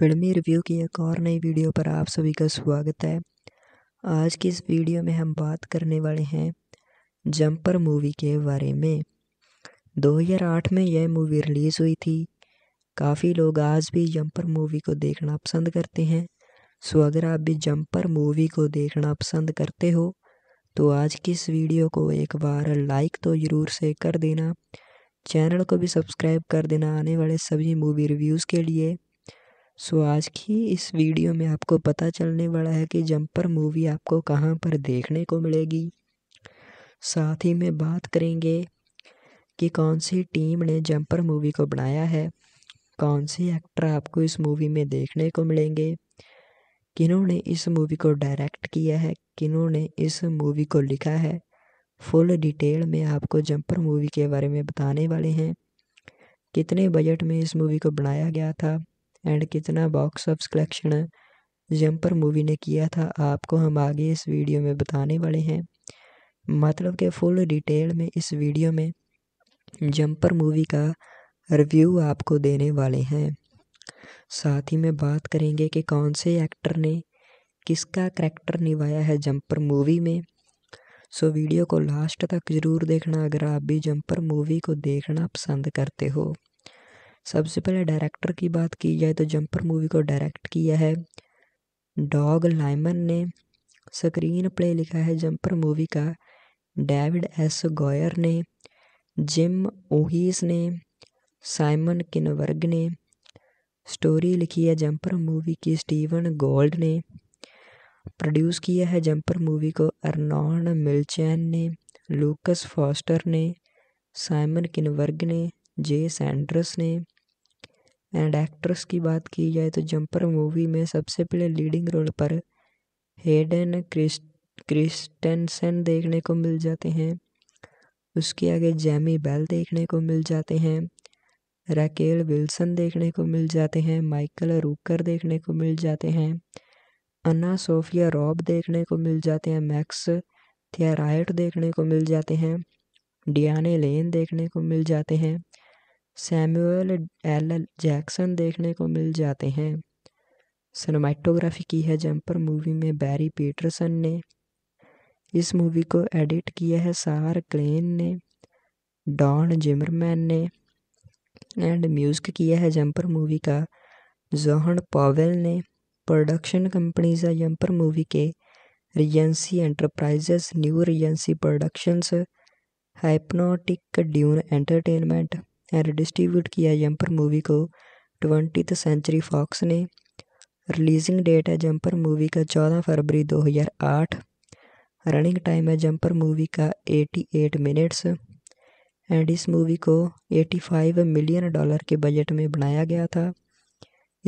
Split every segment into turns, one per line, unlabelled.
फिल्मी रिव्यू की एक और नई वीडियो पर आप सभी का स्वागत है आज की इस वीडियो में हम बात करने वाले हैं जंपर मूवी के बारे में 2008 में यह मूवी रिलीज़ हुई थी काफ़ी लोग आज भी जंपर मूवी को देखना पसंद करते हैं सो अगर आप भी जंपर मूवी को देखना पसंद करते हो तो आज की इस वीडियो को एक बार लाइक तो ज़रूर से कर देना चैनल को भी सब्सक्राइब कर देना आने वाले सभी मूवी रिव्यूज़ के लिए सो आज की इस वीडियो में आपको पता चलने वाला है कि जंपर मूवी आपको कहाँ पर देखने को मिलेगी साथ ही में बात करेंगे कि कौन सी टीम ने जंपर मूवी को बनाया है कौन से एक्टर आपको इस मूवी में देखने को मिलेंगे किन्होंने इस मूवी को डायरेक्ट किया है किन्होंने इस मूवी को लिखा है फुल डिटेल में आपको जंपर मूवी के बारे में बताने वाले हैं कितने बजट में इस मूवी को बनाया गया था एंड कितना box of collection Jumper movie ने किया था आपको हम आगे इस वीडियो में बताने वाले हैं मतलब के फुल डिटेल में इस वीडियो में जंपर मूवी का रिव्यू आपको देने वाले हैं साथ ही में बात करेंगे कि कौन से एक्टर ने किसका कैरेक्टर निभाया है जंपर मूवी में सो वीडियो को लास्ट तक ज़रूर देखना अगर आप भी जंपर मूवी को देखना पसंद करते हो सबसे पहले डायरेक्टर की बात की जाए तो जंपर मूवी को डायरेक्ट किया है डॉग लाइमन ने स्क्रीन प्ले लिखा है जंपर मूवी का डेविड एस गोयर ने जिम ओहिस ने साइमन किनवर्ग ने स्टोरी लिखी है जंपर मूवी की स्टीवन गोल्ड ने प्रोड्यूस किया है जंपर मूवी को अरनॉन मिलचैन ने लूकस फॉस्टर ने साइमन किनवर्ग ने जे सैंड्रस ने एंड एक्ट्रेस की बात की जाए तो जंपर मूवी में सबसे पहले लीडिंग रोल पर हेडन क्रिस्ट क्रिस्टेंसन देखने को मिल जाते हैं उसके आगे जैमी बेल देखने को मिल जाते हैं राकेल विल्सन देखने को मिल जाते हैं माइकल रूकर देखने को मिल जाते हैं अन्ना सोफिया रॉब देखने को मिल जाते हैं मैक्स थियराइट देखने को मिल जाते हैं डियाने लेन देखने को मिल जाते हैं सैमुअल एल जैक्सन देखने को मिल जाते हैं सिनेमाटोग्राफी की है जंपर मूवी में बैरी पीटरसन ने इस मूवी को एडिट किया है सार क्लेन ने डॉन जिमरमैन ने एंड म्यूज़िक किया है जंपर मूवी का जोहन पॉवेल ने प्रोडक्शन कंपनीज है जंपर मूवी के Regency Enterprises New Regency Productions Hypnotic Dune Entertainment and distribute किया जंपर मूवी को ट्वेंटी सेंचुरी फॉक्स ने रिलीजिंग डेट है जंपर मूवी का चौदह फरवरी आठ रनिंग टाइम है जंपर मूवी का 88 मिनट्स एंड इस मूवी को 85 मिलियन डॉलर के बजट में बनाया गया था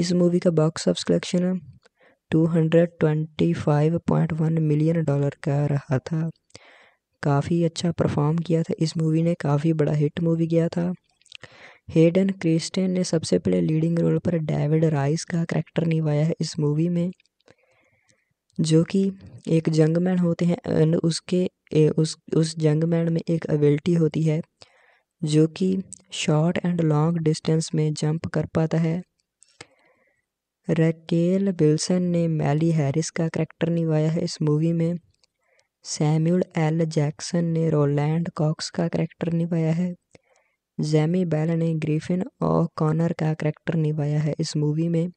इस मूवी का box of collection 225.1 million dollar का रहा था काफ़ी अच्छा परफॉर्म किया था इस मूवी ने काफ़ी बड़ा हिट मूवी गया था हेडन क्रिस्टेन ने सबसे पहले लीडिंग रोल पर डेविड राइस का करैक्टर निभाया है इस मूवी में जो कि एक जंगमैन होते हैं एंड उसके ए, उस उस जंगमैन में एक एबिलिटी होती है जो कि शॉर्ट एंड लॉन्ग डिस्टेंस में जंप कर पाता है रैकेल विल्सन ने मैली हैरिस का करैक्टर निभाया है इस मूवी में सैम्यूल एल जैक्सन ने रोलैंड कॉक्स का करैक्टर निभाया है जैमी बैल ने ग्रिफिन और कॉनर का करैक्टर निभाया है इस मूवी में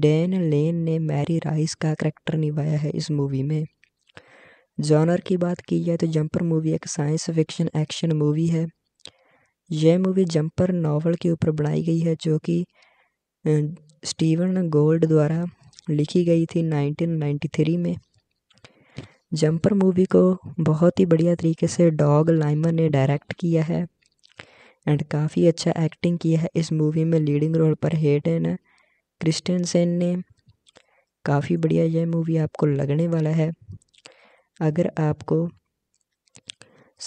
डैन लेन ने मैरी राइस का करैक्टर निभाया है इस मूवी में जॉनर की बात की जाए तो जंपर मूवी एक साइंस फिक्शन एक्शन मूवी है यह मूवी जंपर नावल के ऊपर बनाई गई है जो कि स्टीवन गोल्ड द्वारा लिखी गई थी 1993 में जंपर मूवी को बहुत ही बढ़िया तरीके से डॉग लाइमन ने डायरेक्ट किया है एंड काफ़ी अच्छा एक्टिंग किया है इस मूवी में लीडिंग रोल पर क्रिस्टन सेन ने काफ़ी बढ़िया यह मूवी आपको लगने वाला है अगर आपको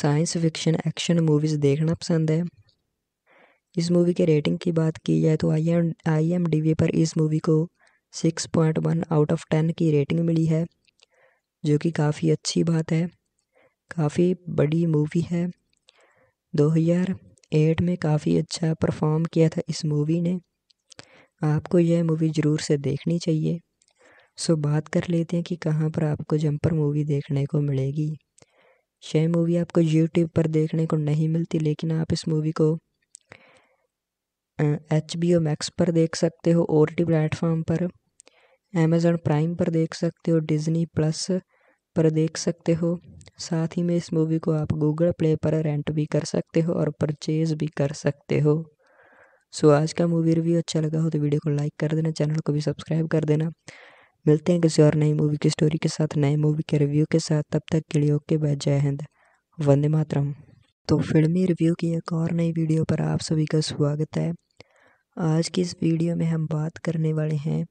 साइंस फिक्शन एक्शन मूवीज़ देखना पसंद है इस मूवी के रेटिंग की बात की जाए तो I M I M D we पर इस मूवी को six point one out of ten की रेटिंग मिली है जो कि काफ़ी अच्छी बात है काफ़ी बड़ी मूवी है दो हज़ार एट में काफ़ी अच्छा परफॉर्म किया था इस मूवी ने आपको यह मूवी ज़रूर से देखनी चाहिए सो बात कर लेते हैं कि कहाँ पर आपको जंपर मूवी देखने को मिलेगी यह मूवी आपको यूट्यूब पर देखने को नहीं मिलती लेकिन आप इस मूवी को एच बी ओ मैक्स पर देख सकते हो ओ टी प्लेटफॉर्म पर अमेज़न प्राइम पर देख सकते हो डिज़नी प्लस पर देख सकते हो साथ ही में इस मूवी को आप गूगल प्ले पर रेंट भी कर सकते हो और परचेज भी कर सकते हो सो आज का मूवी रिव्यू अच्छा लगा हो तो वीडियो को लाइक कर देना चैनल को भी सब्सक्राइब कर देना मिलते हैं किसी और नई मूवी की स्टोरी के साथ नए मूवी के रिव्यू के साथ तब तक के लिए ओके बाय जय हिंद वंदे मातरम तो फिल्मी रिव्यू की एक और नई वीडियो पर आप सभी का स्वागत है आज की इस वीडियो में हम बात करने वाले हैं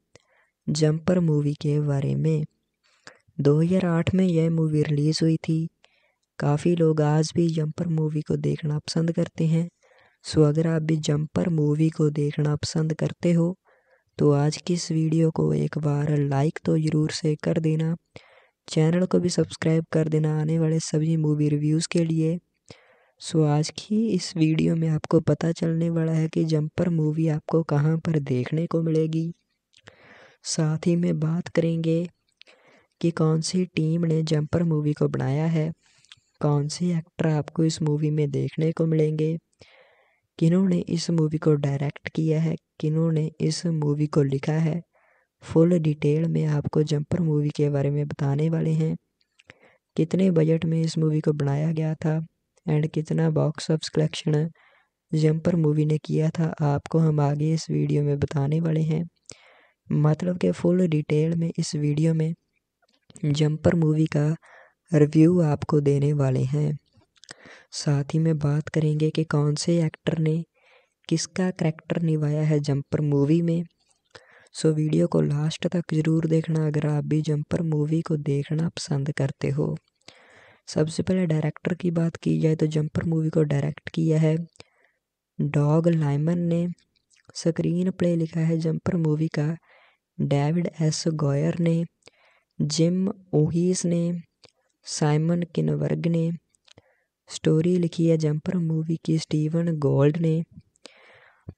जंपर मूवी के बारे में 2008 में यह मूवी रिलीज़ हुई थी काफ़ी लोग आज भी जंपर मूवी को देखना पसंद करते हैं सो अगर आप भी जंपर मूवी को देखना पसंद करते हो तो आज की इस वीडियो को एक बार लाइक तो ज़रूर से कर देना चैनल को भी सब्सक्राइब कर देना आने वाले सभी मूवी रिव्यूज़ के लिए सो आज की इस वीडियो में आपको पता चलने वाला है कि जंपर मूवी आपको कहाँ पर देखने को मिलेगी साथ ही में बात करेंगे कि कौन सी टीम ने जंपर मूवी को बनाया है कौन से एक्टर आपको इस मूवी में देखने को मिलेंगे किन्होंने इस मूवी को डायरेक्ट किया है किन्होंने इस मूवी को लिखा है फुल डिटेल में आपको जंपर मूवी के बारे में बताने वाले हैं कितने बजट में इस मूवी को बनाया गया था एंड कितना box of collection Jumper movie ने किया था आपको हम आगे इस वीडियो में बताने वाले हैं मतलब कि फुल डिटेल में इस वीडियो में जंपर मूवी का रिव्यू आपको देने वाले हैं साथ ही में बात करेंगे कि कौन से एक्टर ने किसका करैक्टर निभाया है जंपर मूवी में सो वीडियो को लास्ट तक ज़रूर देखना अगर आप भी जंपर मूवी को देखना पसंद करते हो सबसे पहले डायरेक्टर की बात की जाए तो जंपर मूवी को डायरेक्ट किया है डॉग लाइमन ने स्क्रीन प्ले लिखा है जंपर मूवी का डेविड एस गोयर ने जिम ओहिस ने साइमन किनवर्ग ने स्टोरी लिखी है जंपर मूवी की स्टीवन गोल्ड ने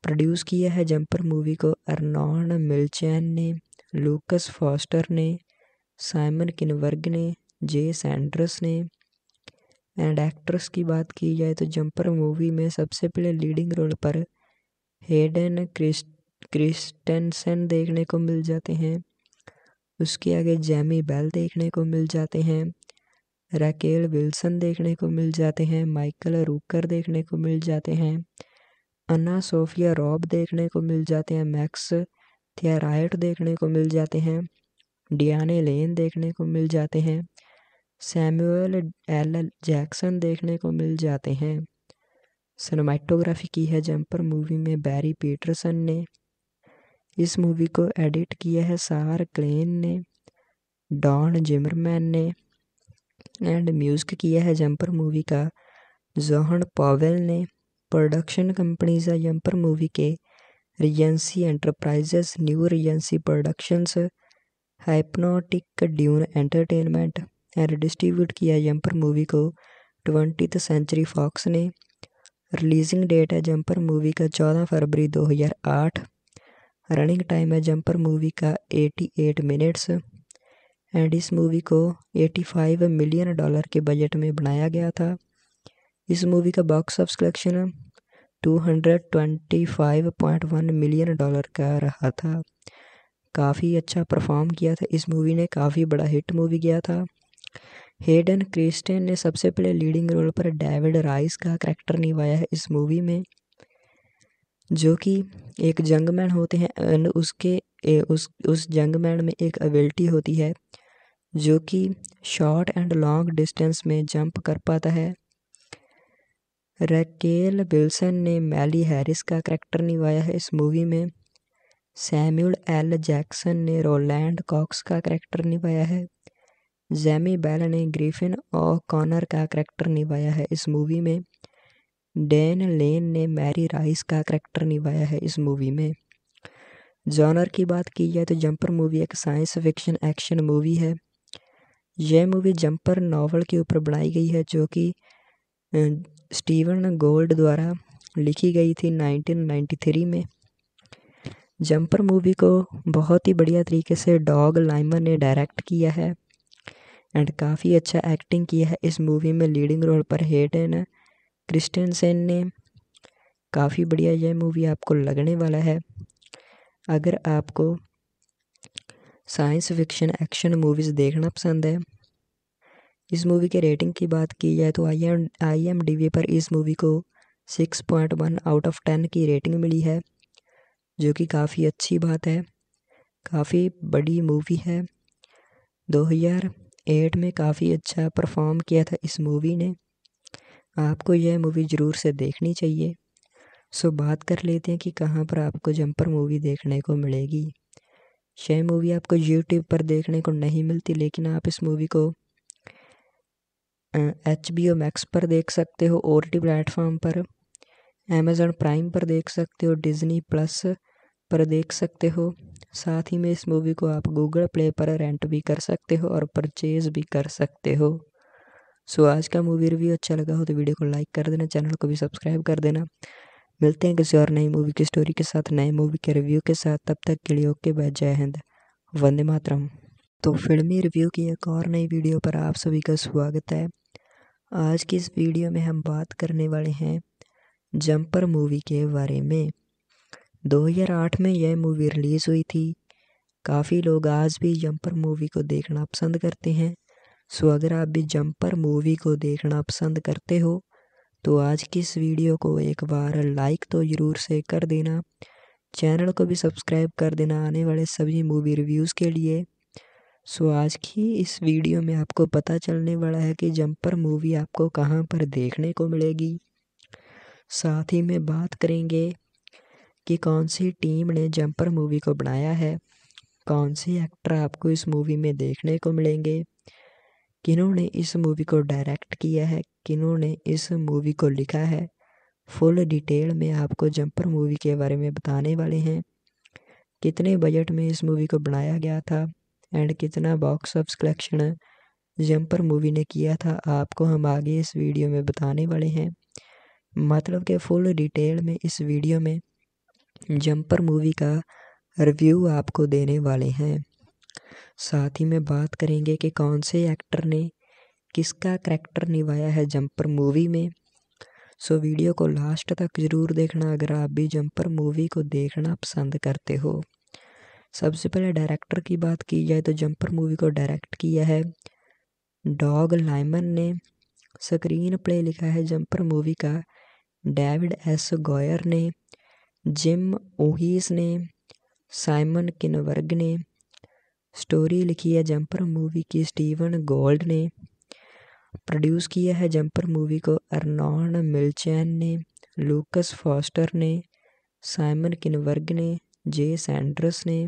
प्रोड्यूस किया है जंपर मूवी को अरनॉन मिलचैन ने लूकस फॉस्टर ने साइमन किनवर्ग ने जे सैंड्रस ने एंड एक्ट्रेस की बात की जाए तो जंपर मूवी में सबसे पहले लीडिंग रोल पर हेडन क्रिस्ट क्रिस्टेंसन देखने को मिल जाते हैं उसके आगे जैमी बेल देखने को मिल जाते हैं राकेल विल्सन देखने को मिल जाते हैं माइकल रूकर देखने को मिल जाते हैं अन्ना सोफिया रॉब देखने को मिल जाते हैं मैक्स थियराइट देखने को मिल जाते हैं डियाने लेन देखने को मिल जाते हैं सैमुअल एल जैक्सन देखने को मिल जाते हैं सिनेमाटोग्राफी की है जंपर मूवी में बैरी पीटरसन ने इस मूवी को एडिट किया है सार क्लेन ने डॉन जिमरमैन ने एंड म्यूज़िक किया है जंपर मूवी का जोहन पॉवेल ने प्रोडक्शन कंपनीज है जंपर मूवी के Regency Enterprises New Regency Productions Hypnotic Dune Entertainment and distribute किया है जंपर मूवी को ट्वेंटी सेंचुरी फॉक्स ने रिलीजिंग डेट है जंपर मूवी का चौदह फरवरी आठ रनिंग टाइम है जंपर मूवी का 88 मिनट्स एंड इस मूवी को 85 मिलियन डॉलर के बजट में बनाया गया था इस मूवी का box office collection 225.1 million dollar का रहा था काफ़ी अच्छा परफॉर्म किया था इस मूवी ने काफ़ी बड़ा हिट मूवी गया था हेडन क्रिस्टेन ने सबसे पहले लीडिंग रोल पर डेविड राइस का करैक्टर निभाया है इस मूवी में जो कि एक जंगमैन होते हैं एंड उसके ए, उस उस जंगमैन में एक एबिलिटी होती है जो कि शॉर्ट एंड लॉन्ग डिस्टेंस में जंप कर पाता है रैकेल विल्सन ने मैली हैरिस का करैक्टर निभाया है इस मूवी में सैम्यूल एल जैक्सन ने रोलैंड कॉक्स का करैक्टर निभाया है जैमी बैल ने ग्रिफिन और कॉनर का करैक्टर निभाया है इस मूवी में डैन लेन ने मैरी राइस का करैक्टर निभाया है इस मूवी में जॉनर की बात की जाए तो जंपर मूवी एक साइंस फिक्शन एक्शन मूवी है यह मूवी जंपर नावल के ऊपर बनाई गई है जो कि स्टीवन गोल्ड द्वारा लिखी गई थी 1993 में जंपर मूवी को बहुत ही बढ़िया तरीके से डॉग लाइमन ने डायरेक्ट किया है एंड काफ़ी अच्छा एक्टिंग किया है इस मूवी में लीडिंग रोल पर एन क्रिस्टन सेन ने काफ़ी बढ़िया यह मूवी आपको लगने वाला है अगर आपको साइंस फिक्शन एक्शन मूवीज़ देखना पसंद है इस मूवी के रेटिंग की बात की जाए तो I M I M D we पर इस मूवी को six point one out of ten की रेटिंग मिली है जो कि काफ़ी अच्छी बात है काफ़ी बड़ी मूवी है दो हज़ार एट में काफ़ी अच्छा परफॉर्म किया था इस मूवी ने आपको यह मूवी ज़रूर से देखनी चाहिए सो बात कर लेते हैं कि कहाँ पर आपको जंपर मूवी देखने को मिलेगी यह मूवी आपको यूट्यूब पर देखने को नहीं मिलती लेकिन आप इस मूवी को एच बी ओ मैक्स पर देख सकते हो ओ टी प्लेटफॉर्म पर अमेज़न प्राइम पर देख सकते हो डिज़नी प्लस पर देख सकते हो साथ ही में इस मूवी को आप गूगल प्ले पर रेंट भी कर सकते हो और परचेज़ भी कर सकते हो सो आज का मूवी रिव्यू अच्छा लगा हो तो वीडियो को लाइक कर देना चैनल को भी सब्सक्राइब कर देना मिलते हैं किसी और नई मूवी की स्टोरी के साथ नए मूवी के रिव्यू के साथ तब तक के लिए ओके बाय जय हिंद वंदे मातरम तो फिल्मी रिव्यू की एक और नई वीडियो पर आप सभी का स्वागत है आज की इस वीडियो में हम बात करने वाले हैं जंपर मूवी के बारे में 2008 में यह मूवी रिलीज़ हुई थी काफ़ी लोग आज भी जंपर मूवी को देखना पसंद करते हैं सो अगर आप भी जंपर मूवी को देखना पसंद करते हो तो आज की इस वीडियो को एक बार लाइक तो ज़रूर से कर देना चैनल को भी सब्सक्राइब कर देना आने वाले सभी मूवी रिव्यूज़ के लिए सो आज की इस वीडियो में आपको पता चलने वाला है कि जंपर मूवी आपको कहाँ पर देखने को मिलेगी साथ ही में बात करेंगे कि कौन सी टीम ने जंपर मूवी को बनाया है कौन से एक्टर आपको इस मूवी में देखने को मिलेंगे किन्होंने इस मूवी को डायरेक्ट किया है किन्होंने इस मूवी को लिखा है फुल डिटेल में आपको जंपर मूवी के बारे में बताने वाले हैं कितने बजट में इस मूवी को बनाया गया था एंड कितना box of collection Jumper movie ने किया था आपको हम आगे इस वीडियो में बताने वाले हैं मतलब के फुल डिटेल में इस वीडियो में जंपर मूवी का रिव्यू आपको देने वाले हैं साथ ही में बात करेंगे कि कौन से एक्टर ने किसका करैक्टर निभाया है जंपर मूवी में सो वीडियो को लास्ट तक ज़रूर देखना अगर आप भी जंपर मूवी को देखना पसंद करते हो सबसे पहले डायरेक्टर की बात की जाए तो जंपर मूवी को डायरेक्ट किया है डॉग लाइमन ने स्क्रीन प्ले लिखा है जंपर मूवी का डेविड एस गोयर ने जिम ओहिस ने साइमन किनवर्ग ने स्टोरी लिखी है जंपर मूवी की स्टीवन गोल्ड ने प्रोड्यूस किया है जंपर मूवी को अरनॉन मिलचैन ने लूकस फॉस्टर ने साइमन किनवर्ग ने जे सैंड्रस ने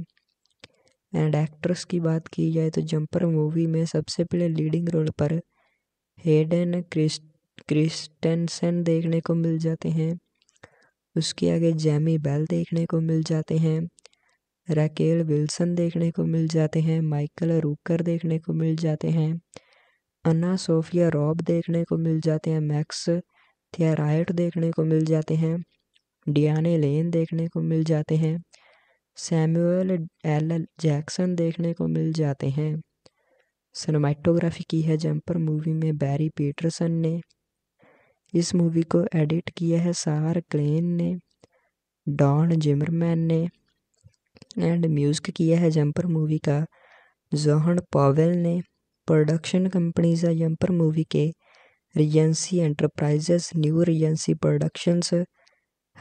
एंड एक्ट्रेस की बात की जाए तो जंपर मूवी में सबसे पहले लीडिंग रोल पर हेडन क्रिस्टेंसन देखने को मिल जाते हैं उसके आगे जैमी बेल देखने को मिल जाते हैं राकेल विल्सन देखने को मिल जाते हैं माइकल रूकर देखने को मिल जाते हैं अन्ना सोफिया रॉब देखने को मिल जाते हैं मैक्स थियराइट देखने को मिल जाते हैं डियाने लेन देखने को मिल जाते हैं सैमुअल एल जैक्सन देखने को मिल जाते हैं सिनेमाटोग्राफी की है जंपर मूवी में बैरी पीटरसन ने इस मूवी को एडिट किया है सार क्लेन ने डॉन जिमरमैन ने एंड म्यूज़िक किया है जंपर मूवी का जोहन पावेल ने प्रोडक्शन कंपनीज है जंपर मूवी के Regency Enterprises New Regency Productions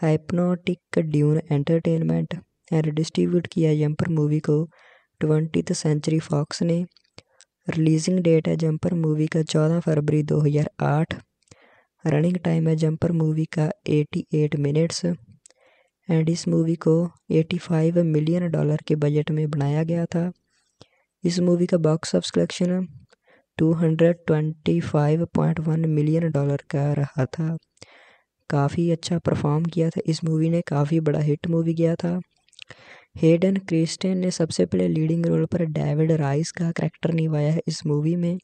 Hypnotic Dune Entertainment and distribute किया जंपर मूवी को ट्वेंटी सेंचुरी फॉक्स ने रिलीजिंग डेट है जंपर मूवी का चौदह फरवरी 2008 रनिंग टाइम है जंपर मूवी का 88 मिनट्स एंड इस मूवी को 85 मिलियन डॉलर के बजट में बनाया गया था इस मूवी का box of collection 225.1 million dollar का रहा था काफ़ी अच्छा परफॉर्म किया था इस मूवी ने काफ़ी बड़ा हिट मूवी गया था हेडन क्रिस्टेन ने सबसे पहले लीडिंग रोल पर डेविड राइस का कैरेक्टर निभाया है इस मूवी में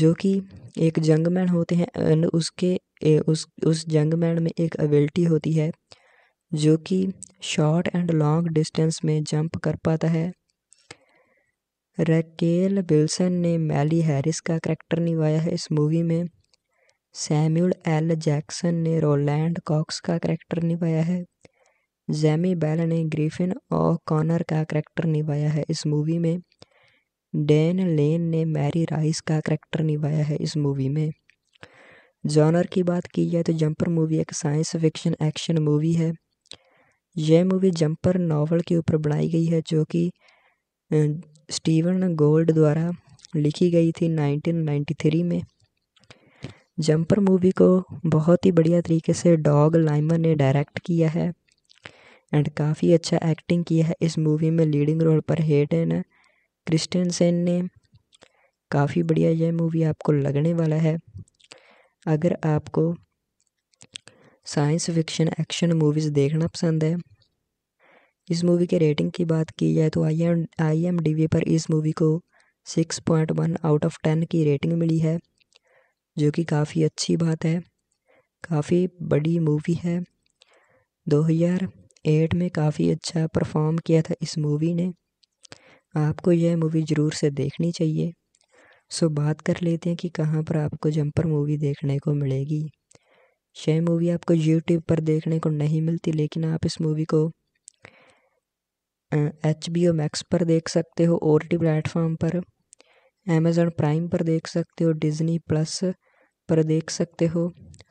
जो कि एक जंगमैन होते हैं एंड उसके ए उस उस जंगमैन मैन में एक एबिलिटी होती है जो कि शॉर्ट एंड लॉन्ग डिस्टेंस में जंप कर पाता है रैकेल विल्सन ने मैली हैरिस का करैक्टर निभाया है इस मूवी में सैम्यूल एल जैक्सन ने रोलैंड कॉक्स का करैक्टर निभाया है जैमी बैल ने ग्रीफिन और कॉनर का करैक्टर निभाया है इस मूवी में डेन लेन ने मैरी राइस का करैक्टर निभाया है इस मूवी में जॉनर की बात की जाए तो जंपर मूवी एक साइंस फिक्शन एक्शन मूवी है यह मूवी जंपर नावल के ऊपर बनाई गई है जो कि स्टीवन गोल्ड द्वारा लिखी गई थी 1993 में जंपर मूवी को बहुत ही बढ़िया तरीके से डॉग लाइमन ने डायरेक्ट किया है एंड काफ़ी अच्छा एक्टिंग किया है इस मूवी में लीडिंग रोल पर क्रिस्टन सेन ने काफ़ी बढ़िया यह मूवी आपको लगने वाला है अगर आपको साइंस फिक्शन एक्शन मूवीज़ देखना पसंद है इस मूवी के रेटिंग की बात की जाए तो I M I M D we पर इस मूवी को six point one out of ten की रेटिंग मिली है जो कि काफ़ी अच्छी बात है काफ़ी बड़ी मूवी है दो हज़ार एट में काफ़ी अच्छा परफॉर्म किया था इस मूवी ने आपको यह मूवी ज़रूर से देखनी चाहिए सो बात कर लेते हैं कि कहाँ पर आपको जंपर मूवी देखने को मिलेगी यह मूवी आपको यूट्यूब पर देखने को नहीं मिलती लेकिन आप इस मूवी को एच बी ओ मैक्स पर देख सकते हो ओ टी प्लेटफॉर्म पर अमेजन प्राइम पर देख सकते हो डिज़नी प्लस पर देख सकते हो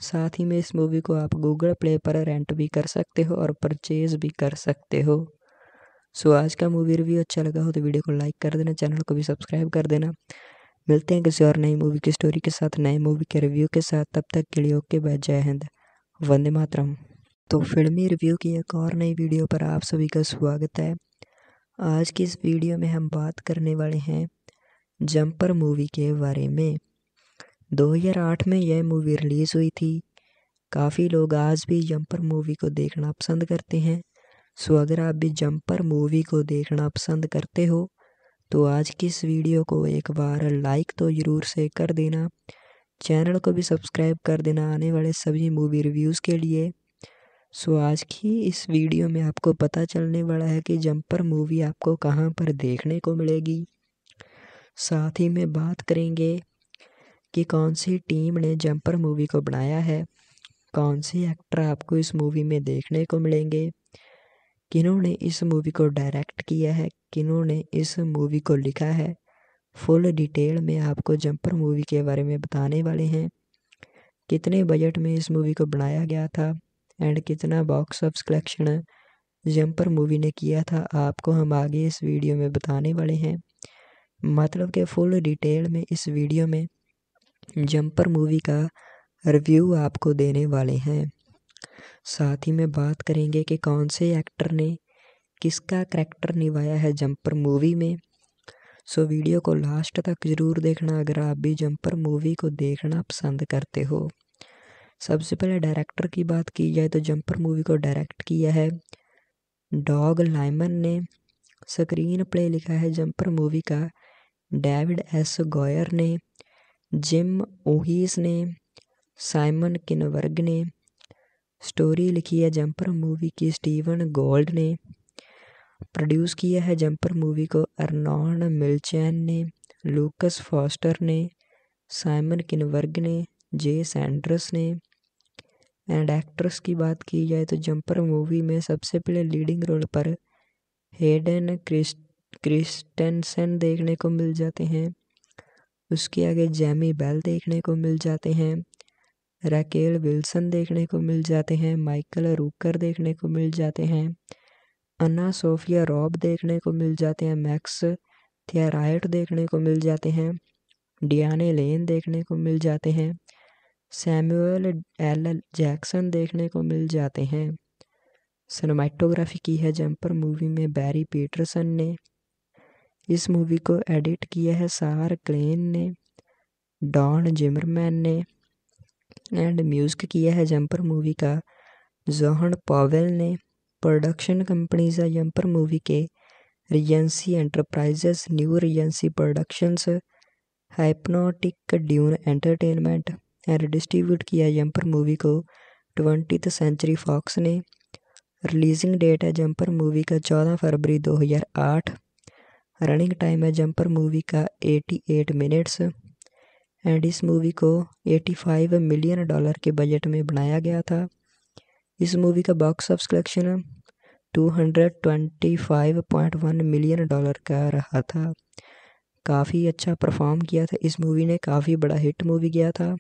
साथ ही में इस मूवी को आप गूगल प्ले पर रेंट भी कर सकते हो और परचेज़ भी कर सकते हो सो आज का मूवी रिव्यू अच्छा लगा हो तो वीडियो को लाइक कर देना चैनल को भी सब्सक्राइब कर देना मिलते हैं किसी और नई मूवी की स्टोरी के साथ नए मूवी के रिव्यू के साथ तब तक के लिए ओके बाय जय हिंद वंदे मातरम तो फिल्मी रिव्यू की एक और नई वीडियो पर आप सभी का स्वागत है आज की इस वीडियो में हम बात करने वाले हैं जंपर मूवी के बारे में 2008 में यह मूवी रिलीज़ हुई थी काफ़ी लोग आज भी जंपर मूवी को देखना पसंद करते हैं सो अगर आप भी जंपर मूवी को देखना पसंद करते हो तो आज की इस वीडियो को एक बार लाइक तो ज़रूर से कर देना चैनल को भी सब्सक्राइब कर देना आने वाले सभी मूवी रिव्यूज़ के लिए सो आज की इस वीडियो में आपको पता चलने वाला है कि जंपर मूवी आपको कहाँ पर देखने को मिलेगी साथ ही में बात करेंगे कि कौन सी टीम ने जंपर मूवी को बनाया है कौन से एक्टर आपको इस मूवी में देखने को मिलेंगे किन्होंने इस मूवी को डायरेक्ट किया है किन्होंने इस मूवी को लिखा है फुल डिटेल में आपको जंपर मूवी के बारे में बताने वाले हैं कितने बजट में इस मूवी को बनाया गया था एंड कितना box of collection Jumper movie ने किया था आपको हम आगे इस वीडियो में बताने वाले हैं मतलब के फुल डिटेल में इस वीडियो में जंपर मूवी का रिव्यू आपको देने वाले हैं साथ ही में बात करेंगे कि कौन से एक्टर ने किसका करैक्टर निभाया है जंपर मूवी में सो वीडियो को लास्ट तक ज़रूर देखना अगर आप भी जंपर मूवी को देखना पसंद करते हो सबसे पहले डायरेक्टर की बात की जाए तो जंपर मूवी को डायरेक्ट किया है डॉग लाइमन ने स्क्रीन प्ले लिखा है जंपर मूवी का डेविड एस गोयर ने जिम ओहीस ने साइमन किनवर्ग ने स्टोरी लिखी है जंपर मूवी की स्टीवन गोल्ड ने प्रोड्यूस किया है जंपर मूवी को अर्नॉन मिलचैन ने लूकस फॉस्टर ने साइमन किनवर्ग ने जे सैंड्रस ने एंड एक्ट्रेस की बात की जाए तो जंपर मूवी में सबसे पहले लीडिंग रोल पर हेडन क्रिस क्रिस्टेंसन देखने को मिल जाते हैं उसके आगे जैमी बेल देखने को मिल जाते हैं राकेल विल्सन देखने को मिल जाते हैं माइकल रूकर देखने को मिल जाते हैं अना सोफिया रॉब देखने को मिल जाते हैं मैक्स थियराइट देखने को मिल जाते हैं डियाने लेन देखने को मिल जाते हैं सैमुअल एल जैक्सन देखने को मिल जाते हैं सिनेमाटोग्राफी की है जंपर मूवी में बैरी पीटरसन ने इस मूवी को एडिट किया है सार क्लेन ने डॉन जिमरमैन ने एंड म्यूज़िक किया है जंपर मूवी का जोहन पॉवेल ने प्रोडक्शन कंपनीज है यम्पर मूवी के Regency Enterprises New Regency Productions Hypnotic Dune Entertainment and distribute किया यम्पर मूवी को ट्वेंटी सेंचुरी फॉक्स ने रिलीजिंग डेट है जम्पर मूवी का चौदह फरवरी 2008 रनिंग टाइम है जम्पर मूवी का 88 मिनट्स एंड इस मूवी को 85 मिलियन डॉलर के बजट में बनाया गया था इस मूवी का box office collection two hundred twenty five point one million dollar का रहा था काफ़ी अच्छा परफॉर्म किया था इस मूवी ने काफ़ी बड़ा हिट मूवी किया था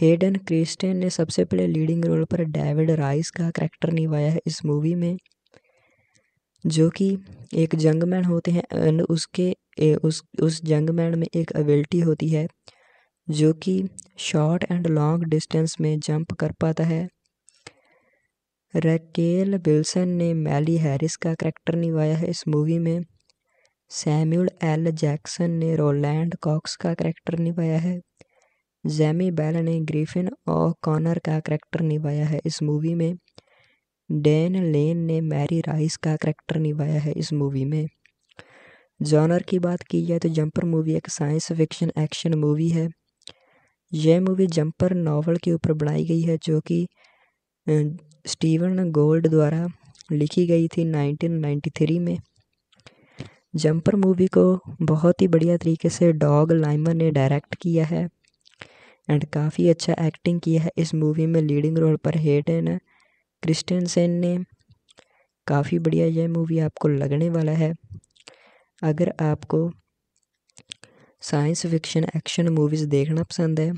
हेडन क्रिस्टेन ने सबसे पहले लीडिंग रोल पर डेविड राइस का करैक्टर निभाया है इस मूवी में जो कि एक जंग मैन होते हैं एंड उसके ए, उस उस मैन में एक एबिलिटी होती है जो कि शॉर्ट एंड लॉन्ग डिस्टेंस में जंप कर पाता है रैकेल विल्सन ने मैली हैरिस का करैक्टर निभाया है इस मूवी में सैम्यूल एल जैक्सन ने रोलैंड कॉक्स का करैक्टर निभाया है जैमी बैल ने ग्रिफिन और कॉनर का करैक्टर निभाया है इस मूवी में डैन लेन ने मैरी राइस का करैक्टर निभाया है इस मूवी में जॉनर की बात की जाए तो जंपर मूवी एक साइंस फिक्शन एक्शन मूवी है यह मूवी जंपर नावल के ऊपर बनाई गई है जो कि स्टीवन गोल्ड द्वारा लिखी गई थी 1993 में जंपर मूवी को बहुत ही बढ़िया तरीके से डॉग लाइमर ने डायरेक्ट किया है एंड काफ़ी अच्छा एक्टिंग किया है इस मूवी में लीडिंग रोल पर हेडन क्रिस्टन सेन ने काफ़ी बढ़िया यह मूवी आपको लगने वाला है अगर आपको साइंस फिक्शन एक्शन मूवीज़ देखना पसंद है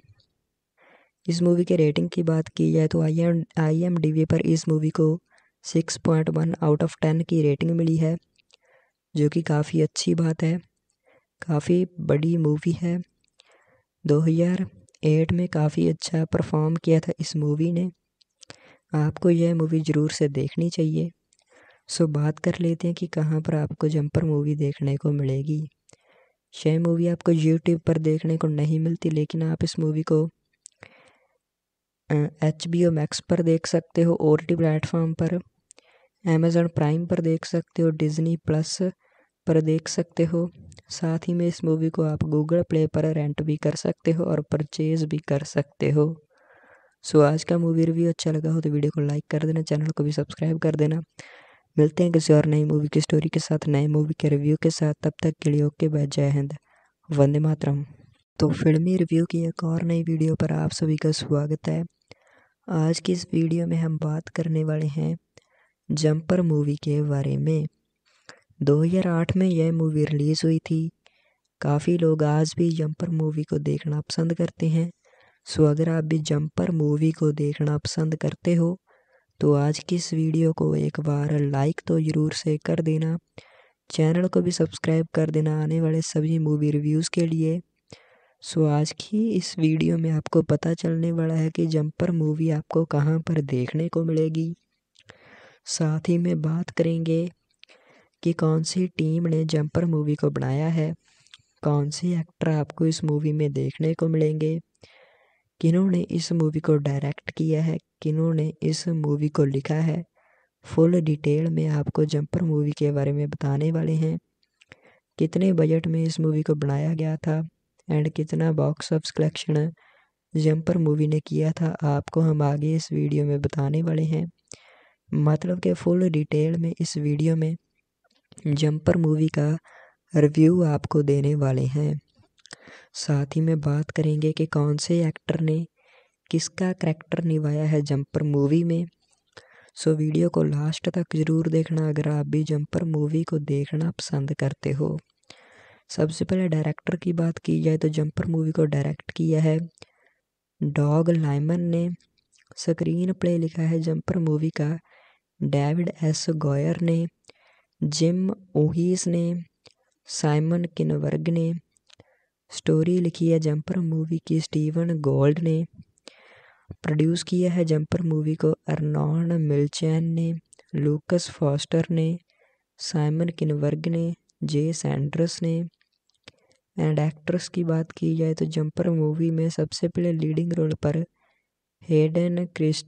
इस मूवी के रेटिंग की बात की जाए तो I M I M D we पर इस मूवी को six point one out of ten की रेटिंग मिली है जो कि काफ़ी अच्छी बात है काफ़ी बड़ी मूवी है दो हज़ार एट में काफ़ी अच्छा परफॉर्म किया था इस मूवी ने आपको यह मूवी ज़रूर से देखनी चाहिए सो बात कर लेते हैं कि कहाँ पर आपको जंपर मूवी देखने को मिलेगी यह मूवी आपको यूट्यूब पर देखने को नहीं मिलती लेकिन आप इस मूवी को एच बी ओ मैक्स पर देख सकते हो ओ टी प्लेटफॉर्म पर अमेजन प्राइम पर देख सकते हो डिज़नी प्लस पर देख सकते हो साथ ही में इस मूवी को आप गूगल प्ले पर रेंट भी कर सकते हो और परचेज भी कर सकते हो सो आज का मूवी रिव्यू अच्छा लगा हो तो वीडियो को लाइक कर देना चैनल को भी सब्सक्राइब कर देना मिलते हैं किसी और नई मूवी की स्टोरी के साथ नए मूवी के रिव्यू के साथ तब तक के लिए ओके बाय जय हिंद वंदे मातरम तो फिल्मी रिव्यू की एक और नई वीडियो पर आप सभी का स्वागत है आज की इस वीडियो में हम बात करने वाले हैं जंपर मूवी के बारे में 2008 में यह मूवी रिलीज़ हुई थी काफ़ी लोग आज भी जंपर मूवी को देखना पसंद करते हैं सो अगर आप भी जंपर मूवी को देखना पसंद करते हो तो आज की इस वीडियो को एक बार लाइक तो ज़रूर से कर देना चैनल को भी सब्सक्राइब कर देना आने वाले सभी मूवी रिव्यूज़ के लिए सो आज की इस वीडियो में आपको पता चलने वाला है कि जंपर मूवी आपको कहाँ पर देखने को मिलेगी साथ ही में बात करेंगे कि कौन सी टीम ने जंपर मूवी को बनाया है कौन से एक्टर आपको इस मूवी में देखने को मिलेंगे किन्होंने इस मूवी को डायरेक्ट किया है किन्होंने इस मूवी को लिखा है फुल डिटेल में आपको जंपर मूवी के बारे में बताने वाले हैं कितने बजट में इस मूवी को बनाया गया था एंड कितना box of collection Jumper movie ने किया था आपको हम आगे इस वीडियो में बताने वाले हैं मतलब के फुल डिटेल में इस वीडियो में जंपर मूवी का रिव्यू आपको देने वाले हैं साथ ही में बात करेंगे कि कौन से एक्टर ने किसका करैक्टर निभाया है जंपर मूवी में सो वीडियो को लास्ट तक ज़रूर देखना अगर आप भी जंपर मूवी को देखना पसंद करते हो सबसे पहले डायरेक्टर की बात की जाए तो जंपर मूवी को डायरेक्ट किया है डॉग लाइमन ने स्क्रीन प्ले लिखा है जंपर मूवी का डेविड एस गोयर ने जिम ओहिस ने साइमन किनवर्ग ने स्टोरी लिखी है जंपर मूवी की स्टीवन गोल्ड ने प्रोड्यूस किया है जंपर मूवी को अर्नॉन मिलचैन ने लूकस फॉस्टर ने साइमन किनवर्ग ने जे सैंड्रस ने एंड एक्ट्रेस की बात की जाए तो जंपर मूवी में सबसे पहले लीडिंग रोल पर हेडन क्रिस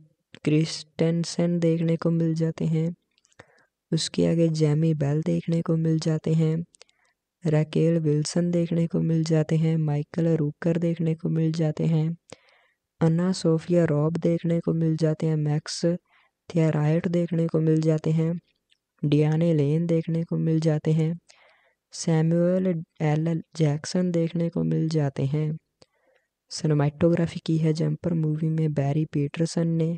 क्रिस्टेंसन देखने को मिल जाते हैं उसके आगे जैमी बेल देखने को मिल जाते हैं राकेल विल्सन देखने को मिल जाते हैं माइकल रूकर देखने को मिल जाते हैं अन्ना सोफिया रॉब देखने को मिल जाते हैं मैक्स थियाराइट देखने को मिल जाते हैं डियाने लेन देखने को मिल जाते हैं सैमुअल एल जैक्सन देखने को मिल जाते हैं सिनेमाटोग्राफी की है जंपर मूवी में बैरी पीटरसन ने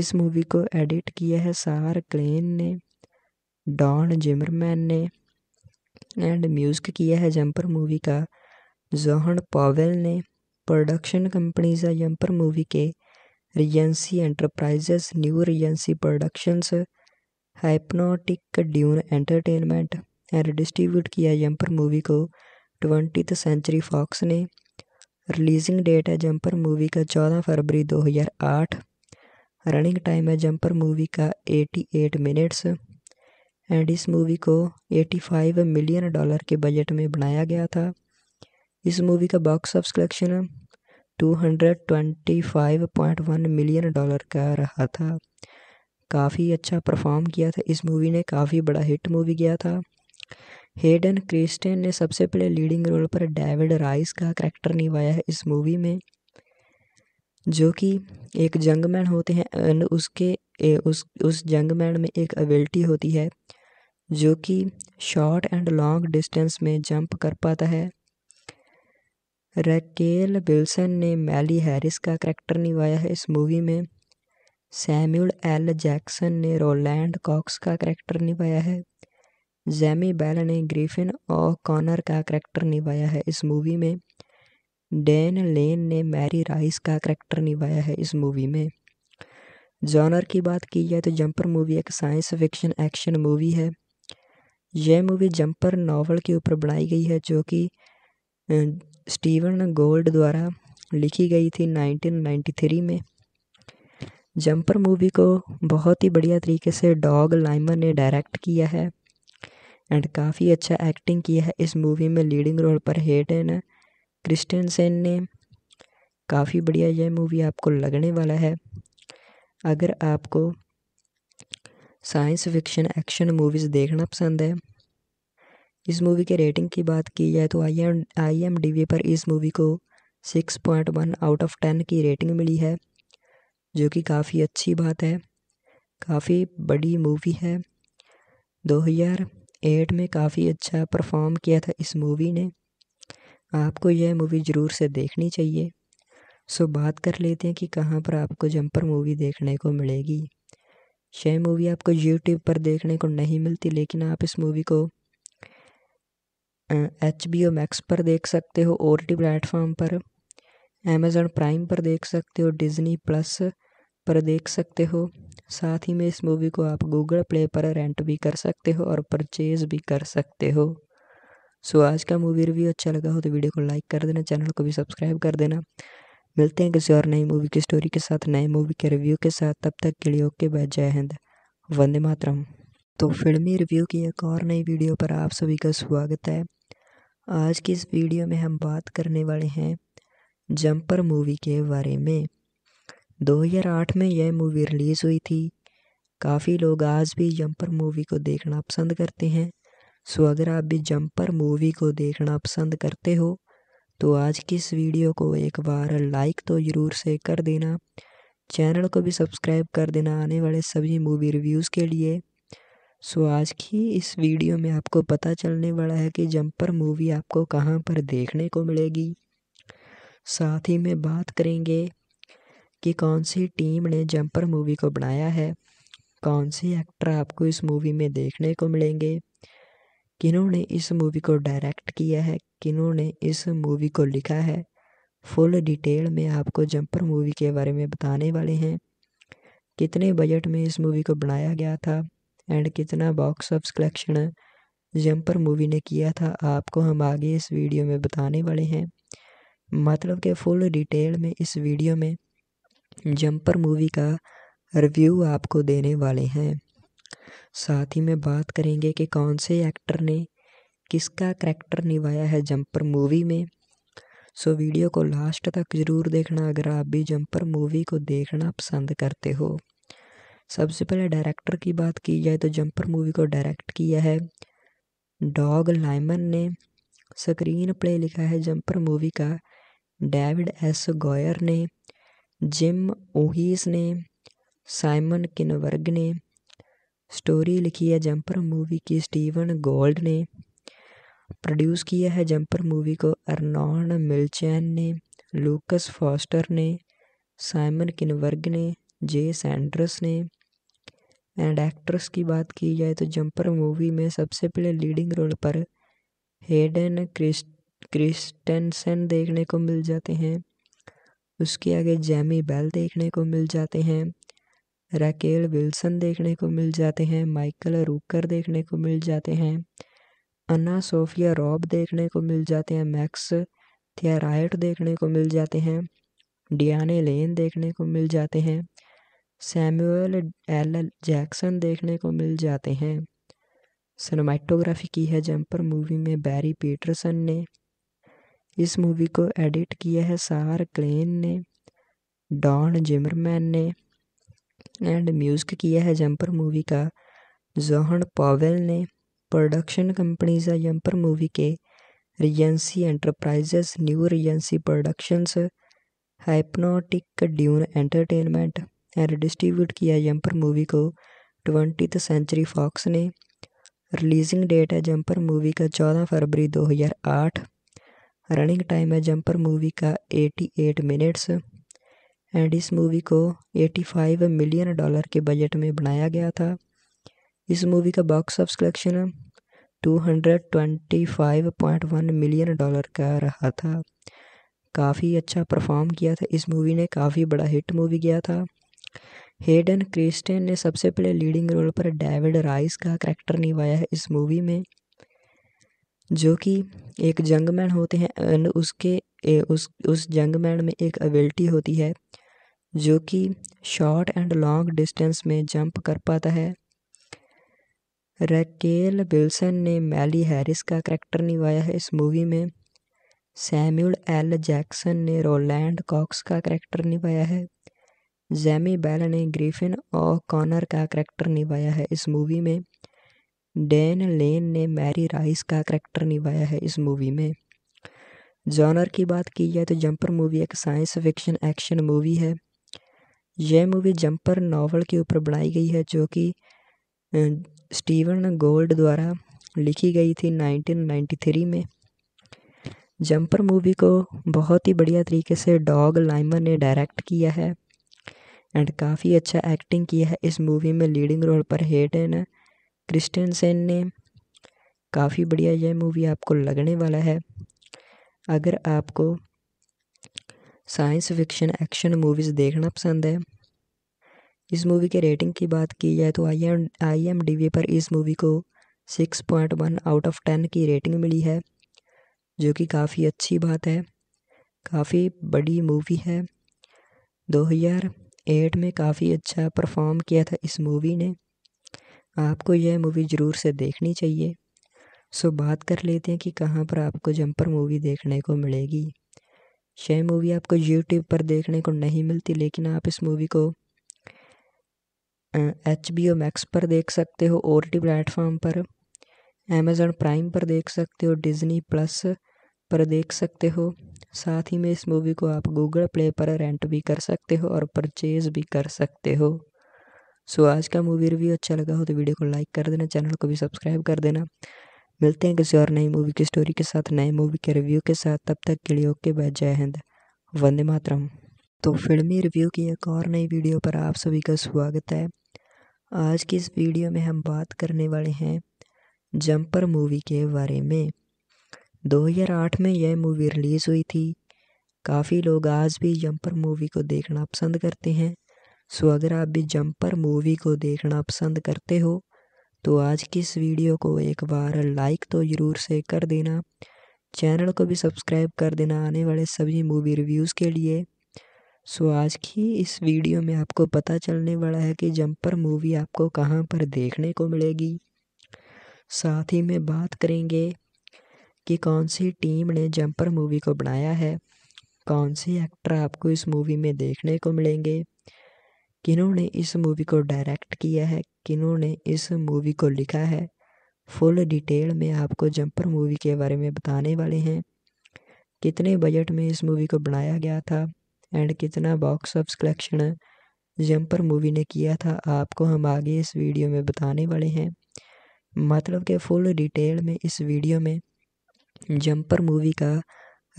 इस मूवी को एडिट किया है सार क्लेन ने डॉन जिमरमैन ने एंड म्यूज़िक किया है जंपर मूवी का जोहन पॉवेल ने प्रोडक्शन कंपनीज है जंपर मूवी के Regency Enterprises New Regency Productions Hypnotic Dune Entertainment and distribute किया जंपर मूवी को ट्वेंटी सेंचुरी फॉक्स ने रिलीजिंग डेट है जंपर मूवी का चौदह फरवरी दो हज़ार आठ रनिंग टाइम है जंपर मूवी का एटी एट मिनट्स एंड इस मूवी को एटी फाइव मिलियन डॉलर के बजट में बनाया गया था इस मूवी का box of collection two hundred twenty five point one million dollar का रहा था काफ़ी अच्छा परफॉर्म किया था इस मूवी ने काफ़ी बड़ा हिट मूवी गया था हेडन क्रिस्टेन ने सबसे पहले लीडिंग रोल पर डेविड राइस का करैक्टर निभाया है इस मूवी में जो कि एक जंगमैन होते हैं एंड उसके ए, उस उस जंगमैन में एक एबिलिटी होती है जो कि शॉर्ट एंड लॉन्ग डिस्टेंस में जंप कर पाता है रैकेल विल्सन ने मैली हैरिस का करैक्टर निभाया है इस मूवी में सैम्यूल एल जैक्सन ने रोलैंड कॉक्स का करैक्टर निभाया है जैमी बैल ने ग्रीफिन और कॉनर का करैक्टर निभाया है इस मूवी में डैन लेन ने मैरी राइस का करैक्टर निभाया है इस मूवी में जॉनर की बात की जाए तो जंपर मूवी एक साइंस फिक्शन एक्शन मूवी है यह मूवी जंपर नावल के ऊपर बनाई गई है जो कि स्टीवन गोल्ड द्वारा लिखी गई थी 1993 में जंपर मूवी को बहुत ही बढ़िया तरीके से डॉग लाइमर ने डायरेक्ट किया है एंड काफ़ी अच्छा एक्टिंग किया है इस मूवी में लीडिंग रोल पर हेट है क्रिस्टन सेन ने काफ़ी बढ़िया यह मूवी आपको लगने वाला है अगर आपको साइंस फिक्शन एक्शन मूवीज़ देखना पसंद है इस मूवी के रेटिंग की बात की जाए तो I M I M D we पर इस मूवी को six point one out of ten की रेटिंग मिली है जो कि काफ़ी अच्छी बात है काफ़ी बड़ी मूवी है दो हज़ार एट में काफ़ी अच्छा परफॉर्म किया था इस मूवी ने आपको यह मूवी ज़रूर से देखनी चाहिए सो बात कर लेते हैं कि कहाँ पर आपको जंपर मूवी देखने को मिलेगी यह मूवी आपको यूट्यूब पर देखने को नहीं मिलती लेकिन आप इस मूवी को एच बी ओ मैक्स पर देख सकते हो ओ टी प्लेटफॉर्म पर अमेज़न प्राइम पर देख सकते हो डिज़नी प्लस पर देख सकते हो साथ ही में इस मूवी को आप गूगल प्ले पर रेंट भी कर सकते हो और परचेज भी कर सकते हो सो आज का मूवी रिव्यू अच्छा लगा हो तो वीडियो को लाइक कर देना चैनल को भी सब्सक्राइब कर देना मिलते हैं किसी और नई मूवी की स्टोरी के साथ नए मूवी के रिव्यू के साथ तब तक के लिए ओके बाय जय हिंद वंदे मातरम तो फिल्मी रिव्यू की एक और नई वीडियो पर आप सभी का स्वागत है आज की इस वीडियो में हम बात करने वाले हैं जंपर मूवी के बारे में 2008 में यह मूवी रिलीज़ हुई थी काफ़ी लोग आज भी जंपर मूवी को देखना पसंद करते हैं सो अगर आप भी जंपर मूवी को देखना पसंद करते हो तो आज की इस वीडियो को एक बार लाइक तो ज़रूर से कर देना चैनल को भी सब्सक्राइब कर देना आने वाले सभी मूवी रिव्यूज़ के लिए सो आज की इस वीडियो में आपको पता चलने वाला है कि जंपर मूवी आपको कहाँ पर देखने को मिलेगी साथ ही में बात करेंगे कि कौन सी टीम ने जंपर मूवी को बनाया है कौन से एक्टर आपको इस मूवी में देखने को मिलेंगे किन्होंने इस मूवी को डायरेक्ट किया है किन्होंने इस मूवी को लिखा है फुल डिटेल में आपको जंपर मूवी के बारे में बताने वाले हैं कितने बजट में इस मूवी को बनाया गया था एंड कितना box of collection Jumper movie ने किया था आपको हम आगे इस वीडियो में बताने वाले हैं मतलब के फुल डिटेल में इस वीडियो में जंपर मूवी का रिव्यू आपको देने वाले हैं साथ ही में बात करेंगे कि कौन से एक्टर ने किसका करैक्टर निभाया है जंपर मूवी में सो वीडियो को लास्ट तक ज़रूर देखना अगर आप भी जंपर मूवी को देखना पसंद करते हो सबसे पहले डायरेक्टर की बात की जाए तो जंपर मूवी को डायरेक्ट किया है डॉग लाइमन ने स्क्रीन प्ले लिखा है जंपर मूवी का डेविड एस गोयर ने जिम ओहीस ने साइमन किनवर्ग ने स्टोरी लिखी है जंपर मूवी की स्टीवन गोल्ड ने प्रोड्यूस किया है जंपर मूवी को अरनॉन मिलचैन ने लूकस फॉस्टर ने साइमन किनवर्ग ने जे सैंड्रस ने एंड एक्ट्रेस की बात की जाए तो जंपर मूवी में सबसे पहले लीडिंग रोल पर हेडन क्रिस्ट क्रिस्टेंसन देखने को मिल जाते हैं उसके आगे जैमी बेल देखने को मिल जाते हैं रैकेल विल्सन देखने को मिल जाते हैं माइकल रूकर देखने को मिल जाते हैं अन्ना सोफिया रॉब देखने को मिल जाते हैं मैक्स थियराइट देखने को मिल जाते हैं डियाने लेन देखने को मिल जाते हैं सैमुअल एल जैक्सन देखने को मिल जाते हैं सिनेमाटोग्राफी की है जंपर मूवी में बैरी पीटरसन ने इस मूवी को एडिट किया है सार क्लेन ने डॉन जिमरमैन ने एंड म्यूज़िक किया है जंपर मूवी का जोहन पावेल ने प्रोडक्शन कंपनीज है जंपर मूवी के Regency Enterprises New Regency Productions Hypnotic Dune Entertainment and distribute किया जंपर मूवी को ट्वेंटी सेंचुरी फॉक्स ने रिलीजिंग डेट है जंपर मूवी का चौदह फरवरी आठ रनिंग टाइम है जंपर मूवी का 88 मिनट्स एंड इस मूवी को 85 मिलियन डॉलर के बजट में बनाया गया था इस मूवी का box of collection 225.1 million dollar का रहा था काफ़ी अच्छा परफॉर्म किया था इस मूवी ने काफ़ी बड़ा हिट मूवी गया था हेडन क्रिस्टन ने सबसे पहले लीडिंग रोल पर डेविड राइस का करैक्टर निभाया है इस मूवी में जो कि एक जंगमैन होते हैं एंड उसके ए, उस उस जंगमैन में एक एबिलिटी होती है जो कि शॉर्ट एंड लॉन्ग डिस्टेंस में जंप कर पाता है रैकेल विल्सन ने मैली हैरिस का करैक्टर निभाया है इस मूवी में सैम्यूल एल जैक्सन ने रोलैंड कॉक्स का करैक्टर निभाया है जैमी बैल ने ग्रीफिन और कॉनर का करैक्टर निभाया है इस मूवी में डैन लेन ने मैरी राइस का करैक्टर निभाया है इस मूवी में जॉनर की बात की जाए तो जंपर मूवी एक साइंस फिक्शन एक्शन मूवी है यह मूवी जंपर नावल के ऊपर बनाई गई है जो कि स्टीवन गोल्ड द्वारा लिखी गई थी 1993 में जंपर मूवी को बहुत ही बढ़िया तरीके से डॉग लाइमन ने डायरेक्ट किया है एंड काफ़ी अच्छा एक्टिंग किया है इस मूवी में लीडिंग रोल पर है क्रिस्टन सेन ने काफ़ी बढ़िया यह मूवी आपको लगने वाला है अगर आपको साइंस फिक्शन एक्शन मूवीज़ देखना पसंद है इस मूवी के रेटिंग की बात की जाए तो I M I M D we पर इस मूवी को six point one out of ten की रेटिंग मिली है जो कि काफ़ी अच्छी बात है काफ़ी बड़ी मूवी है दो हज़ार एट में काफ़ी अच्छा परफॉर्म किया था इस मूवी ने आपको यह मूवी ज़रूर से देखनी चाहिए सो बात कर लेते हैं कि कहाँ पर आपको जंपर मूवी देखने को मिलेगी यह मूवी आपको यूट्यूब पर देखने को नहीं मिलती लेकिन आप इस मूवी को एच बी ओ मैक्स पर देख सकते हो ओ टी प्लेटफॉर्म पर अमेज़न प्राइम पर देख सकते हो डिज़नी प्लस पर देख सकते हो साथ ही में इस मूवी को आप गूगल प्ले पर रेंट भी कर सकते हो और परचेज़ भी कर सकते हो सो so, आज का मूवी रिव्यू अच्छा लगा हो तो वीडियो को लाइक कर देना चैनल को भी सब्सक्राइब कर देना मिलते हैं किसी और नई मूवी की स्टोरी के साथ नए मूवी के रिव्यू के साथ तब तक के लिए ओके बाय जय हिंद वंदे मातरम तो फिल्मी रिव्यू की एक और नई वीडियो पर आप सभी का स्वागत है आज की इस वीडियो में हम बात करने वाले हैं जंपर मूवी के बारे में 2008 में यह मूवी रिलीज़ हुई थी काफ़ी लोग आज भी जंपर मूवी को देखना पसंद करते हैं सो अगर आप भी जंपर मूवी को देखना पसंद करते हो तो आज की इस वीडियो को एक बार लाइक तो ज़रूर से कर देना चैनल को भी सब्सक्राइब कर देना आने वाले सभी मूवी रिव्यूज़ के लिए सो आज की इस वीडियो में आपको पता चलने वाला है कि जंपर मूवी आपको कहाँ पर देखने को मिलेगी साथ ही में बात करेंगे कि कौन सी टीम ने जंपर मूवी को बनाया है कौन से एक्टर आपको इस मूवी में देखने को मिलेंगे किन्होंने इस मूवी को डायरेक्ट किया है किन्होंने इस मूवी को लिखा है फुल डिटेल में आपको जंपर मूवी के बारे में बताने वाले हैं कितने बजट में इस मूवी को बनाया गया था एंड कितना box of collection Jumper movie ने किया था आपको हम आगे इस वीडियो में बताने वाले हैं मतलब कि फुल डिटेल में इस वीडियो में जंपर मूवी का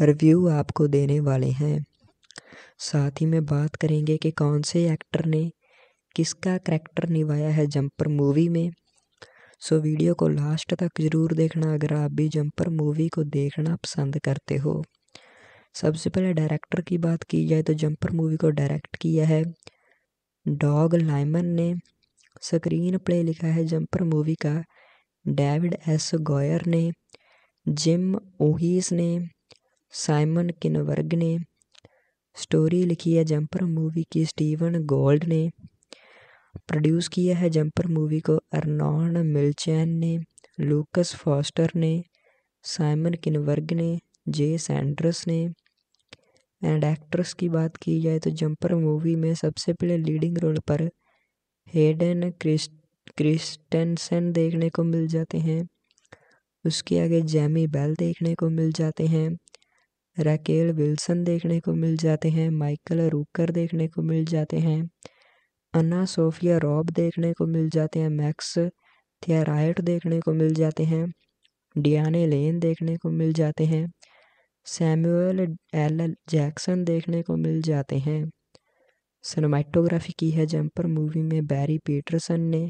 रिव्यू आपको देने वाले हैं साथ ही में बात करेंगे कि कौन से एक्टर ने किसका करैक्टर निभाया है जंपर मूवी में सो वीडियो को लास्ट तक ज़रूर देखना अगर आप भी जंपर मूवी को देखना पसंद करते हो सबसे पहले डायरेक्टर की बात की जाए तो जंपर मूवी को डायरेक्ट किया है डॉग लाइमन ने स्क्रीन प्ले लिखा है जंपर मूवी का डेविड एस गोयर ने जिम ओहिस ने साइमन किनवर्ग ने स्टोरी लिखी है जंपर मूवी की स्टीवन गोल्ड ने प्रोड्यूस किया है जंपर मूवी को अरनॉन मिलचैन ने लूकस फॉस्टर ने साइमन किनवर्ग ने जे सैंड्रस ने एंड एक्ट्रेस की बात की जाए तो जंपर मूवी में सबसे पहले लीडिंग रोल पर हेडन क्रिस क्रिस्टेंसन देखने को मिल जाते हैं उसके आगे जैमी बेल देखने को मिल जाते हैं राकेल विल्सन देखने को मिल जाते हैं माइकल रूकर देखने को मिल जाते हैं अन्ना सोफिया रॉब देखने को मिल जाते हैं मैक्स थियराइट देखने को मिल जाते हैं डियाने लेन देखने को मिल जाते हैं सैमुअल एल जैक्सन देखने को मिल जाते हैं सिनेमाटोग्राफी की है जंपर मूवी में बैरी पीटरसन ने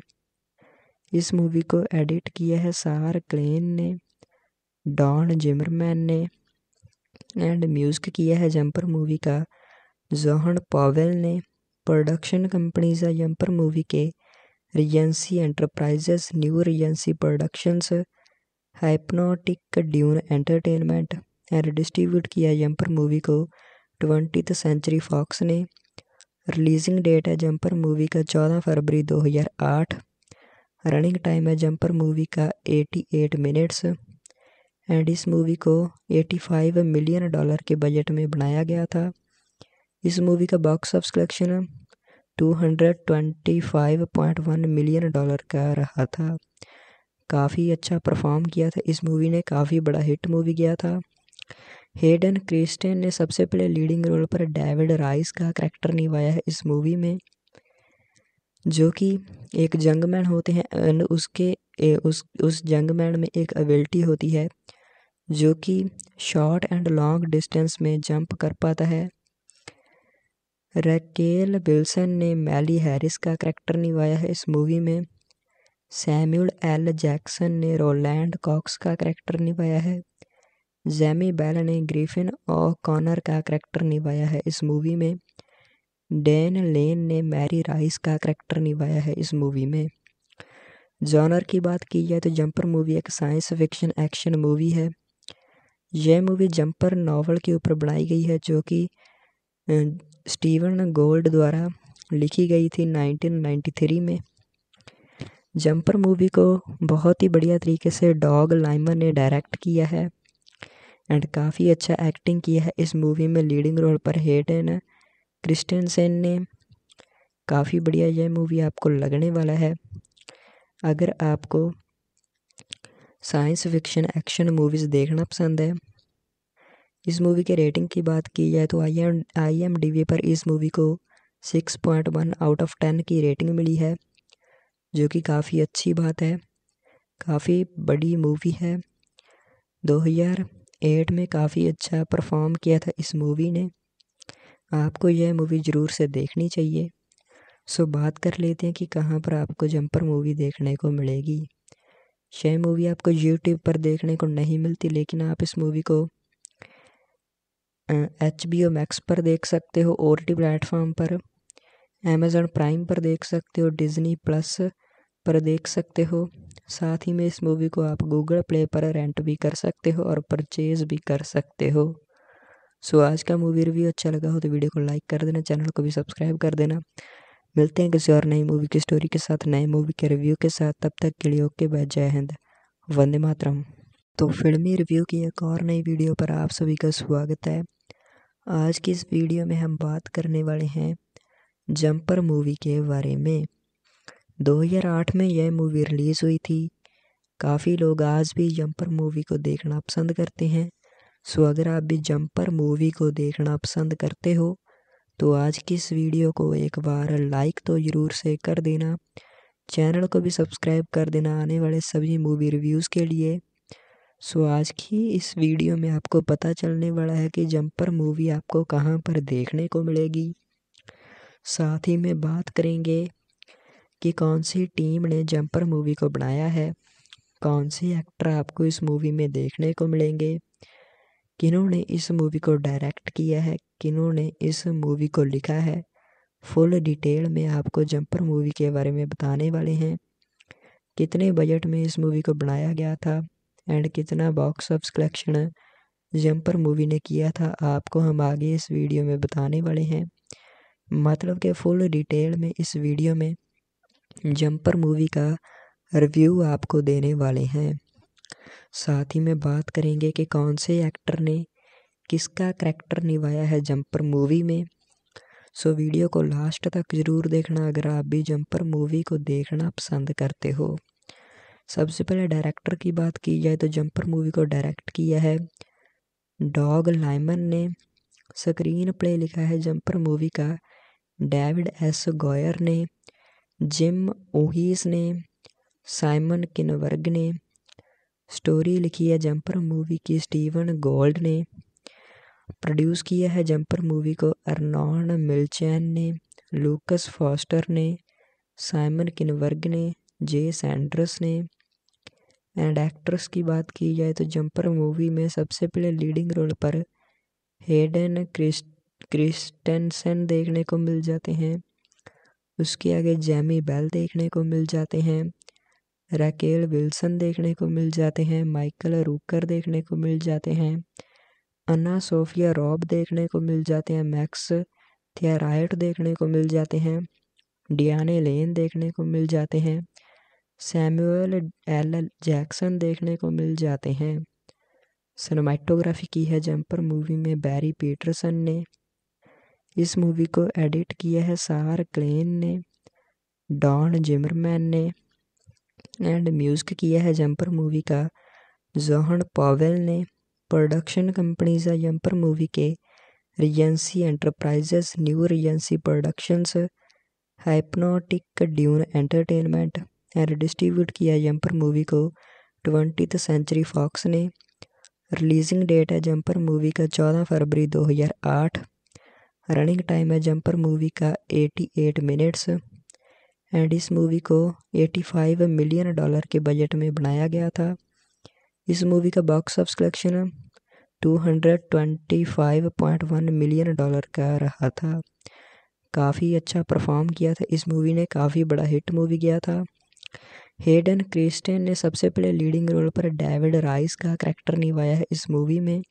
इस मूवी को एडिट किया है सार क्लेन ने डॉन जिमरमैन ने एंड म्यूज़िक किया है जंपर मूवी का जोहन पावेल ने प्रोडक्शन कंपनीज है जंपर मूवी के Regency Enterprises New Regency Productions Hypnotic Dune Entertainment and distribute किया जंपर मूवी को ट्वेंटी सेंचुरी फॉक्स ने रिलीजिंग डेट है जंपर मूवी का चौदह फरवरी 2008 रनिंग टाइम है जंपर मूवी का 88 मिनट्स एंड इस मूवी को 85 मिलियन डॉलर के बजट में बनाया गया था इस मूवी का box office collection 225.1 million dollar का रहा था काफ़ी अच्छा परफॉर्म किया था इस मूवी ने काफ़ी बड़ा हिट मूवी गया था हेडन क्रिस्टन ने सबसे पहले लीडिंग रोल पर डेविड राइस का कैरेक्टर निभाया है इस मूवी में जो कि एक जंगमैन होते हैं एंड उसके ए, उस उस जंगमैन में एक एबिलिटी होती है जो कि शॉर्ट एंड लॉन्ग डिस्टेंस में जंप कर पाता है रैकेल विल्सन ने मैली हैरिस का करैक्टर निभाया है इस मूवी में सैम्यूल एल जैक्सन ने रोलैंड कॉक्स का करैक्टर निभाया है जैमी बेल ने ग्रिफिन और कॉनर का करैक्टर निभाया है इस मूवी में डैन लेन ने मैरी राइस का करैक्टर निभाया है इस मूवी में जॉनर की बात की जाए तो जंपर मूवी एक साइंस फिक्शन एक्शन मूवी है यह मूवी जंपर नावल के ऊपर बनाई गई है जो कि स्टीवन गोल्ड द्वारा लिखी गई थी 1993 में जंपर मूवी को बहुत ही बढ़िया तरीके से डॉग लाइमन ने डायरेक्ट किया है एंड काफ़ी अच्छा एक्टिंग किया है इस मूवी में लीडिंग रोल पर क्रिस्टन सेन ने काफ़ी बढ़िया यह मूवी आपको लगने वाला है अगर आपको साइंस फिक्शन एक्शन मूवीज़ देखना पसंद है इस मूवी के रेटिंग की बात की जाए तो I M I M D we पर इस मूवी को six point one out of ten की रेटिंग मिली है जो कि काफ़ी अच्छी बात है काफ़ी बड़ी मूवी है दो हज़ार एट में काफ़ी अच्छा परफॉर्म किया था इस मूवी ने आपको यह मूवी ज़रूर से देखनी चाहिए सो बात कर लेते हैं कि कहाँ पर आपको जंपर मूवी देखने को मिलेगी यह मूवी आपको यूट्यूब पर देखने को नहीं मिलती लेकिन आप इस मूवी को एच बी ओ मैक्स पर देख सकते हो ओ टी प्लेटफॉर्म पर अमेज़न प्राइम पर देख सकते हो डिज़नी प्लस पर देख सकते हो साथ ही में इस मूवी को आप गूगल प्ले पर रेंट भी कर सकते हो और परचेज भी कर सकते हो सो आज का मूवी रिव्यू अच्छा लगा हो तो वीडियो को लाइक कर देना चैनल को भी सब्सक्राइब कर देना मिलते हैं किसी और नई मूवी की स्टोरी के साथ नए मूवी के रिव्यू के साथ तब तक के लिए ओके बाय जय हिंद वंदे मातरम तो फिल्मी रिव्यू की एक और नई वीडियो पर आप सभी का स्वागत है आज की इस वीडियो में हम बात करने वाले हैं जंपर मूवी के बारे में 2008 में यह मूवी रिलीज़ हुई थी काफ़ी लोग आज भी जंपर मूवी को देखना पसंद करते हैं सो अगर आप भी जंपर मूवी को देखना पसंद करते हो तो आज की इस वीडियो को एक बार लाइक तो ज़रूर से कर देना चैनल को भी सब्सक्राइब कर देना आने वाले सभी मूवी रिव्यूज़ के लिए सो आज की इस वीडियो में आपको पता चलने वाला है कि जंपर मूवी आपको कहाँ पर देखने को मिलेगी साथ ही में बात करेंगे कि कौन सी टीम ने जंपर मूवी को बनाया है कौन से एक्टर आपको इस मूवी में देखने को मिलेंगे किन्होंने इस मूवी को डायरेक्ट किया है किन्होंने इस मूवी को लिखा है फुल डिटेल में आपको जंपर मूवी के बारे में बताने वाले हैं कितने बजट में इस मूवी को बनाया गया था एंड कितना box of collection Jumper movie ने किया था आपको हम आगे इस वीडियो में बताने वाले हैं मतलब के फुल डिटेल में इस वीडियो में जंपर मूवी का रिव्यू आपको देने वाले हैं साथ ही में बात करेंगे कि कौन से एक्टर ने किसका करैक्टर निभाया है जंपर मूवी में सो वीडियो को लास्ट तक ज़रूर देखना अगर आप भी जंपर मूवी को देखना पसंद करते हो सबसे पहले डायरेक्टर की बात की जाए तो जंपर मूवी को डायरेक्ट किया है डॉग लाइमन ने स्क्रीन प्ले लिखा है जंपर मूवी का डेविड एस गोयर ने जिम ओहिस ने साइमन किनवर्ग ने स्टोरी लिखी है जंपर मूवी की स्टीवन गोल्ड ने प्रोड्यूस किया है जंपर मूवी को अर्नॉन मिलचैन ने लूकस फॉस्टर ने साइमन किनवर्ग ने जे सैंड्रस ने एंड एक्ट्रेस की बात की जाए तो जंपर मूवी में सबसे पहले लीडिंग रोल पर हेडन क्रिस्टेंसन देखने को मिल जाते हैं उसके आगे जैमी बेल देखने को मिल जाते हैं राकेल विल्सन देखने को मिल जाते हैं माइकल रूकर देखने को मिल जाते हैं अन्ना सोफिया रॉब देखने को मिल जाते हैं मैक्स थियराइट देखने को मिल जाते हैं डियाने लेन देखने को मिल जाते हैं सैमुअल एल जैक्सन देखने को मिल जाते हैं सिनेमाटोग्राफी की है जंपर मूवी में बैरी पीटरसन ने इस मूवी को एडिट किया है सार क्लेन ने डॉन जिमरमैन ने एंड म्यूज़िक किया है जंपर मूवी का जोहन पॉवेल ने प्रोडक्शन कंपनीज है यम्पर मूवी के Regency Enterprises New Regency Productions Hypnotic Dune Entertainment and distribute किया यम्पर मूवी को ट्वेंटी सेंचुरी फॉक्स ने रिलीजिंग डेट है जम्पर मूवी का चौदह फरवरी 2008 रनिंग टाइम है जम्पर मूवी का 88 मिनट्स एंड इस मूवी को 85 मिलियन डॉलर के बजट में बनाया गया था इस मूवी का box office collection two hundred twenty five point one million dollar का रहा था काफ़ी अच्छा परफॉर्म किया था इस मूवी ने काफ़ी बड़ा हिट मूवी किया था हेडन क्रिस्टेन ने सबसे पहले लीडिंग रोल पर डेविड राइस का करैक्टर निभाया है इस मूवी में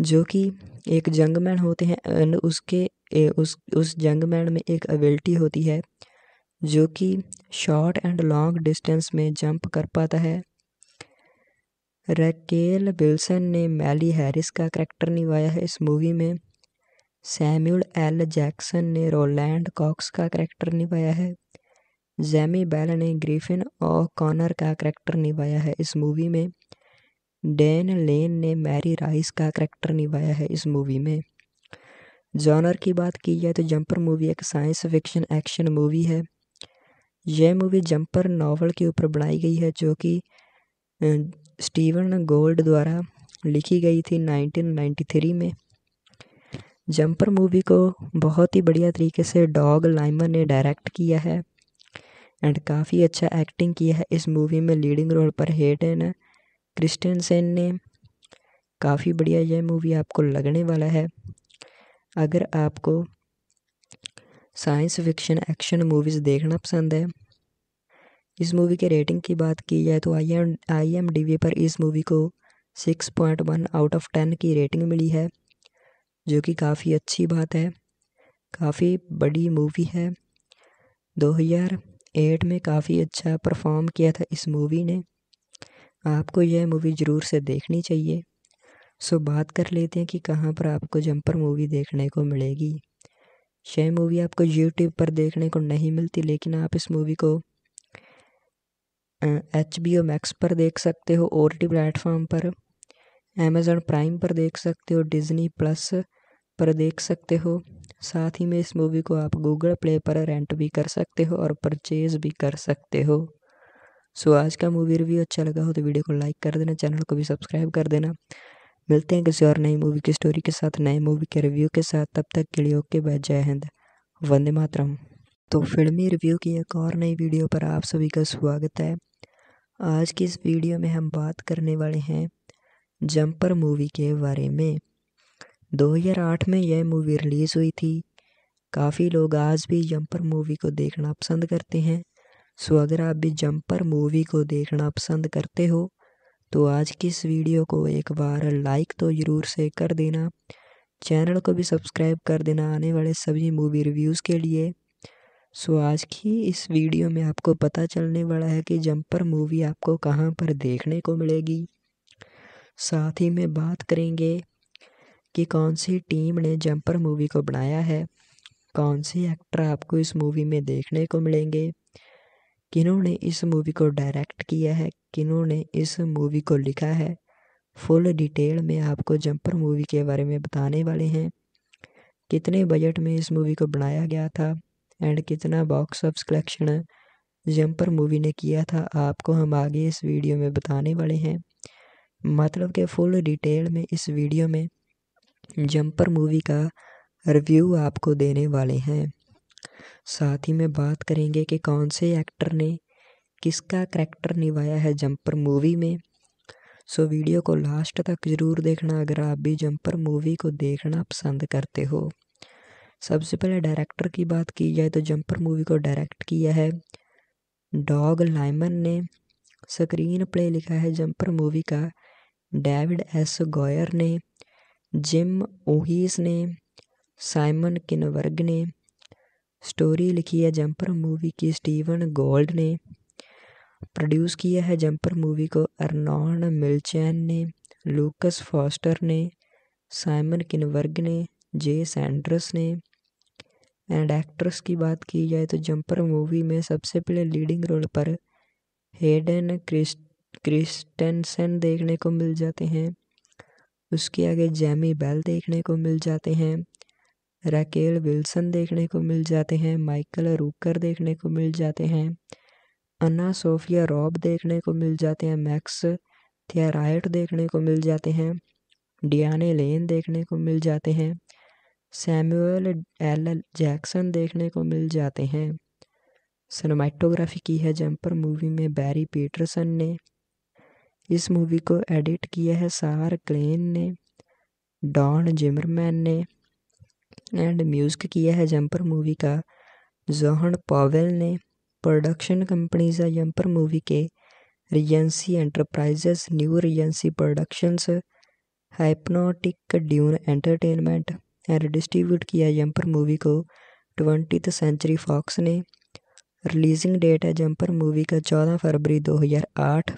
जो कि एक जंगमैन होते हैं एंड उसके ए, उस उस जंगमैन में एक एबिलिटी होती है जो कि शॉर्ट एंड लॉन्ग डिस्टेंस में जंप कर पाता है रैकेल विल्सन ने मैली हैरिस का करैक्टर निभाया है इस मूवी में सैम्यूल एल जैक्सन ने रोलैंड कॉक्स का करैक्टर निभाया है जैमी बैल ने ग्रीफिन और कॉनर का करैक्टर निभाया है इस मूवी में डेन लेन ने मैरी राइस का करैक्टर निभाया है इस मूवी में जॉनर की बात की जाए तो जंपर मूवी एक साइंस फिक्शन एक्शन मूवी है यह मूवी जंपर नावल के ऊपर बनाई गई है जो कि स्टीवन गोल्ड द्वारा लिखी गई थी 1993 में जंपर मूवी को बहुत ही बढ़िया तरीके से डॉग लाइमन ने डायरेक्ट किया है एंड काफ़ी अच्छा एक्टिंग किया है इस मूवी में लीडिंग रोल पर क्रिस्टन सेन ने काफ़ी बढ़िया यह मूवी आपको लगने वाला है अगर आपको साइंस फिक्शन एक्शन मूवीज़ देखना पसंद है इस मूवी के रेटिंग की बात की जाए तो I M I M D we पर इस मूवी को six point one out of ten की रेटिंग मिली है जो कि काफ़ी अच्छी बात है काफ़ी बड़ी मूवी है दो हज़ार एट में काफ़ी अच्छा परफॉर्म किया था इस मूवी ने आपको यह मूवी ज़रूर से देखनी चाहिए सो बात कर लेते हैं कि कहाँ पर आपको जंपर मूवी देखने को मिलेगी यह मूवी आपको यूट्यूब पर देखने को नहीं मिलती लेकिन आप इस मूवी को एच बी ओ मैक्स पर देख सकते हो ओ टी प्लेटफॉर्म पर अमेज़न प्राइम पर देख सकते हो डिज़नी प्लस पर देख सकते हो साथ ही में इस मूवी को आप गूगल प्ले पर रेंट भी कर सकते हो और परचेज़ भी कर सकते हो सो आज का मूवी रिव्यू अच्छा लगा हो तो वीडियो को लाइक कर देना चैनल को भी सब्सक्राइब कर देना मिलते हैं किसी और नई मूवी की स्टोरी के साथ नए मूवी के रिव्यू के साथ तब तक के लिए ओके बाय जय हिंद वंदे मातरम तो फिल्मी रिव्यू की एक और नई वीडियो पर आप सभी का स्वागत है आज की इस वीडियो में हम बात करने वाले हैं जंपर मूवी के बारे में 2008 में यह मूवी रिलीज़ हुई थी काफ़ी लोग आज भी जंपर मूवी को देखना पसंद करते हैं सो अगर आप भी जंपर मूवी को देखना पसंद करते हो तो आज की इस वीडियो को एक बार लाइक तो ज़रूर से कर देना चैनल को भी सब्सक्राइब कर देना आने वाले सभी मूवी रिव्यूज़ के लिए सो आज की इस वीडियो में आपको पता चलने वाला है कि जंपर मूवी आपको कहाँ पर देखने को मिलेगी साथ ही में बात करेंगे कि कौन सी टीम ने जंपर मूवी को बनाया है कौन से एक्टर आपको इस मूवी में देखने को मिलेंगे किन्होंने इस मूवी को डायरेक्ट किया है किन्होंने इस मूवी को लिखा है फुल डिटेल में आपको जंपर मूवी के बारे में बताने वाले हैं कितने बजट में इस मूवी को बनाया गया था एंड कितना box of collection Jumper movie ने किया था आपको हम आगे इस वीडियो में बताने वाले हैं मतलब के फुल डिटेल में इस वीडियो में जंपर मूवी का रिव्यू आपको देने वाले हैं साथ ही में बात करेंगे कि कौन से एक्टर ने किसका करैक्टर निभाया है जंपर मूवी में सो वीडियो को लास्ट तक ज़रूर देखना अगर आप भी जंपर मूवी को देखना पसंद करते हो सबसे पहले डायरेक्टर की बात की जाए तो जंपर मूवी को डायरेक्ट किया है डॉग लाइमन ने स्क्रीन प्ले लिखा है जंपर मूवी का डेविड एस गोयर ने जिम ओहिस ने साइमन किनवर्ग ने स्टोरी लिखी है जंपर मूवी की स्टीवन गोल्ड ने प्रोड्यूस किया है जंपर मूवी को अर्नॉन मिलचैन ने लूकस फॉस्टर ने साइमन किनवर्ग ने जे सैंड्रस ने एंड एक्ट्रेस की बात की जाए तो जंपर मूवी में सबसे पहले लीडिंग रोल पर हेडन क्रिस्ट क्रिस्टेंसन देखने को मिल जाते हैं उसके आगे जैमी बेल देखने को मिल जाते हैं राकेल विल्सन देखने को मिल जाते हैं माइकल रूकर देखने को मिल जाते हैं अन्ना सोफिया रॉब देखने को मिल जाते हैं मैक्स थियाराइट देखने को मिल जाते हैं डियाने लेन देखने को मिल जाते हैं सैमुअल एल जैक्सन देखने को मिल जाते हैं सिनेमाटोग्राफी की है जंपर मूवी में बैरी पीटरसन ने इस मूवी को एडिट किया है सार क्लेन ने डॉन जिमरमैन ने एंड म्यूज़िक किया है जंपर मूवी का जोहन पॉवेल ने प्रोडक्शन कंपनीज है जंपर मूवी के Regency Enterprises New Regency Productions Hypnotic Dune Entertainment and distribute किया जंपर मूवी को ट्वेंटी सेंचुरी फॉक्स ने रिलीजिंग डेट है जंपर मूवी का चौदह फरवरी 2008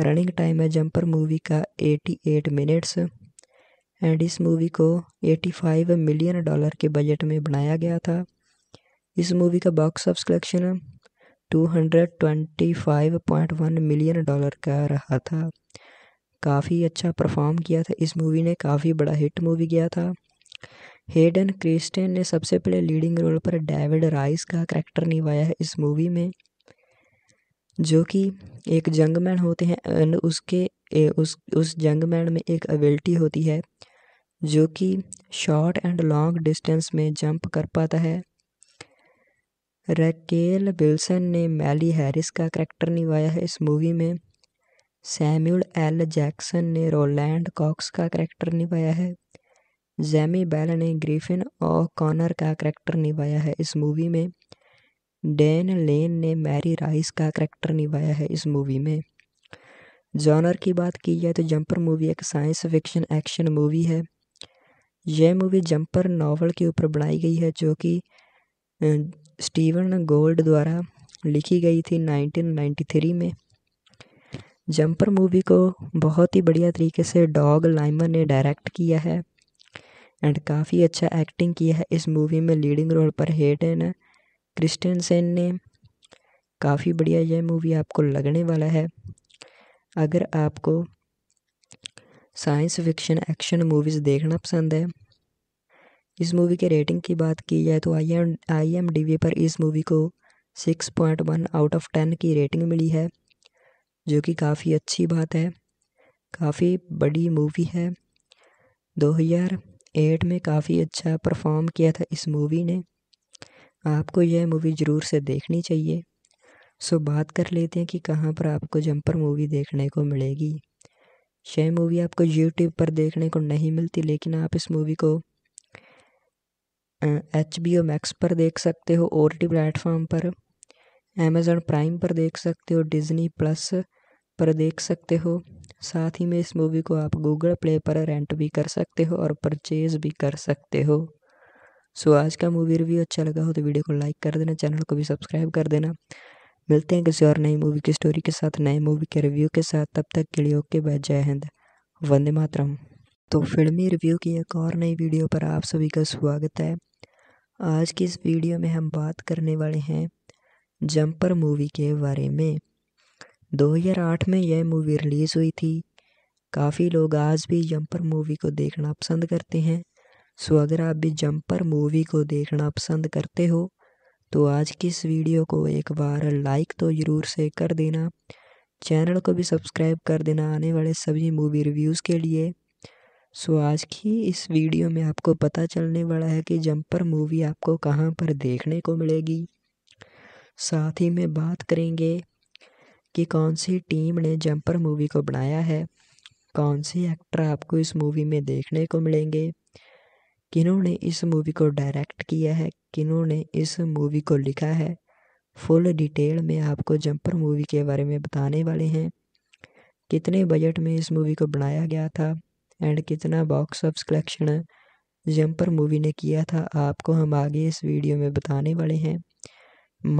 रनिंग टाइम है जंपर मूवी का 88 मिनट्स एंड इस मूवी को 85 मिलियन डॉलर के बजट में बनाया गया था इस मूवी का box of collection 225.1 million dollar का रहा था काफ़ी अच्छा परफॉर्म किया था इस मूवी ने काफ़ी बड़ा हिट मूवी किया था हेडन क्रिस्टेन ने सबसे पहले लीडिंग रोल पर डेविड राइस का करैक्टर निभाया है इस मूवी में जो कि एक जंगमैन होते हैं एंड उसके ए, उस उस जंगमैन में एक एबिलिटी होती है जो कि शॉर्ट एंड लॉन्ग डिस्टेंस में जंप कर पाता है रैकेल विल्सन ने मैली हैरिस का करैक्टर निभाया है इस मूवी में सैम्यूल एल जैक्सन ने रोलैंड कॉक्स का करैक्टर निभाया है जैमी बैल ने ग्रिफिन और कॉनर का करैक्टर निभाया है इस मूवी में डैन लेन ने मैरी राइस का करैक्टर निभाया है इस मूवी में जॉनर की बात की जाए तो जंपर मूवी एक साइंस फिक्शन एक्शन मूवी है यह मूवी जंपर नावल के ऊपर बनाई गई है जो कि स्टीवन गोल्ड द्वारा लिखी गई थी 1993 में जंपर मूवी को बहुत ही बढ़िया तरीके से डॉग लाइमर ने डायरेक्ट किया है एंड काफ़ी अच्छा एक्टिंग किया है इस मूवी में लीडिंग रोल पर हेडन क्रिस्टन सेन ने काफ़ी बढ़िया यह मूवी आपको लगने वाला है अगर आपको साइंस फिक्शन एक्शन मूवीज़ देखना पसंद है इस मूवी के रेटिंग की बात की जाए तो I M I M D we पर इस मूवी को six point one out of ten की रेटिंग मिली है जो कि काफ़ी अच्छी बात है काफ़ी बड़ी मूवी है दो हज़ार एट में काफ़ी अच्छा परफॉर्म किया था इस मूवी ने आपको यह मूवी ज़रूर से देखनी चाहिए सो बात कर लेते हैं कि कहाँ पर आपको जंपर मूवी देखने को मिलेगी यह मूवी आपको यूट्यूब पर देखने को नहीं मिलती लेकिन आप इस मूवी को एच बी ओ मैक्स पर देख सकते हो ओ टी प्लेटफॉर्म पर अमेज़न प्राइम पर देख सकते हो डिज़नी प्लस पर देख सकते हो साथ ही में इस मूवी को आप गूगल प्ले पर रेंट भी कर सकते हो और परचेज भी कर सकते हो सो आज का मूवी रिव्यू अच्छा लगा हो तो वीडियो को लाइक कर देना चैनल को भी सब्सक्राइब कर देना मिलते हैं किसी और नई मूवी की स्टोरी के साथ नए मूवी के रिव्यू के साथ तब तक के लिए ओके बाय जय हिंद वंदे मातरम तो फिल्मी रिव्यू की एक और नई वीडियो पर आप सभी का स्वागत है आज की इस वीडियो में हम बात करने वाले हैं जंपर मूवी के बारे में 2008 में यह मूवी रिलीज़ हुई थी काफ़ी लोग आज भी जंपर मूवी को देखना पसंद करते हैं सो अगर आप भी जंपर मूवी को देखना पसंद करते हो तो आज की इस वीडियो को एक बार लाइक तो ज़रूर से कर देना चैनल को भी सब्सक्राइब कर देना आने वाले सभी मूवी रिव्यूज़ के लिए सो आज की इस वीडियो में आपको पता चलने वाला है कि जंपर मूवी आपको कहाँ पर देखने को मिलेगी साथ ही में बात करेंगे कि कौन सी टीम ने जंपर मूवी को बनाया है कौन से एक्टर आपको इस मूवी में देखने को मिलेंगे किन्होंने इस मूवी को डायरेक्ट किया है किन्होंने इस मूवी को लिखा है फुल डिटेल में आपको जंपर मूवी के बारे में बताने वाले हैं कितने बजट में इस मूवी को बनाया गया था एंड कितना box of collection Jumper movie ने किया था आपको हम आगे इस वीडियो में बताने वाले हैं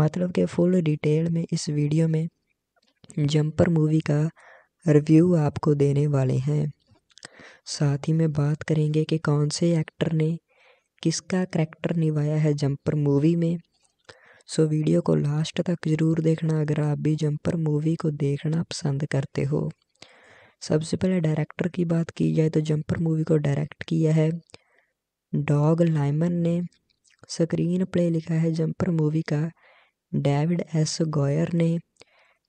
मतलब के फुल डिटेल में इस वीडियो में जंपर मूवी का रिव्यू आपको देने वाले हैं साथ ही में बात करेंगे कि कौन से एक्टर ने किसका करैक्टर निभाया है जंपर मूवी में सो वीडियो को लास्ट तक ज़रूर देखना अगर आप भी जंपर मूवी को देखना पसंद करते हो सबसे पहले डायरेक्टर की बात की जाए तो जंपर मूवी को डायरेक्ट किया है डॉग लाइमन ने स्क्रीन प्ले लिखा है जंपर मूवी का डेविड एस गोयर ने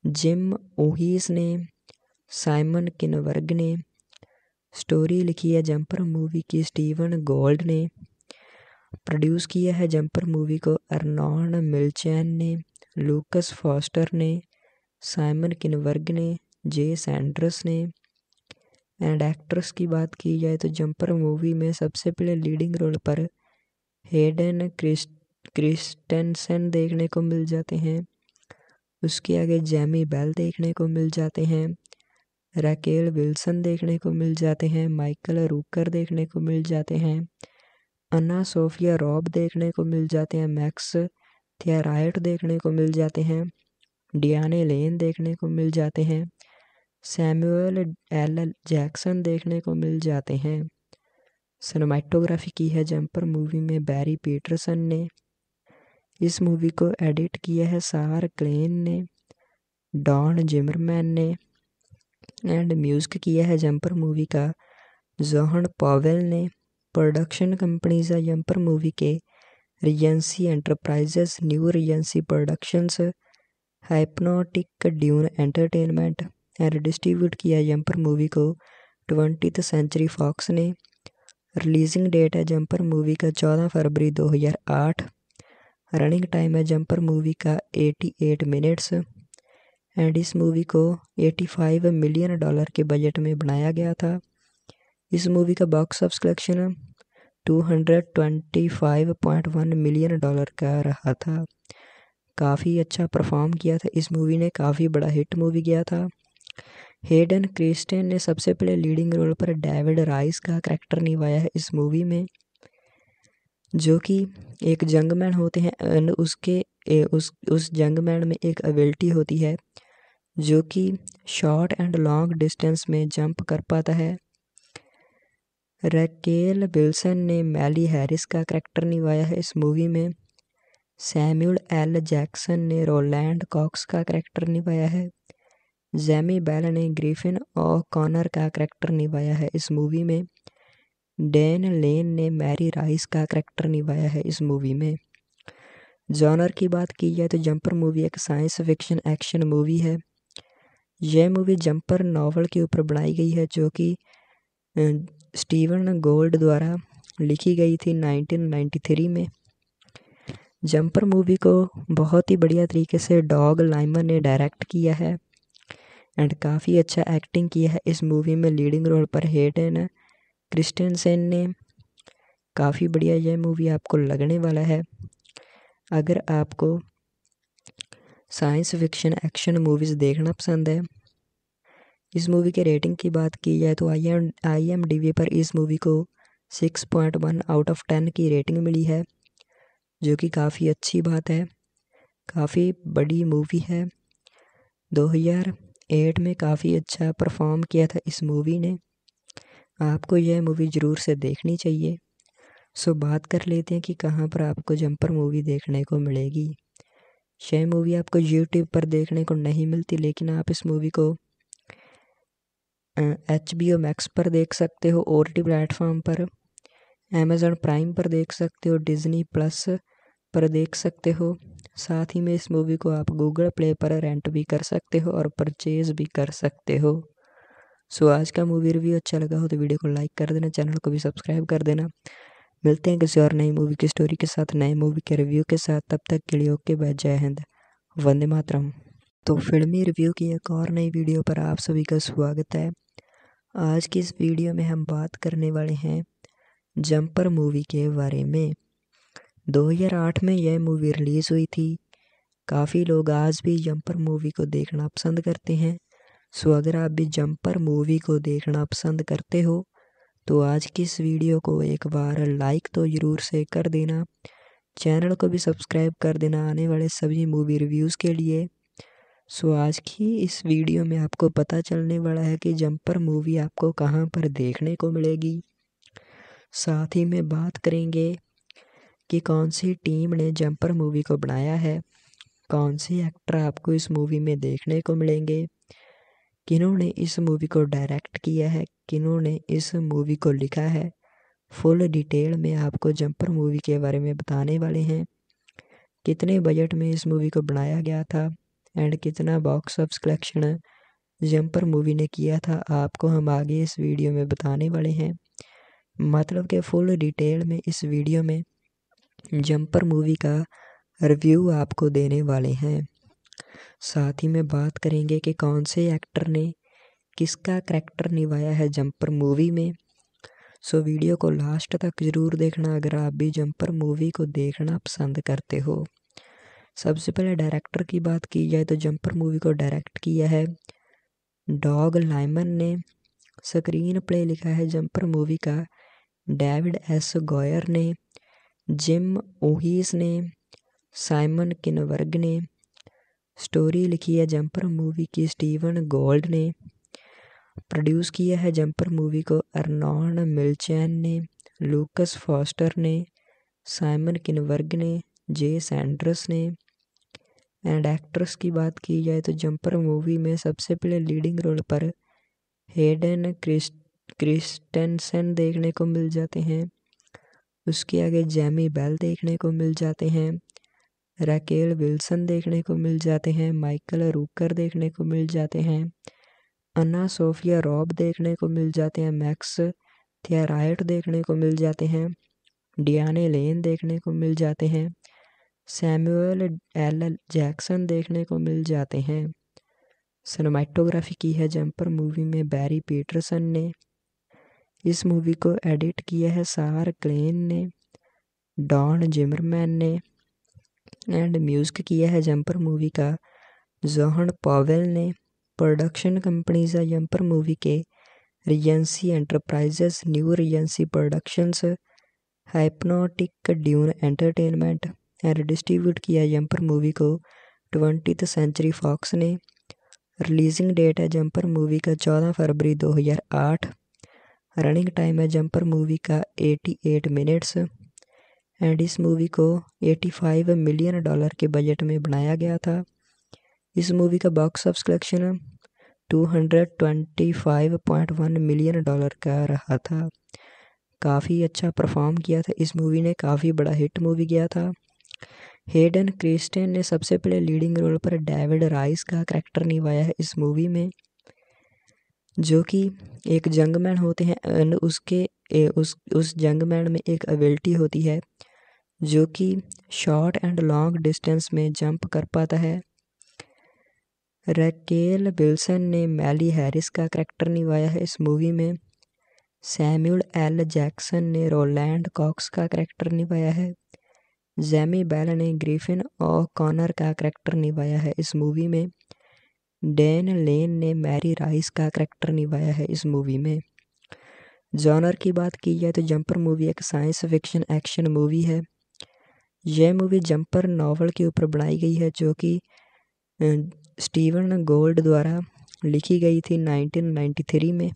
जिम ओहिस ने साइमन किनवर्ग ने स्टोरी लिखी है जंपर मूवी की स्टीवन गोल्ड ने प्रोड्यूस किया है जंपर मूवी को अर्नॉन मिलचैन ने लूकस फॉस्टर ने साइमन किनवर्ग ने जे सैंड्रस ने एंड एक्ट्रेस की बात की जाए तो जंपर मूवी में सबसे पहले लीडिंग रोल पर हेडन क्रिस्ट क्रिस्टेंसन देखने को मिल जाते हैं उसके आगे जैमी बेल देखने को मिल जाते हैं रैकेल विल्सन देखने को मिल जाते हैं माइकल रूकर देखने को मिल जाते हैं अन्ना सोफिया रॉब देखने को मिल जाते हैं मैक्स थियराइट देखने को मिल जाते हैं डियाने लेन देखने को मिल जाते हैं सैमुअल एल जैक्सन देखने को मिल जाते हैं सिनेमाटोग्राफी की है जंपर मूवी में बैरी पीटरसन ने इस मूवी को एडिट किया है सार क्लेन ने डॉन जिमरमैन ने एंड म्यूज़िक किया है जंपर मूवी का जोहन पॉवेल ने प्रोडक्शन कंपनीज है जंपर मूवी के Regency Enterprises New Regency Productions Hypnotic Dune Entertainment and distribute किया जंपर मूवी को ट्वेंटी सेंचुरी फॉक्स ने रिलीजिंग डेट है जंपर मूवी का चौदह फरवरी 2008 रनिंग टाइम है जंपर मूवी का 88 मिनट्स एंड इस मूवी को 85 मिलियन डॉलर के बजट में बनाया गया था इस मूवी का box of collection 225.1 million dollar का रहा था काफ़ी अच्छा परफॉर्म किया था इस मूवी ने काफ़ी बड़ा हिट मूवी गया था हेडन क्रिस्टन ने सबसे पहले लीडिंग रोल पर डेविड राइस का करैक्टर निभाया है इस मूवी में जो कि एक जंगमैन होते हैं एंड उसके ए, उस उस जंगमैन में एक एबिलिटी होती है जो कि शॉर्ट एंड लॉन्ग डिस्टेंस में जंप कर पाता है रैकेल विल्सन ने मैली हैरिस का करैक्टर निभाया है इस मूवी में सैम्यूल एल जैक्सन ने रोलैंड कॉक्स का करैक्टर निभाया है जैमी बैल ने ग्रिफिन और कॉनर का करैक्टर निभाया है इस मूवी में डैन लेन ने मैरी राइस का करैक्टर निभाया है इस मूवी में जॉनर की बात की जाए तो जंपर मूवी एक साइंस फिक्शन एक्शन मूवी है यह मूवी जंपर नावल के ऊपर बनाई गई है जो कि स्टीवन गोल्ड द्वारा लिखी गई थी 1993 में जंपर मूवी को बहुत ही बढ़िया तरीके से डॉग लाइमर ने डायरेक्ट किया है एंड काफ़ी अच्छा एक्टिंग किया है इस मूवी में लीडिंग रोल पर हेडन क्रिस्टन सेन ने काफ़ी बढ़िया यह मूवी आपको लगने वाला है अगर आपको साइंस फिक्शन एक्शन मूवीज़ देखना पसंद है इस मूवी के रेटिंग की बात की जाए तो I M I M D we पर इस मूवी को six point one out of ten की रेटिंग मिली है जो कि काफ़ी अच्छी बात है काफ़ी बड़ी मूवी है दो हज़ार एट में काफ़ी अच्छा परफॉर्म किया था इस मूवी ने आपको यह मूवी ज़रूर से देखनी चाहिए सो बात कर लेते हैं कि कहाँ पर आपको जंपर मूवी देखने को मिलेगी यह मूवी आपको यूट्यूब पर देखने को नहीं मिलती लेकिन आप इस मूवी को एच बी ओ मैक्स पर देख सकते हो ओ टी प्लेटफॉर्म पर अमेज़न प्राइम पर देख सकते हो डिज़नी प्लस पर देख सकते हो साथ ही में इस मूवी को आप गूगल प्ले पर रेंट भी कर सकते हो और परचेज़ भी कर सकते हो सो आज का मूवी रिव्यू अच्छा लगा हो तो वीडियो को लाइक कर देना चैनल को भी सब्सक्राइब कर देना मिलते हैं किसी और नई मूवी की स्टोरी के साथ नए मूवी के रिव्यू के साथ तब तक के लिए ओके बाय जय हिंद वंदे मातरम तो फिल्मी रिव्यू की एक और नई वीडियो पर आप सभी का स्वागत है आज की इस वीडियो में हम बात करने वाले हैं जंपर मूवी के बारे में 2008 में यह मूवी रिलीज़ हुई थी काफ़ी लोग आज भी जंपर मूवी को देखना पसंद करते हैं सो अगर आप भी जंपर मूवी को देखना पसंद करते हो तो आज की इस वीडियो को एक बार लाइक तो ज़रूर से कर देना चैनल को भी सब्सक्राइब कर देना आने वाले सभी मूवी रिव्यूज़ के लिए सो आज की इस वीडियो में आपको पता चलने वाला है कि जंपर मूवी आपको कहाँ पर देखने को मिलेगी साथ ही में बात करेंगे कि कौन सी टीम ने जंपर मूवी को बनाया है कौन से एक्टर आपको इस मूवी में देखने को मिलेंगे किन्होंने इस मूवी को डायरेक्ट किया है किन्होंने इस मूवी को लिखा है फुल डिटेल में आपको जंपर मूवी के बारे में बताने वाले हैं कितने बजट में इस मूवी को बनाया गया था एंड कितना box of collection Jumper movie ने किया था आपको हम आगे इस वीडियो में बताने वाले हैं मतलब के फुल डिटेल में इस वीडियो में जंपर मूवी का रिव्यू आपको देने वाले हैं साथ ही में बात करेंगे कि कौन से एक्टर ने किसका करैक्टर निभाया है जंपर मूवी में सो वीडियो को लास्ट तक ज़रूर देखना अगर आप भी जंपर मूवी को देखना पसंद करते हो सबसे पहले डायरेक्टर की बात की जाए तो जंपर मूवी को डायरेक्ट किया है डॉग लाइमन ने स्क्रीन प्ले लिखा है जंपर मूवी का डेविड एस गोयर ने जिम ओहीस ने साइमन किनवर्ग ने स्टोरी लिखी है जंपर मूवी की स्टीवन गोल्ड ने प्रोड्यूस किया है जंपर मूवी को अरनॉन मिलचैन ने लूकस फॉस्टर ने साइमन किनवर्ग ने जे सैंड्रस ने एंड एक्ट्रेस की बात की जाए तो जंपर मूवी में सबसे पहले लीडिंग रोल पर हेडन क्रिस्ट क्रिस्टेंसन देखने को मिल जाते हैं उसके आगे जैमी बेल देखने को मिल जाते हैं राकेल विल्सन देखने को मिल जाते हैं माइकल रूकर देखने को मिल जाते हैं अन्ना सोफिया रॉब देखने को मिल जाते हैं मैक्स थियराइट देखने को मिल जाते हैं डियाने लेन देखने को मिल जाते हैं सैमुअल एल जैक्सन देखने को मिल जाते हैं सिनेमाटोग्राफी की है जंपर मूवी में बैरी पीटरसन ने इस मूवी को एडिट किया है सार क्लेन ने डॉन जिमरमैन ने एंड म्यूज़िक किया है जंपर मूवी का जोहन पावेल ने प्रोडक्शन कंपनीज है जंपर मूवी के Regency Enterprises New Regency Productions Hypnotic Dune Entertainment and distribute किया जंपर मूवी को ट्वेंटी सेंचुरी फॉक्स ने रिलीजिंग डेट है जंपर मूवी का चौदह फरवरी 2008 रनिंग टाइम है जंपर मूवी का 88 मिनट्स एंड इस मूवी को 85 मिलियन डॉलर के बजट में बनाया गया था इस मूवी का box of collection 225.1 million dollar का रहा था काफ़ी अच्छा परफॉर्म किया था इस मूवी ने काफ़ी बड़ा हिट मूवी किया था हेडन क्रिस्टन ने सबसे पहले लीडिंग रोल पर डेविड राइस का कैरेक्टर निभाया है इस मूवी में जो कि एक जंगमैन होते हैं एंड उसके ए, उस उस जंगमैन में एक एबिलिटी होती है जो कि शॉर्ट एंड लॉन्ग डिस्टेंस में जंप कर पाता है रैकेल विल्सन ने मैली हैरिस का करैक्टर निभाया है इस मूवी में सैम्यूल एल जैक्सन ने रोलैंड कॉक्स का करैक्टर निभाया है जैमी बैल ने ग्रीफिन और कॉनर का करैक्टर निभाया है इस मूवी में डैन लेन ने मैरी राइस का करैक्टर निभाया है इस मूवी में जॉनर की बात की जाए तो जंपर मूवी एक साइंस फिक्शन एक्शन मूवी है यह मूवी जंपर नावल के ऊपर बनाई गई है जो कि स्टीवन गोल्ड द्वारा लिखी गई थी 1993 में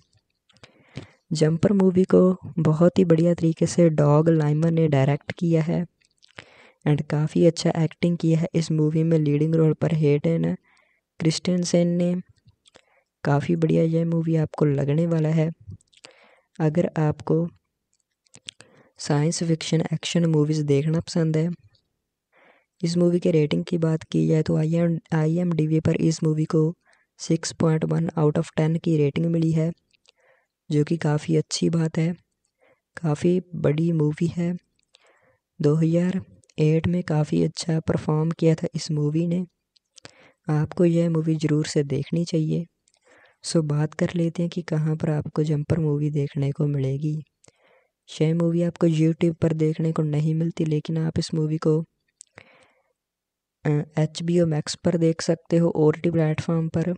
जंपर मूवी को बहुत ही बढ़िया तरीके से डॉग लाइमर ने डायरेक्ट किया है एंड काफ़ी अच्छा एक्टिंग किया है इस मूवी में लीडिंग रोल पर क्रिस्टन सेन ने काफ़ी बढ़िया यह मूवी आपको लगने वाला है अगर आपको साइंस फिक्शन एक्शन मूवीज़ देखना पसंद है इस मूवी के रेटिंग की बात की जाए तो I M I M D we पर इस मूवी को six point one out of ten की रेटिंग मिली है जो कि काफ़ी अच्छी बात है काफ़ी बड़ी मूवी है दो हज़ार एट में काफ़ी अच्छा परफॉर्म किया था इस मूवी ने आपको यह मूवी ज़रूर से देखनी चाहिए सो बात कर लेते हैं कि कहाँ पर आपको जंपर मूवी देखने को मिलेगी यह मूवी आपको यूट्यूब पर देखने को नहीं मिलती लेकिन आप इस मूवी को एच बी ओ मैक्स पर देख सकते हो ओ टी प्लेटफॉर्म पर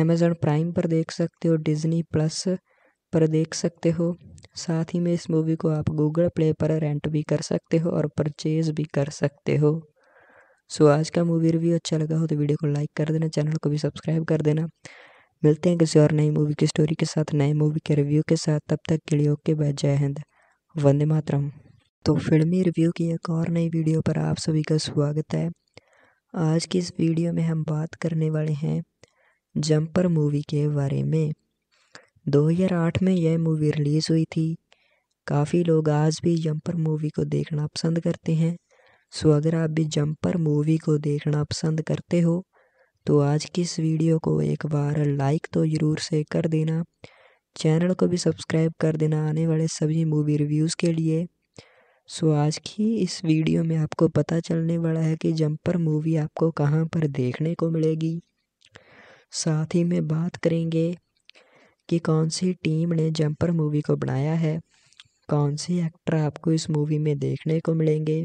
अमेजन प्राइम पर देख सकते हो डिज़नी प्लस पर देख सकते हो साथ ही में इस मूवी को आप गूगल प्ले पर रेंट भी कर सकते हो और परचेज भी कर सकते हो सो आज का मूवी रिव्यू अच्छा लगा हो तो वीडियो को लाइक कर देना चैनल को भी सब्सक्राइब कर देना मिलते हैं किसी और नई मूवी की स्टोरी के साथ नए मूवी के रिव्यू के साथ तब तक के लिए ओके बाय जय हिंद वंदे मातरम तो फिल्मी रिव्यू की एक और नई वीडियो पर आप सभी का स्वागत है आज की इस वीडियो में हम बात करने वाले हैं जंपर मूवी के बारे में 2008 में यह मूवी रिलीज़ हुई थी काफ़ी लोग आज भी जंपर मूवी को देखना पसंद करते हैं सो अगर आप भी जंपर मूवी को देखना पसंद करते हो तो आज की इस वीडियो को एक बार लाइक तो ज़रूर से कर देना चैनल को भी सब्सक्राइब कर देना आने वाले सभी मूवी रिव्यूज़ के लिए सो आज की इस वीडियो में आपको पता चलने वाला है कि जंपर मूवी आपको कहाँ पर देखने को मिलेगी साथ ही में बात करेंगे कि कौन सी टीम ने जंपर मूवी को बनाया है कौन से एक्टर आपको इस मूवी में देखने को मिलेंगे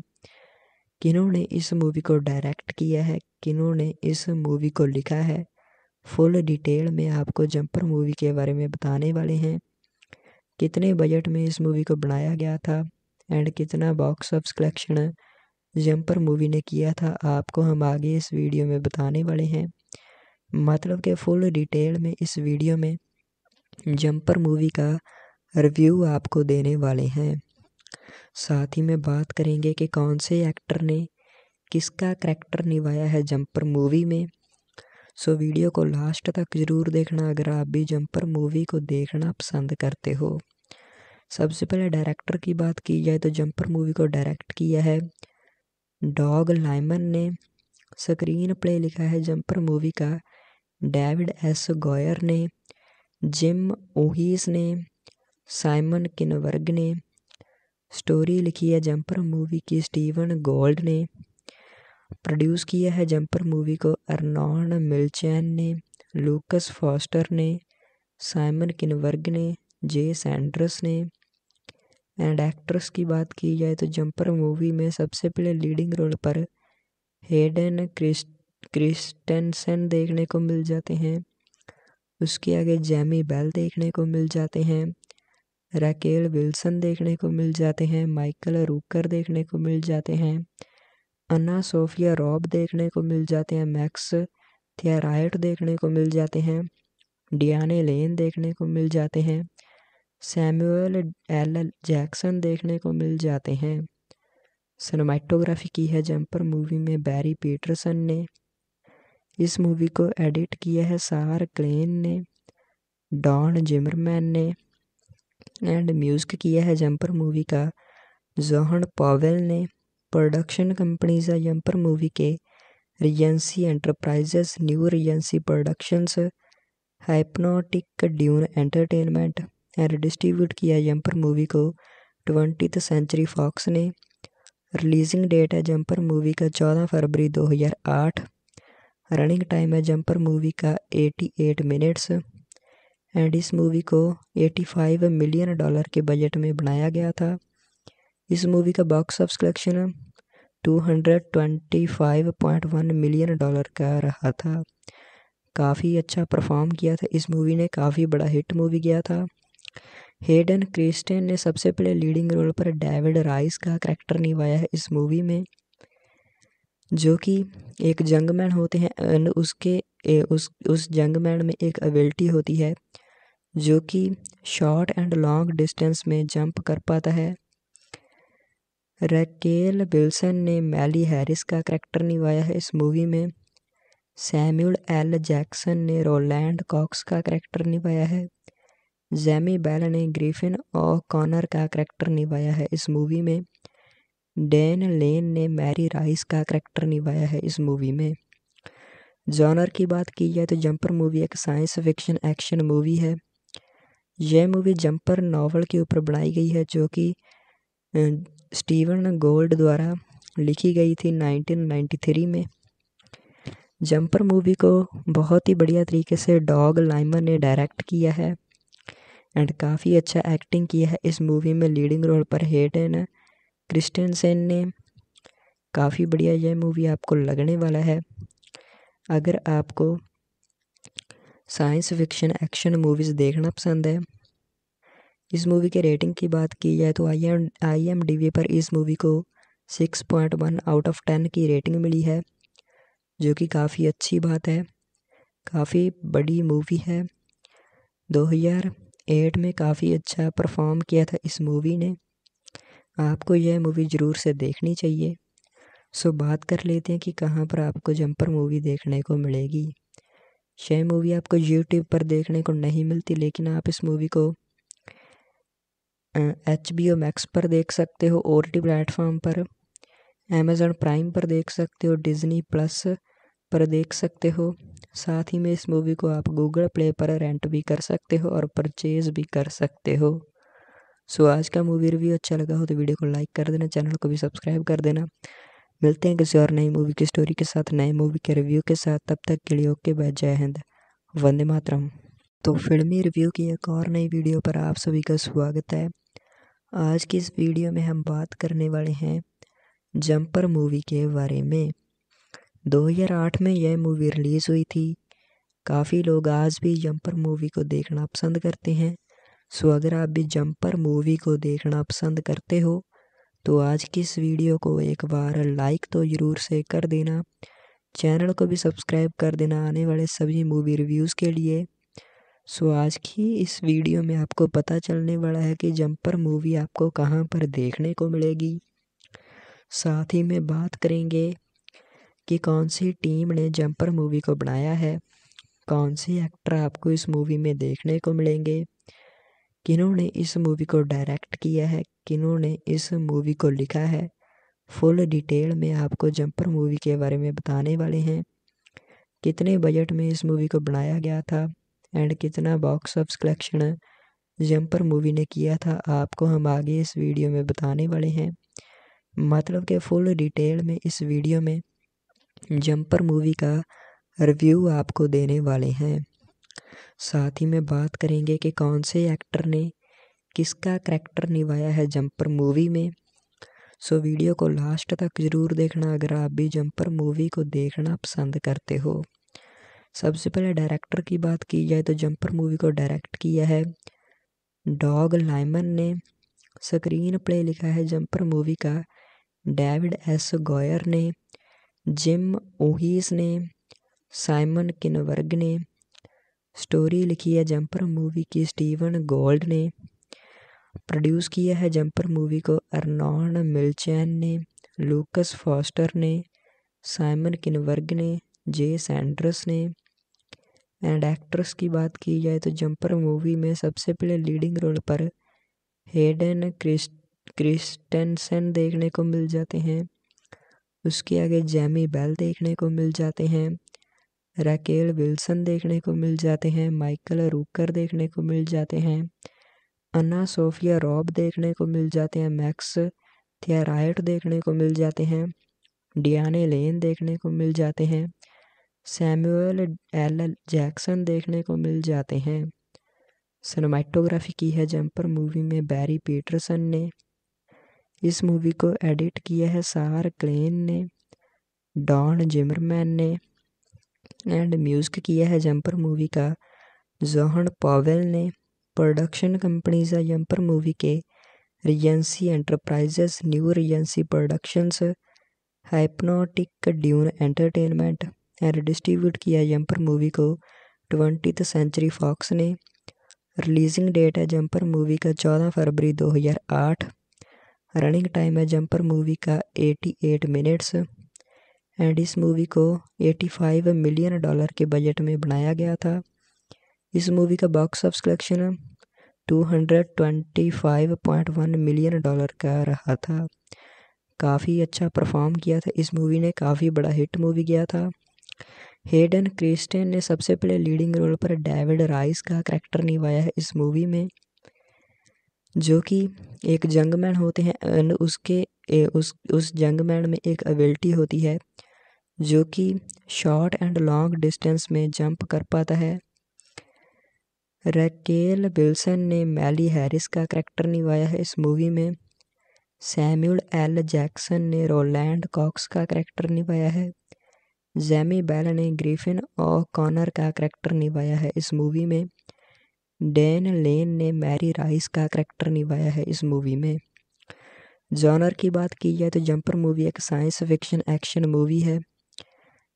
किन्होंने इस मूवी को डायरेक्ट किया है किन्होंने इस मूवी को लिखा है फुल डिटेल में आपको जंपर मूवी के बारे में बताने वाले हैं कितने बजट में इस मूवी को बनाया गया था एंड कितना box of collection Jumper movie ने किया था आपको हम आगे इस वीडियो में बताने वाले हैं मतलब के फुल डिटेल में इस वीडियो में जंपर मूवी का रिव्यू आपको देने वाले हैं साथ ही में बात करेंगे कि कौन से एक्टर ने किसका करैक्टर निभाया है जंपर मूवी में सो वीडियो को लास्ट तक ज़रूर देखना अगर आप भी जंपर मूवी को देखना पसंद करते हो सबसे पहले डायरेक्टर की बात की जाए तो जंपर मूवी को डायरेक्ट किया है डॉग लाइमन ने स्क्रीन प्ले लिखा है जंपर मूवी का डेविड एस गोयर ने जिम ओहिस ने साइमन किनवर्ग ने स्टोरी लिखी है जंपर मूवी की स्टीवन गोल्ड ने प्रोड्यूस किया है जंपर मूवी को अरनॉन मिलचैन ने लूकस फॉस्टर ने साइमन किनवर्ग ने जे सैंड्रस ने एंड एक्ट्रेस की बात की जाए तो जंपर मूवी में सबसे पहले लीडिंग रोल पर हेडन क्रिस क्रिस्टेंसन देखने को मिल जाते हैं उसके आगे जैमी बेल देखने को मिल जाते हैं राकेल विल्सन देखने को मिल जाते हैं माइकल रूकर देखने को मिल जाते हैं अना सोफिया रॉब देखने को मिल जाते हैं मैक्स थियराइट देखने को मिल जाते हैं डियाने लेन देखने को मिल जाते हैं सैमुअल एल जैक्सन देखने को मिल जाते हैं सिनेमाटोग्राफी की है जंपर मूवी में बैरी पीटरसन ने इस मूवी को एडिट किया है सार क्लेन ने डॉन जिमरमैन ने एंड म्यूज़िक किया है जंपर मूवी का जोहन पॉवेल ने प्रोडक्शन कंपनीज है यहाँ पर मूवी के Regency Enterprises New Regency Productions Hypnotic Dune Entertainment and distribute किया है मूवी को ट्वेंटी सेंचुरी फॉक्स ने रिलीजिंग डेट है जम्पर मूवी का चौदह फरवरी 2008 रनिंग टाइम है जम्पर मूवी का 88 मिनट्स एंड इस मूवी को 85 मिलियन डॉलर के बजट में बनाया गया था इस मूवी का box office collection two hundred twenty five point one million dollar का रहा था काफ़ी अच्छा परफॉर्म किया था इस मूवी ने काफ़ी बड़ा हिट मूवी किया था हेडन क्रिस्टेन ने सबसे पहले लीडिंग रोल पर डेविड राइस का कैरेक्टर निभाया है इस मूवी में जो कि एक जंगमैन होते हैं एंड उसके ए, उस उस जंगमैन में एक एबिलिटी होती है जो कि शॉर्ट एंड लॉन्ग डिस्टेंस में जंप कर पाता है रैकेल विल्सन ने मैली हैरिस का करैक्टर निभाया है इस मूवी में सैम्यूल एल जैक्सन ने रोलैंड कॉक्स का करैक्टर निभाया है जैमी बेल ने ग्रिफिन और कॉनर का करैक्टर निभाया है इस मूवी में डेन लेन ने मैरी राइस का करैक्टर निभाया है इस मूवी में जॉनर की बात की जाए तो जंपर मूवी एक साइंस फिक्शन एक्शन मूवी है यह मूवी जंपर नावल के ऊपर बनाई गई है जो कि स्टीवन गोल्ड द्वारा लिखी गई थी 1993 में जंपर मूवी को बहुत ही बढ़िया तरीके से डॉग लाइमन ने डायरेक्ट किया है एंड काफ़ी अच्छा एक्टिंग किया है इस मूवी में लीडिंग रोल पर न क्रिस्टन सेन ने काफ़ी बढ़िया यह मूवी आपको लगने वाला है अगर आपको साइंस फिक्शन एक्शन मूवीज़ देखना पसंद है इस मूवी के रेटिंग की बात की जाए तो I M I M D we पर इस मूवी को six point one out of ten की रेटिंग मिली है जो कि काफ़ी अच्छी बात है काफ़ी बड़ी मूवी है दो हज़ार एट में काफ़ी अच्छा परफॉर्म किया था इस मूवी ने आपको यह मूवी ज़रूर से देखनी चाहिए सो बात कर लेते हैं कि कहाँ पर आपको जंपर मूवी देखने को मिलेगी यह मूवी आपको यूट्यूब पर देखने को नहीं मिलती लेकिन आप इस मूवी को एच बी ओ मैक्स पर देख सकते हो ओ टी प्लेटफॉर्म पर अमेजन प्राइम पर देख सकते हो डिज़नी प्लस पर देख सकते हो साथ ही में इस मूवी को आप गूगल प्ले पर रेंट भी कर सकते हो और परचेज भी कर सकते हो सो आज का मूवी रिव्यू अच्छा लगा हो तो वीडियो को लाइक कर देना चैनल को भी सब्सक्राइब कर देना मिलते हैं किसी और नई मूवी की स्टोरी के साथ नए मूवी के रिव्यू के साथ तब तक के लिए ओके बाय जय हिंद वंदे मातरम तो फिल्मी रिव्यू की एक और नई वीडियो पर आप सभी का स्वागत है आज की इस वीडियो में हम बात करने वाले हैं जंपर मूवी के बारे में 2008 में यह मूवी रिलीज़ हुई थी काफ़ी लोग आज भी जंपर मूवी को देखना पसंद करते हैं सो अगर आप भी जंपर मूवी को देखना पसंद करते हो तो आज की इस वीडियो को एक बार लाइक तो ज़रूर से कर देना चैनल को भी सब्सक्राइब कर देना आने वाले सभी मूवी रिव्यूज़ के लिए सो आज की इस वीडियो में आपको पता चलने वाला है कि जंपर मूवी आपको कहाँ पर देखने को मिलेगी साथ ही में बात करेंगे कि कौन सी टीम ने जंपर मूवी को बनाया है कौन से एक्टर आपको इस मूवी में देखने को मिलेंगे किन्होंने इस मूवी को डायरेक्ट किया है किन्होंने इस मूवी को लिखा है फुल डिटेल में आपको जंपर मूवी के बारे में बताने वाले हैं कितने बजट में इस मूवी को बनाया गया था एंड कितना box of collection Jumper movie ने किया था आपको हम आगे इस वीडियो में बताने वाले हैं मतलब के फुल डिटेल में इस वीडियो में जंपर मूवी का रिव्यू आपको देने वाले हैं साथ ही में बात करेंगे कि कौन से एक्टर ने किसका करैक्टर निभाया है जंपर मूवी में सो वीडियो को लास्ट तक ज़रूर देखना अगर आप भी जंपर मूवी को देखना पसंद करते हो सबसे पहले डायरेक्टर की बात की जाए तो जंपर मूवी को डायरेक्ट किया है डॉग लाइमन ने स्क्रीन प्ले लिखा है जंपर मूवी का डेविड एस गोयर ने जिम ओहिस ने साइमन किनवर्ग ने स्टोरी लिखी है जंपर मूवी की स्टीवन गोल्ड ने प्रोड्यूस किया है जंपर मूवी को अरनॉन मिलचैन ने लूकस फॉस्टर ने साइमन किनवर्ग ने जे सैंड्रस ने एंड एक्ट्रेस की बात की जाए तो जंपर मूवी में सबसे पहले लीडिंग रोल पर हेडन क्रिस्ट क्रिस्टेंसन देखने को मिल जाते हैं उसके आगे जैमी बेल देखने को मिल जाते हैं राकेल विल्सन देखने को मिल जाते हैं माइकल रूकर देखने को मिल जाते हैं अन्ना सोफिया रॉब देखने को मिल जाते हैं मैक्स थियाराइट देखने को मिल जाते हैं डियाने लेन देखने को मिल जाते हैं सैमुअल एल जैक्सन देखने को मिल जाते हैं सिनेमाटोग्राफी की है जंपर मूवी में बैरी पीटरसन ने इस मूवी को एडिट किया है सार क्लेन ने डॉन जिमरमैन ने एंड म्यूज़िक किया है जंपर मूवी का जोहन पॉवेल ने प्रोडक्शन कंपनीज है जंपर मूवी के Regency Enterprises New Regency Productions Hypnotic Dune Entertainment and distribute किया जंपर मूवी को ट्वेंटी सेंचुरी फॉक्स ने रिलीजिंग डेट है जंपर मूवी का चौदह फरवरी दो हज़ार आठ रनिंग टाइम है जंपर मूवी का एटी एट मिनट्स एंड इस मूवी को एटी फाइव मिलियन डॉलर के बजट में बनाया गया था इस मूवी का box of collection two hundred twenty five point one million dollar का रहा था काफ़ी अच्छा परफॉर्म किया था इस मूवी ने काफ़ी बड़ा हिट मूवी गया था हेडन क्रिस्टेन ने सबसे पहले लीडिंग रोल पर डेविड राइस का करैक्टर निभाया है इस मूवी में जो कि एक जंगमैन होते हैं एंड उसके ए, उस उस जंगमैन में एक एबिलिटी होती है जो कि शॉर्ट एंड लॉन्ग डिस्टेंस में जंप कर पाता है रैकेल विल्सन ने मैली हैरिस का करैक्टर निभाया है इस मूवी में सैम्यूल एल जैक्सन ने रोलैंड कॉक्स का करैक्टर निभाया है जैमी बैल ने ग्रीफिन और कॉनर का करैक्टर निभाया है इस मूवी में डैन लेन ने मैरी राइस का करैक्टर निभाया है इस मूवी में जॉनर की बात की जाए तो जंपर मूवी एक साइंस फिक्शन एक्शन मूवी है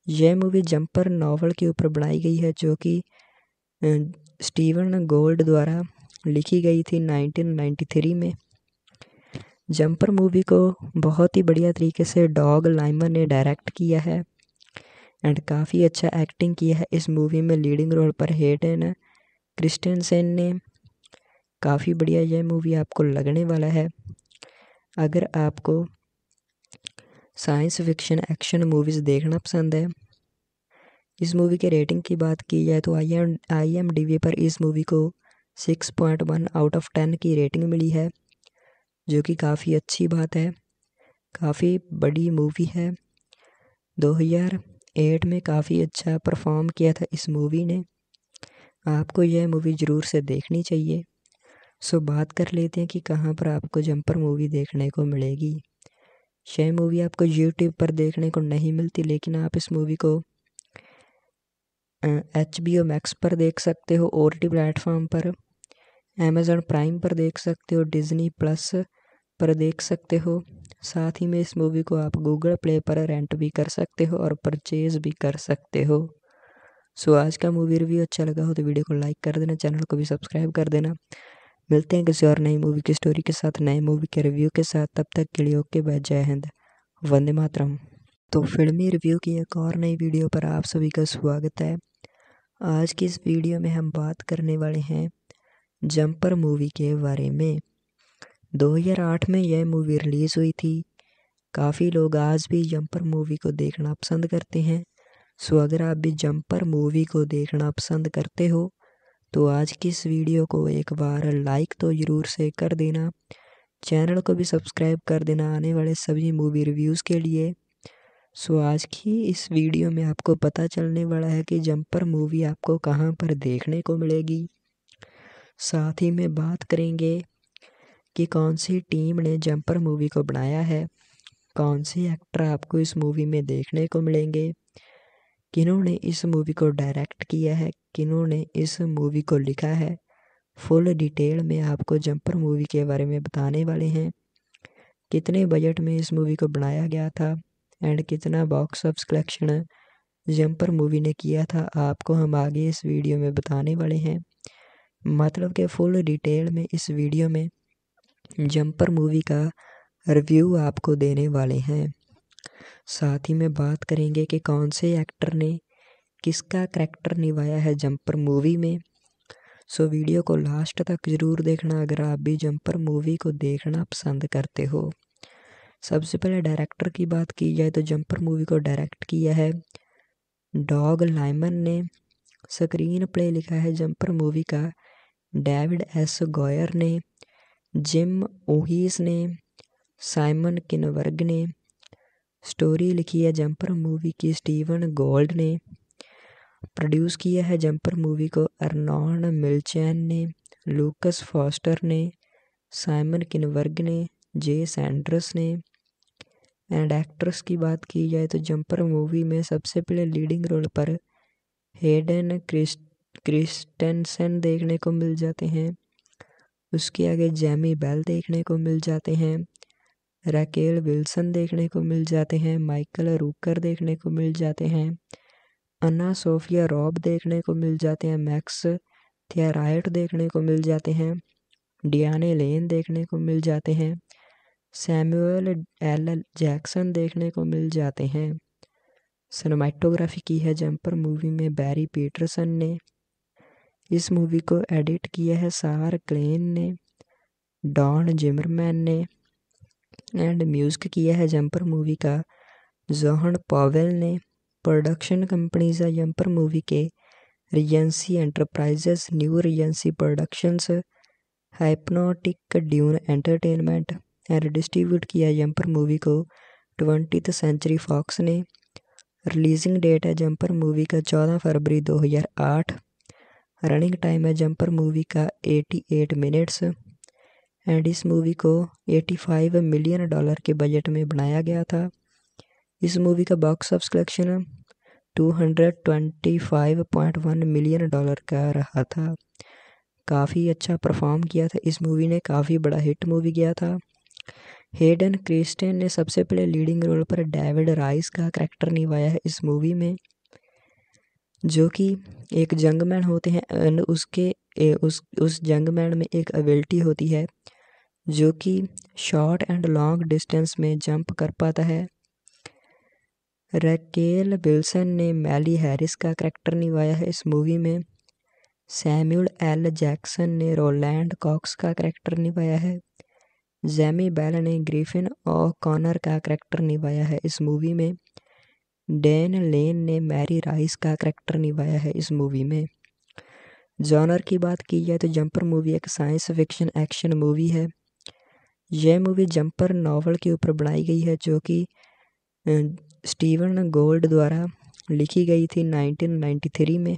यह मूवी जंपर नावल के ऊपर बनाई गई है जो कि स्टीवन गोल्ड द्वारा लिखी गई थी 1993 में जंपर मूवी को बहुत ही बढ़िया तरीके से डॉग लाइमन ने डायरेक्ट किया है एंड काफ़ी अच्छा एक्टिंग किया है इस मूवी में लीडिंग रोल पर क्रिस्टन सेन ने काफ़ी बढ़िया यह मूवी आपको लगने वाला है अगर आपको साइंस फिक्शन एक्शन मूवीज़ देखना पसंद है इस मूवी के रेटिंग की बात की जाए तो I M I M D we पर इस मूवी को six point one out of ten की रेटिंग मिली है जो कि काफ़ी अच्छी बात है काफ़ी बड़ी मूवी है दो हज़ार एट में काफ़ी अच्छा परफॉर्म किया था इस मूवी ने आपको यह मूवी ज़रूर से देखनी चाहिए सो बात कर लेते हैं कि कहाँ पर आपको जंपर मूवी देखने को मिलेगी यह मूवी आपको यूट्यूब पर देखने को नहीं मिलती लेकिन आप इस मूवी को एच बी ओ मैक्स पर देख सकते हो ओ टी प्लेटफॉर्म पर अमेज़न प्राइम पर देख सकते हो डिज़नी प्लस पर देख सकते हो साथ ही में इस मूवी को आप गूगल प्ले पर रेंट भी कर सकते हो और परचेज भी कर सकते हो सो आज का मूवी रिव्यू अच्छा लगा हो तो वीडियो को लाइक कर देना चैनल को भी सब्सक्राइब कर देना मिलते हैं किसी और नई मूवी की स्टोरी के साथ नए मूवी के रिव्यू के साथ तब तक के लिए ओके बाय जय हिंद वंदे मातरम तो फिल्मी रिव्यू की एक और नई वीडियो पर आप सभी का स्वागत है आज की इस वीडियो में हम बात करने वाले हैं जंपर मूवी के बारे में 2008 में यह मूवी रिलीज़ हुई थी काफ़ी लोग आज भी जंपर मूवी को देखना पसंद करते हैं सो अगर आप भी जंपर मूवी को देखना पसंद करते हो तो आज की इस वीडियो को एक बार लाइक तो ज़रूर से कर देना चैनल को भी सब्सक्राइब कर देना आने वाले सभी मूवी रिव्यूज़ के लिए सो आज की इस वीडियो में आपको पता चलने वाला है कि जंपर मूवी आपको कहाँ पर देखने को मिलेगी साथ ही में बात करेंगे कि कौन सी टीम ने जंपर मूवी को बनाया है कौन से एक्टर आपको इस मूवी में देखने को मिलेंगे किन्होंने ने इस मूवी को डायरेक्ट किया है किन्होंने इस मूवी को लिखा है फुल डिटेल में आपको जंपर मूवी के बारे में बताने वाले हैं कितने बजट में इस मूवी को बनाया गया था एंड कितना box of collection Jumper movie ने किया था आपको हम आगे इस वीडियो में बताने वाले हैं मतलब के फुल डिटेल में इस वीडियो में जंपर मूवी का रिव्यू आपको देने वाले हैं साथ ही में बात करेंगे कि कौन से एक्टर ने किसका करैक्टर निभाया है जंपर मूवी में सो वीडियो को लास्ट तक ज़रूर देखना अगर आप भी जंपर मूवी को देखना पसंद करते हो सबसे पहले डायरेक्टर की बात की जाए तो जंपर मूवी को डायरेक्ट किया है डॉग लाइमन ने स्क्रीन प्ले लिखा है जंपर मूवी का डेविड एस गोयर ने जिम ओहीस ने साइमन किनवर्ग ने स्टोरी लिखी है जंपर मूवी की स्टीवन गोल्ड ने प्रोड्यूस किया है जंपर मूवी को अर्नॉन मिलचैन ने लूकस फॉस्टर ने साइमन किनवर्ग ने जे सैंड्रस ने एंड एक्ट्रेस की बात की जाए तो जंपर मूवी में सबसे पहले लीडिंग रोल पर हेडन क्रिस्ट क्रिस्टेंसन देखने को मिल जाते हैं उसके आगे जैमी बेल देखने को मिल जाते हैं रैकेल विल्सन देखने को मिल जाते हैं माइकल रूकर देखने को मिल जाते हैं अन्ना सोफिया रॉब देखने को मिल जाते हैं मैक्स थियराइट देखने को मिल जाते हैं डियाने लेन देखने को मिल जाते हैं सैमुअल एल जैक्सन देखने को मिल जाते हैं सिनेमाटोग्राफी की है जंपर मूवी में बैरी पीटरसन ने इस मूवी को एडिट किया है सार क्लेन ने डॉन जिमरमैन ने एंड म्यूज़िक किया है जंपर मूवी का जोहन पॉवेल ने प्रोडक्शन कंपनीज है जंपर मूवी के Regency Enterprises New Regency Productions Hypnotic Dune Entertainment and distribute किया जंपर मूवी को ट्वेंटी सेंचुरी फॉक्स ने रिलीजिंग डेट है जंपर मूवी का चौदह फरवरी आठ रनिंग टाइम है जंपर मूवी का 88 मिनट्स एंड इस मूवी को 85 मिलियन डॉलर के बजट में बनाया गया था इस मूवी का box of collection 225.1 million dollar का रहा था काफ़ी अच्छा परफॉर्म किया था इस मूवी ने काफ़ी बड़ा हिट मूवी किया था हेडन क्रिस्टेन ने सबसे पहले लीडिंग रोल पर डेविड राइस का करैक्टर निभाया है इस मूवी में जो कि एक जंगमैन होते हैं एंड उसके ए, उस उस जंगमैन में एक एबिलिटी होती है जो कि शॉर्ट एंड लॉन्ग डिस्टेंस में जंप कर पाता है रैकेल विल्सन ने मैली हैरिस का करैक्टर निभाया है इस मूवी में सैम्यूल एल जैक्सन ने रोलैंड कॉक्स का करैक्टर निभाया है जैमी बैल ने ग्रिफिन और कॉनर का करैक्टर निभाया है इस मूवी में डैन लेन ने मैरी राइस का करैक्टर निभाया है इस मूवी में जॉनर की बात की जाए तो जंपर मूवी एक साइंस फिक्शन एक्शन मूवी है यह मूवी जंपर नावल के ऊपर बनाई गई है जो कि स्टीवन गोल्ड द्वारा लिखी गई थी 1993 में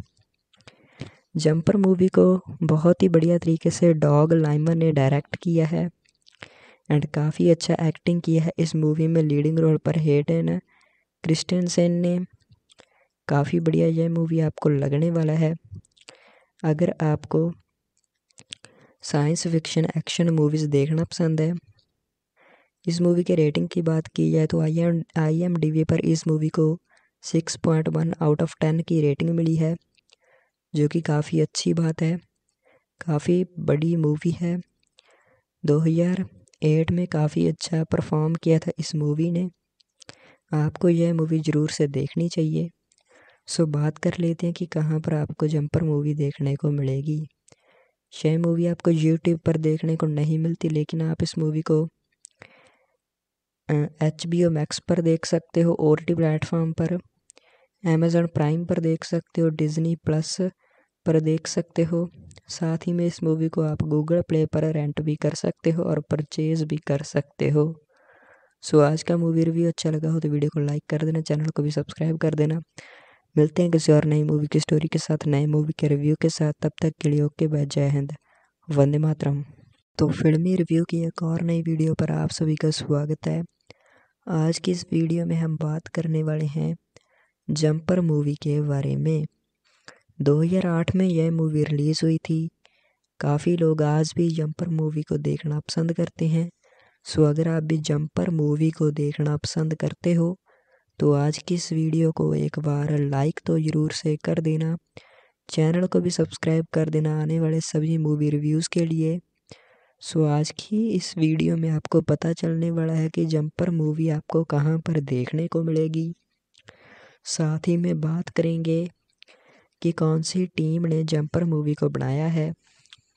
जंपर मूवी को बहुत ही बढ़िया तरीके से डॉग लाइमर ने डायरेक्ट किया है एंड काफ़ी अच्छा एक्टिंग किया है इस मूवी में लीडिंग रोल पर एन क्रिस्टन सेन ने काफ़ी बढ़िया यह मूवी आपको लगने वाला है अगर आपको साइंस फिक्शन एक्शन मूवीज़ देखना पसंद है इस मूवी के रेटिंग की बात की जाए तो I M I M D we पर इस मूवी को six point one out of ten की रेटिंग मिली है जो कि काफ़ी अच्छी बात है काफ़ी बड़ी मूवी है दो हज़ार एट में काफ़ी अच्छा परफॉर्म किया था इस मूवी ने आपको यह मूवी ज़रूर से देखनी चाहिए सो बात कर लेते हैं कि कहाँ पर आपको जंपर मूवी देखने को मिलेगी यह मूवी आपको यूट्यूब पर देखने को नहीं मिलती लेकिन आप इस मूवी को एच बी ओ मैक्स पर देख सकते हो ओ टी प्लेटफॉर्म पर अमेज़न प्राइम पर देख सकते हो डिज़नी प्लस पर देख सकते हो साथ ही में इस मूवी को आप गूगल प्ले पर रेंट भी कर सकते हो और परचेज़ भी कर सकते हो सो आज का मूवी रिव्यू अच्छा लगा हो तो वीडियो को लाइक कर देना चैनल को भी सब्सक्राइब कर देना मिलते हैं किसी और नई मूवी की स्टोरी के साथ नए मूवी के रिव्यू के साथ तब तक के लिए ओके बाय जय हिंद वंदे मातरम तो फिल्मी रिव्यू की एक और नई वीडियो पर आप सभी का स्वागत है आज की इस वीडियो में हम बात करने वाले हैं जंपर मूवी के बारे में 2008 में यह मूवी रिलीज़ हुई थी काफ़ी लोग आज भी जंपर मूवी को देखना पसंद करते हैं सो अगर आप भी जंपर मूवी को देखना पसंद करते हो तो आज की इस वीडियो को एक बार लाइक तो ज़रूर से कर देना चैनल को भी सब्सक्राइब कर देना आने वाले सभी मूवी रिव्यूज़ के लिए सो आज की इस वीडियो में आपको पता चलने वाला है कि जंपर मूवी आपको कहाँ पर देखने को मिलेगी साथ ही में बात करेंगे कि कौन सी टीम ने जंपर मूवी को बनाया है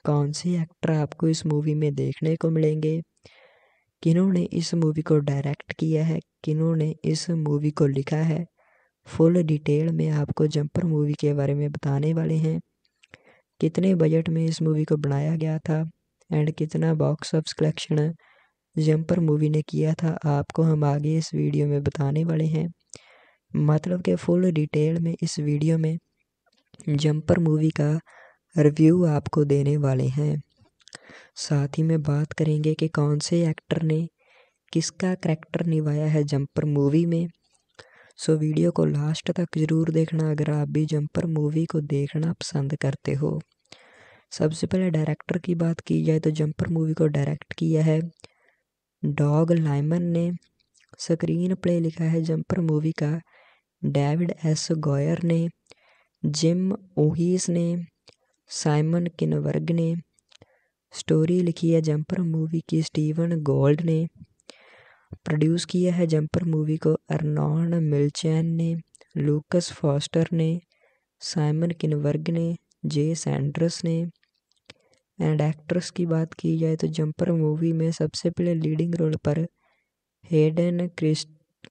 कौन से एक्टर आपको इस मूवी में देखने को मिलेंगे किन्होंने इस मूवी को डायरेक्ट किया है किन्होंने इस मूवी को लिखा है फुल डिटेल में आपको जंपर मूवी के बारे में बताने वाले हैं कितने बजट में इस मूवी को बनाया गया था एंड कितना box of collection Jumper movie ने किया था आपको हम आगे इस वीडियो में बताने वाले हैं मतलब के फुल डिटेल में इस वीडियो में जंपर मूवी का रिव्यू आपको देने वाले हैं साथ ही में बात करेंगे कि कौन से एक्टर ने किसका करैक्टर निभाया है जंपर मूवी में सो वीडियो को लास्ट तक ज़रूर देखना अगर आप भी जंपर मूवी को देखना पसंद करते हो सबसे पहले डायरेक्टर की बात की जाए तो जंपर मूवी को डायरेक्ट किया है डॉग लाइमन ने स्क्रीन प्ले लिखा है जंपर मूवी का डेविड एस गोयर ने जिम ओहिस ने साइमन किनवर्ग ने स्टोरी लिखी है जंपर मूवी की स्टीवन गोल्ड ने प्रोड्यूस किया है जंपर मूवी को अरनॉन मिलचैन ने लूकस फॉस्टर ने साइमन किनवर्ग ने जे सैंड्रस ने एंड एक्ट्रेस की बात की जाए तो जंपर मूवी में सबसे पहले लीडिंग रोल पर हेडन क्रिस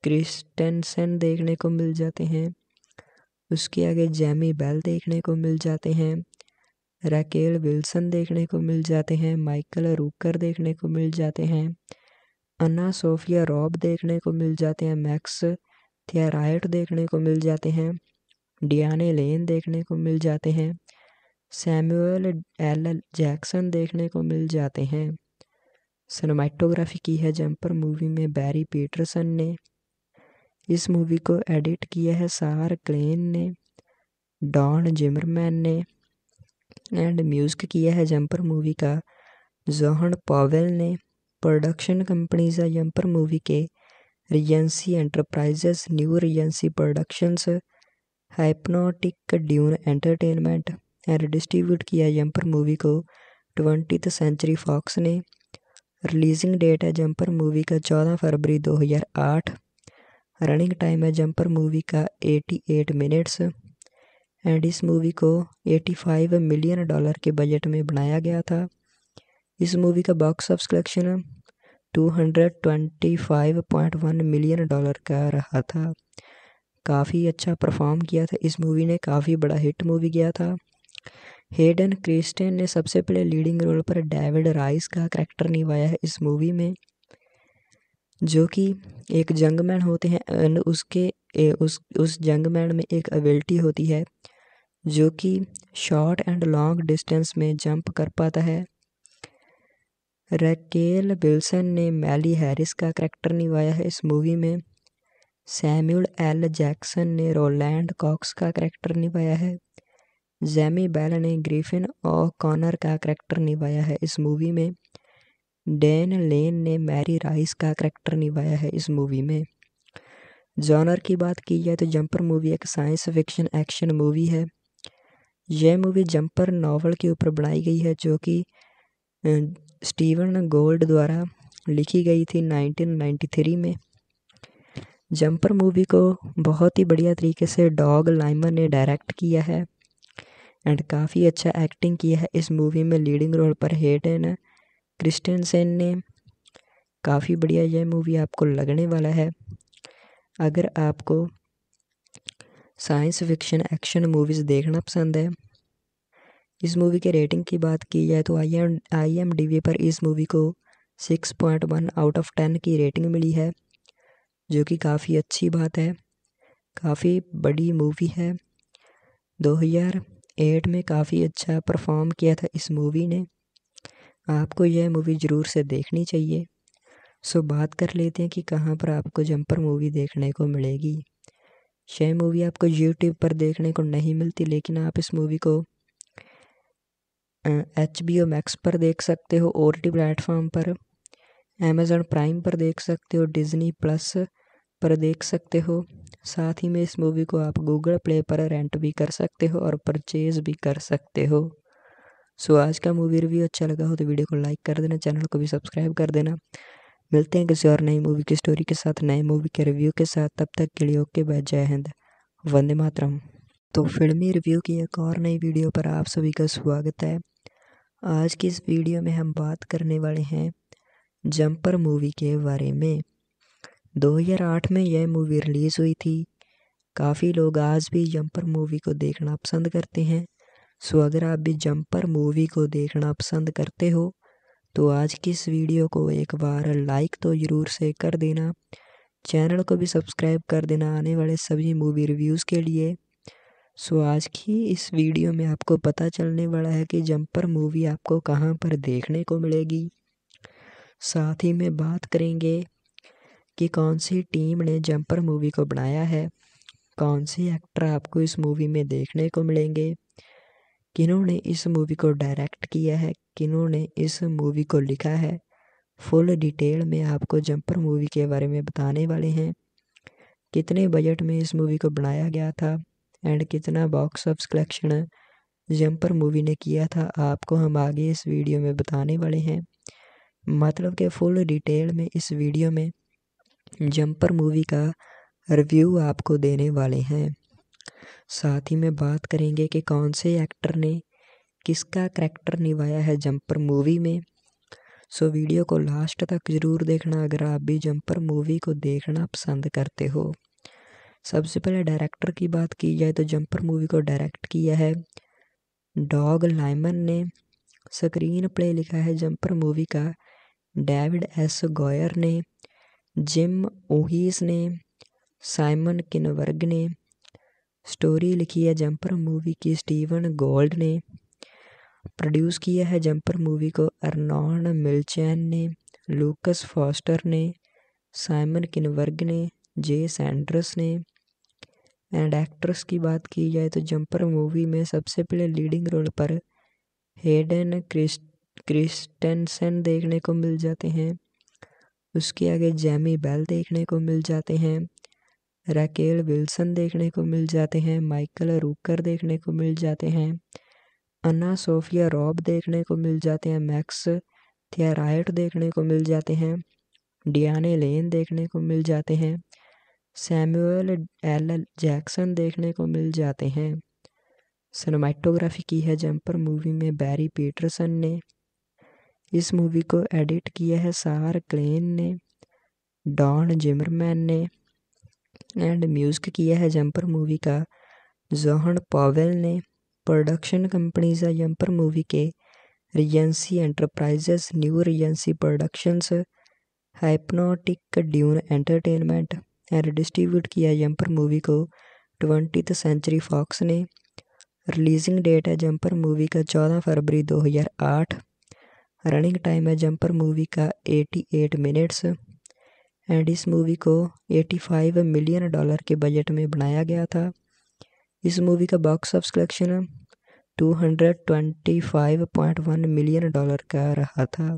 क्रिस्टेंसन देखने को मिल जाते हैं उसके आगे जैमी बेल देखने को मिल जाते हैं राकेल विल्सन देखने को मिल जाते हैं माइकल रूकर देखने को मिल जाते हैं अन्ना सोफिया रॉब देखने को मिल जाते हैं मैक्स थियराइट देखने को मिल जाते हैं डियाने लेन देखने को मिल जाते हैं सैमुअल एल जैक्सन देखने को मिल जाते हैं सिनेमाटोग्राफी की है जंपर मूवी में बैरी पीटरसन ने इस मूवी को एडिट किया है सार क्लेन ने डॉन जिमरमैन ने एंड म्यूज़िक किया है जंपर मूवी का जोहन पावेल ने प्रोडक्शन कंपनीज है जंपर मूवी के Regency Enterprises New Regency Productions Hypnotic Dune Entertainment and distribute किया जंपर मूवी को ट्वेंटी सेंचुरी फॉक्स ने रिलीजिंग डेट है जंपर मूवी का चौदह फरवरी 2008 रनिंग टाइम है जंपर मूवी का 88 मिनट्स एंड इस मूवी को 85 मिलियन डॉलर के बजट में बनाया गया था इस मूवी का box office collection 225.1 million dollar का रहा था काफ़ी अच्छा परफॉर्म किया था इस मूवी ने काफ़ी बड़ा हिट मूवी गया था हेडन क्रिस्टेन ने सबसे पहले लीडिंग रोल पर डेविड राइस का करैक्टर निभाया है इस मूवी में जो कि एक जंगमैन होते हैं एंड उसके ए, उस उस जंगमैन में एक अवेल्टी होती है जो कि शॉर्ट एंड लॉन्ग डिस्टेंस में जंप कर पाता है रैकेल विल्सन ने मैली हैरिस का करैक्टर निभाया है इस मूवी में सैम्यूल एल जैक्सन ने रोलैंड कॉक्स का करैक्टर निभाया है जैमी बेल ने ग्रीफिन और कॉनर का करैक्टर निभाया है इस मूवी में डैन लेन ने मैरी राइस का करैक्टर निभाया है इस मूवी में जॉनर की बात की जाए तो जंपर मूवी एक साइंस फिक्शन एक्शन मूवी है यह मूवी जंपर नावल के ऊपर बनाई गई है जो कि स्टीवन गोल्ड द्वारा लिखी गई थी 1993 में जंपर मूवी को बहुत ही बढ़िया तरीके से डॉग लाइमर ने डायरेक्ट किया है एंड काफ़ी अच्छा एक्टिंग किया है इस मूवी में लीडिंग रोल पर क्रिस्टन सेन ने काफ़ी बढ़िया यह मूवी आपको लगने वाला है अगर आपको साइंस फिक्शन एक्शन मूवीज़ देखना पसंद है इस मूवी के रेटिंग की बात की जाए तो I M I M D we पर इस मूवी को six point one out of ten की रेटिंग मिली है जो कि काफ़ी अच्छी बात है काफ़ी बड़ी मूवी है दो हज़ार एट में काफ़ी अच्छा परफॉर्म किया था इस मूवी ने आपको यह मूवी ज़रूर से देखनी चाहिए सो बात कर लेते हैं कि कहाँ पर आपको जंपर मूवी देखने को मिलेगी यह मूवी आपको यूट्यूब पर देखने को नहीं मिलती लेकिन आप इस मूवी को एच बी ओ मैक्स पर देख सकते हो ओ टी प्लेटफॉर्म पर अमेज़न प्राइम पर देख सकते हो डिज़नी प्लस पर देख सकते हो साथ ही में इस मूवी को आप गूगल प्ले पर रेंट भी कर सकते हो और परचेज भी कर सकते हो सो आज का मूवी रिव्यू अच्छा लगा हो तो वीडियो को लाइक कर देना चैनल को भी सब्सक्राइब कर देना मिलते हैं किसी और नई मूवी की स्टोरी के साथ नए मूवी के रिव्यू के साथ तब तक के लिए ओके बाय जय हिंद वंदे मातरम तो फिल्मी रिव्यू की एक और नई वीडियो पर आप सभी का स्वागत है आज की इस वीडियो में हम बात करने वाले हैं जंपर मूवी के बारे में 2008 में यह मूवी रिलीज़ हुई थी काफ़ी लोग आज भी जंपर मूवी को देखना पसंद करते हैं सो अगर आप भी जंपर मूवी को देखना पसंद करते हो तो आज की इस वीडियो को एक बार लाइक तो ज़रूर से कर देना चैनल को भी सब्सक्राइब कर देना आने वाले सभी मूवी रिव्यूज़ के लिए सो आज की इस वीडियो में आपको पता चलने वाला है कि जंपर मूवी आपको कहाँ पर देखने को मिलेगी साथ ही में बात करेंगे कि कौन सी टीम ने जंपर मूवी को बनाया है कौन से एक्टर आपको इस मूवी में देखने को मिलेंगे किन्होंने इस मूवी को डायरेक्ट किया है किन्होंने इस मूवी को लिखा है फुल डिटेल में आपको जंपर मूवी के बारे में बताने वाले हैं कितने बजट में इस मूवी को बनाया गया था एंड कितना box of collection Jumper movie ने किया था आपको हम आगे इस वीडियो में बताने वाले हैं मतलब के फुल डिटेल में इस वीडियो में जंपर मूवी का रिव्यू आपको देने वाले हैं साथ ही में बात करेंगे कि कौन से एक्टर ने किसका करैक्टर निभाया है जंपर मूवी में सो वीडियो को लास्ट तक ज़रूर देखना अगर आप भी जंपर मूवी को देखना पसंद करते हो सबसे पहले डायरेक्टर की बात की जाए तो जंपर मूवी को डायरेक्ट किया है डॉग लाइमन ने स्क्रीन प्ले लिखा है जंपर मूवी का डेविड एस गोयर ने जिम ओहीस ने साइमन किनवर्ग ने स्टोरी लिखी है जंपर मूवी की स्टीवन गोल्ड ने प्रोड्यूस किया है जंपर मूवी को अर्नॉन मिलचैन ने लूकस फॉस्टर ने साइमन किनवर्ग ने जे सैंड्रस ने एंड एक्ट्रेस की बात की जाए तो जंपर मूवी में सबसे पहले लीडिंग रोल पर हेडन क्रिस्ट क्रिस्टेंसन देखने को मिल जाते हैं उसके आगे जैमी बेल देखने को मिल जाते हैं राकेल विल्सन देखने को मिल जाते हैं माइकल रूकर देखने को मिल जाते हैं अन्ना सोफिया रॉब देखने को मिल जाते हैं मैक्स थियराइट देखने को मिल जाते हैं डियाने लेन देखने को मिल जाते हैं सैमुअल एल जैक्सन देखने को मिल जाते हैं सिनेमाटोग्राफी की है जंपर मूवी में बैरी पीटरसन ने इस मूवी को एडिट किया है सार क्लेन ने डॉन जिमरमैन ने एंड म्यूज़िक किया है जंपर मूवी का जोहन पॉवेल ने प्रोडक्शन कंपनीज है यम्पर मूवी के Regency Enterprises New Regency Productions Hypnotic Dune Entertainment and distribute किया यहाँ मूवी को ट्वेंटी सेंचुरी फॉक्स ने रिलीजिंग डेट है जम्पर मूवी का चौदह फरवरी 2008 रनिंग टाइम है जम्पर मूवी का 88 मिनट्स एंड इस मूवी को 85 मिलियन डॉलर के बजट में बनाया गया था इस मूवी का box of collection two hundred twenty five point one million dollar का रहा था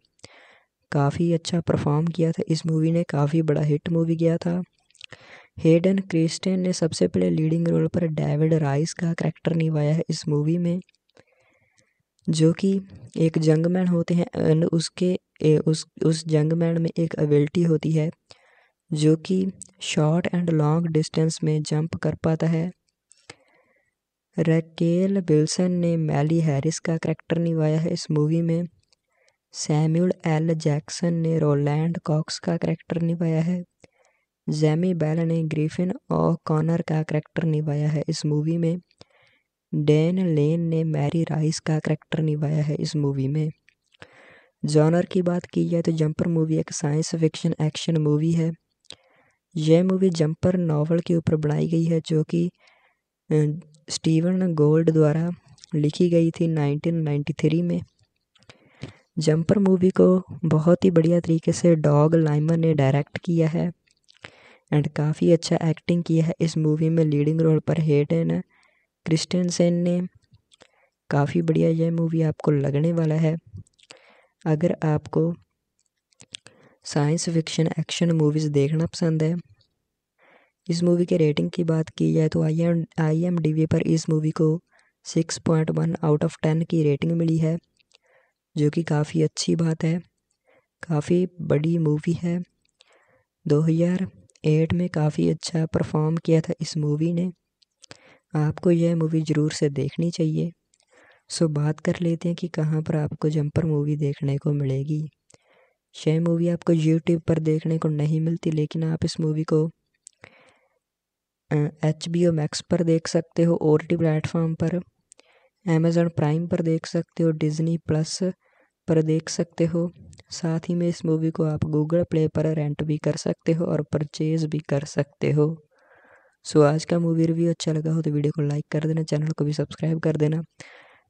काफ़ी अच्छा परफॉर्म किया था इस मूवी ने काफ़ी बड़ा हिट मूवी किया था हेडन क्रिस्टेन ने सबसे पहले लीडिंग रोल पर डेविड राइस का कैरेक्टर निभाया है इस मूवी में जो कि एक जंगमैन होते हैं एंड उसके ए, उस उस जंगमैन में एक एबिलिटी होती है जो कि शॉर्ट एंड लॉन्ग डिस्टेंस में जंप कर पाता है रैकेल विल्सन ने मैली हैरिस का करैक्टर निभाया है इस मूवी में सैम्यूल एल जैक्सन ने रोलैंड कॉक्स का करैक्टर निभाया है जैमी बैल ने ग्रीफिन और कॉनर का करैक्टर निभाया है इस मूवी में डेन लेन ने मैरी राइस का करैक्टर निभाया है इस मूवी में जॉनर की बात की जाए तो जंपर मूवी एक साइंस फिक्शन एक्शन मूवी है यह मूवी जंपर नावल के ऊपर बनाई गई है जो कि स्टीवन गोल्ड द्वारा लिखी गई थी 1993 में जंपर मूवी को बहुत ही बढ़िया तरीके से डॉग लाइमर ने डायरेक्ट किया है एंड काफ़ी अच्छा एक्टिंग किया है इस मूवी में लीडिंग रोल पर हेडन क्रिस्टन सेन ने काफ़ी बढ़िया यह मूवी आपको लगने वाला है अगर आपको साइंस फिक्शन एक्शन मूवीज़ देखना पसंद है इस मूवी के रेटिंग की बात की जाए तो I M I M D we पर इस मूवी को six point one out of ten की रेटिंग मिली है जो कि काफ़ी अच्छी बात है काफ़ी बड़ी मूवी है दो हज़ार एट में काफ़ी अच्छा परफॉर्म किया था इस मूवी ने आपको यह मूवी ज़रूर से देखनी चाहिए सो बात कर लेते हैं कि कहाँ पर आपको जंपर मूवी देखने को मिलेगी यह मूवी आपको यूट्यूब पर देखने को नहीं मिलती लेकिन आप इस मूवी को एच बी ओ मैक्स पर देख सकते हो ओ टी प्लेटफॉर्म पर अमेजन प्राइम पर देख सकते हो डिज़नी प्लस पर देख सकते हो साथ ही में इस मूवी को आप गूगल प्ले पर रेंट भी कर सकते हो और परचेज़ भी कर सकते हो सो आज का मूवी रिव्यू अच्छा लगा हो तो वीडियो को लाइक कर देना चैनल को भी सब्सक्राइब कर देना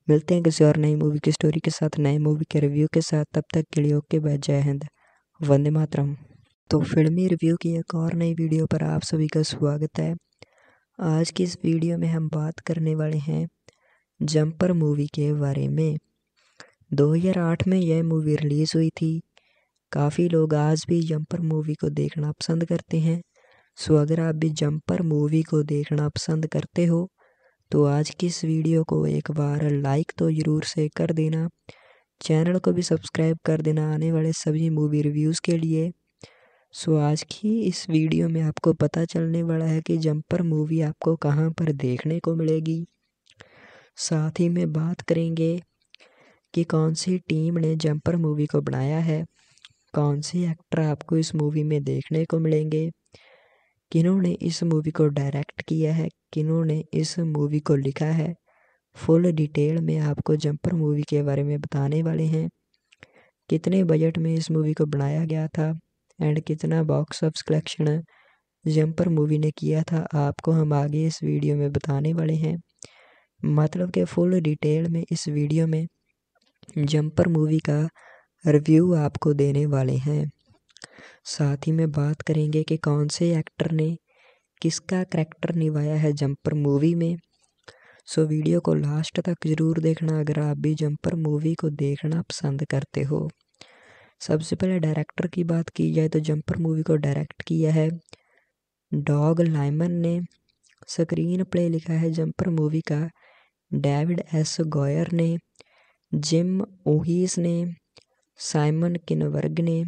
मिलते हैं किसी और नई मूवी की स्टोरी के साथ नए मूवी के रिव्यू के साथ तब तक के लिए ओके बाय जय हिंद वंदे मातरम तो फिल्मी रिव्यू की एक और नई वीडियो पर आप सभी का स्वागत है आज की इस वीडियो में हम बात करने वाले हैं जंपर मूवी के बारे में 2008 में यह मूवी रिलीज़ हुई थी काफ़ी लोग आज भी जंपर मूवी को देखना पसंद करते हैं सो अगर आप भी जंपर मूवी को देखना पसंद करते हो तो आज की इस वीडियो को एक बार लाइक तो ज़रूर से कर देना चैनल को भी सब्सक्राइब कर देना आने वाले सभी मूवी रिव्यूज़ के लिए सो आज की इस वीडियो में आपको पता चलने वाला है कि जंपर मूवी आपको कहाँ पर देखने को मिलेगी साथ ही में बात करेंगे कि कौन सी टीम ने जंपर मूवी को बनाया है कौन से एक्टर आपको इस मूवी में देखने को मिलेंगे किन्होंने इस मूवी को डायरेक्ट किया है किन्होंने इस मूवी को लिखा है फुल डिटेल में आपको जंपर मूवी के बारे में बताने वाले हैं कितने बजट में इस मूवी को बनाया गया था एंड कितना box office collection Jumper movie ने किया था आपको हम आगे इस वीडियो में बताने वाले हैं मतलब कि फुल डिटेल में इस वीडियो में जंपर मूवी का रिव्यू आपको देने वाले हैं साथ ही में बात करेंगे कि कौन से एक्टर ने किसका करैक्टर निभाया है जंपर मूवी में सो वीडियो को लास्ट तक ज़रूर देखना अगर आप भी जंपर मूवी को देखना पसंद करते हो सबसे पहले डायरेक्टर की बात की जाए तो जंपर मूवी को डायरेक्ट किया है डॉग लाइमन ने स्क्रीन प्ले लिखा है जंपर मूवी का डेविड एस गोयर ने जिम ओहिस ने साइमन किनवर्ग ने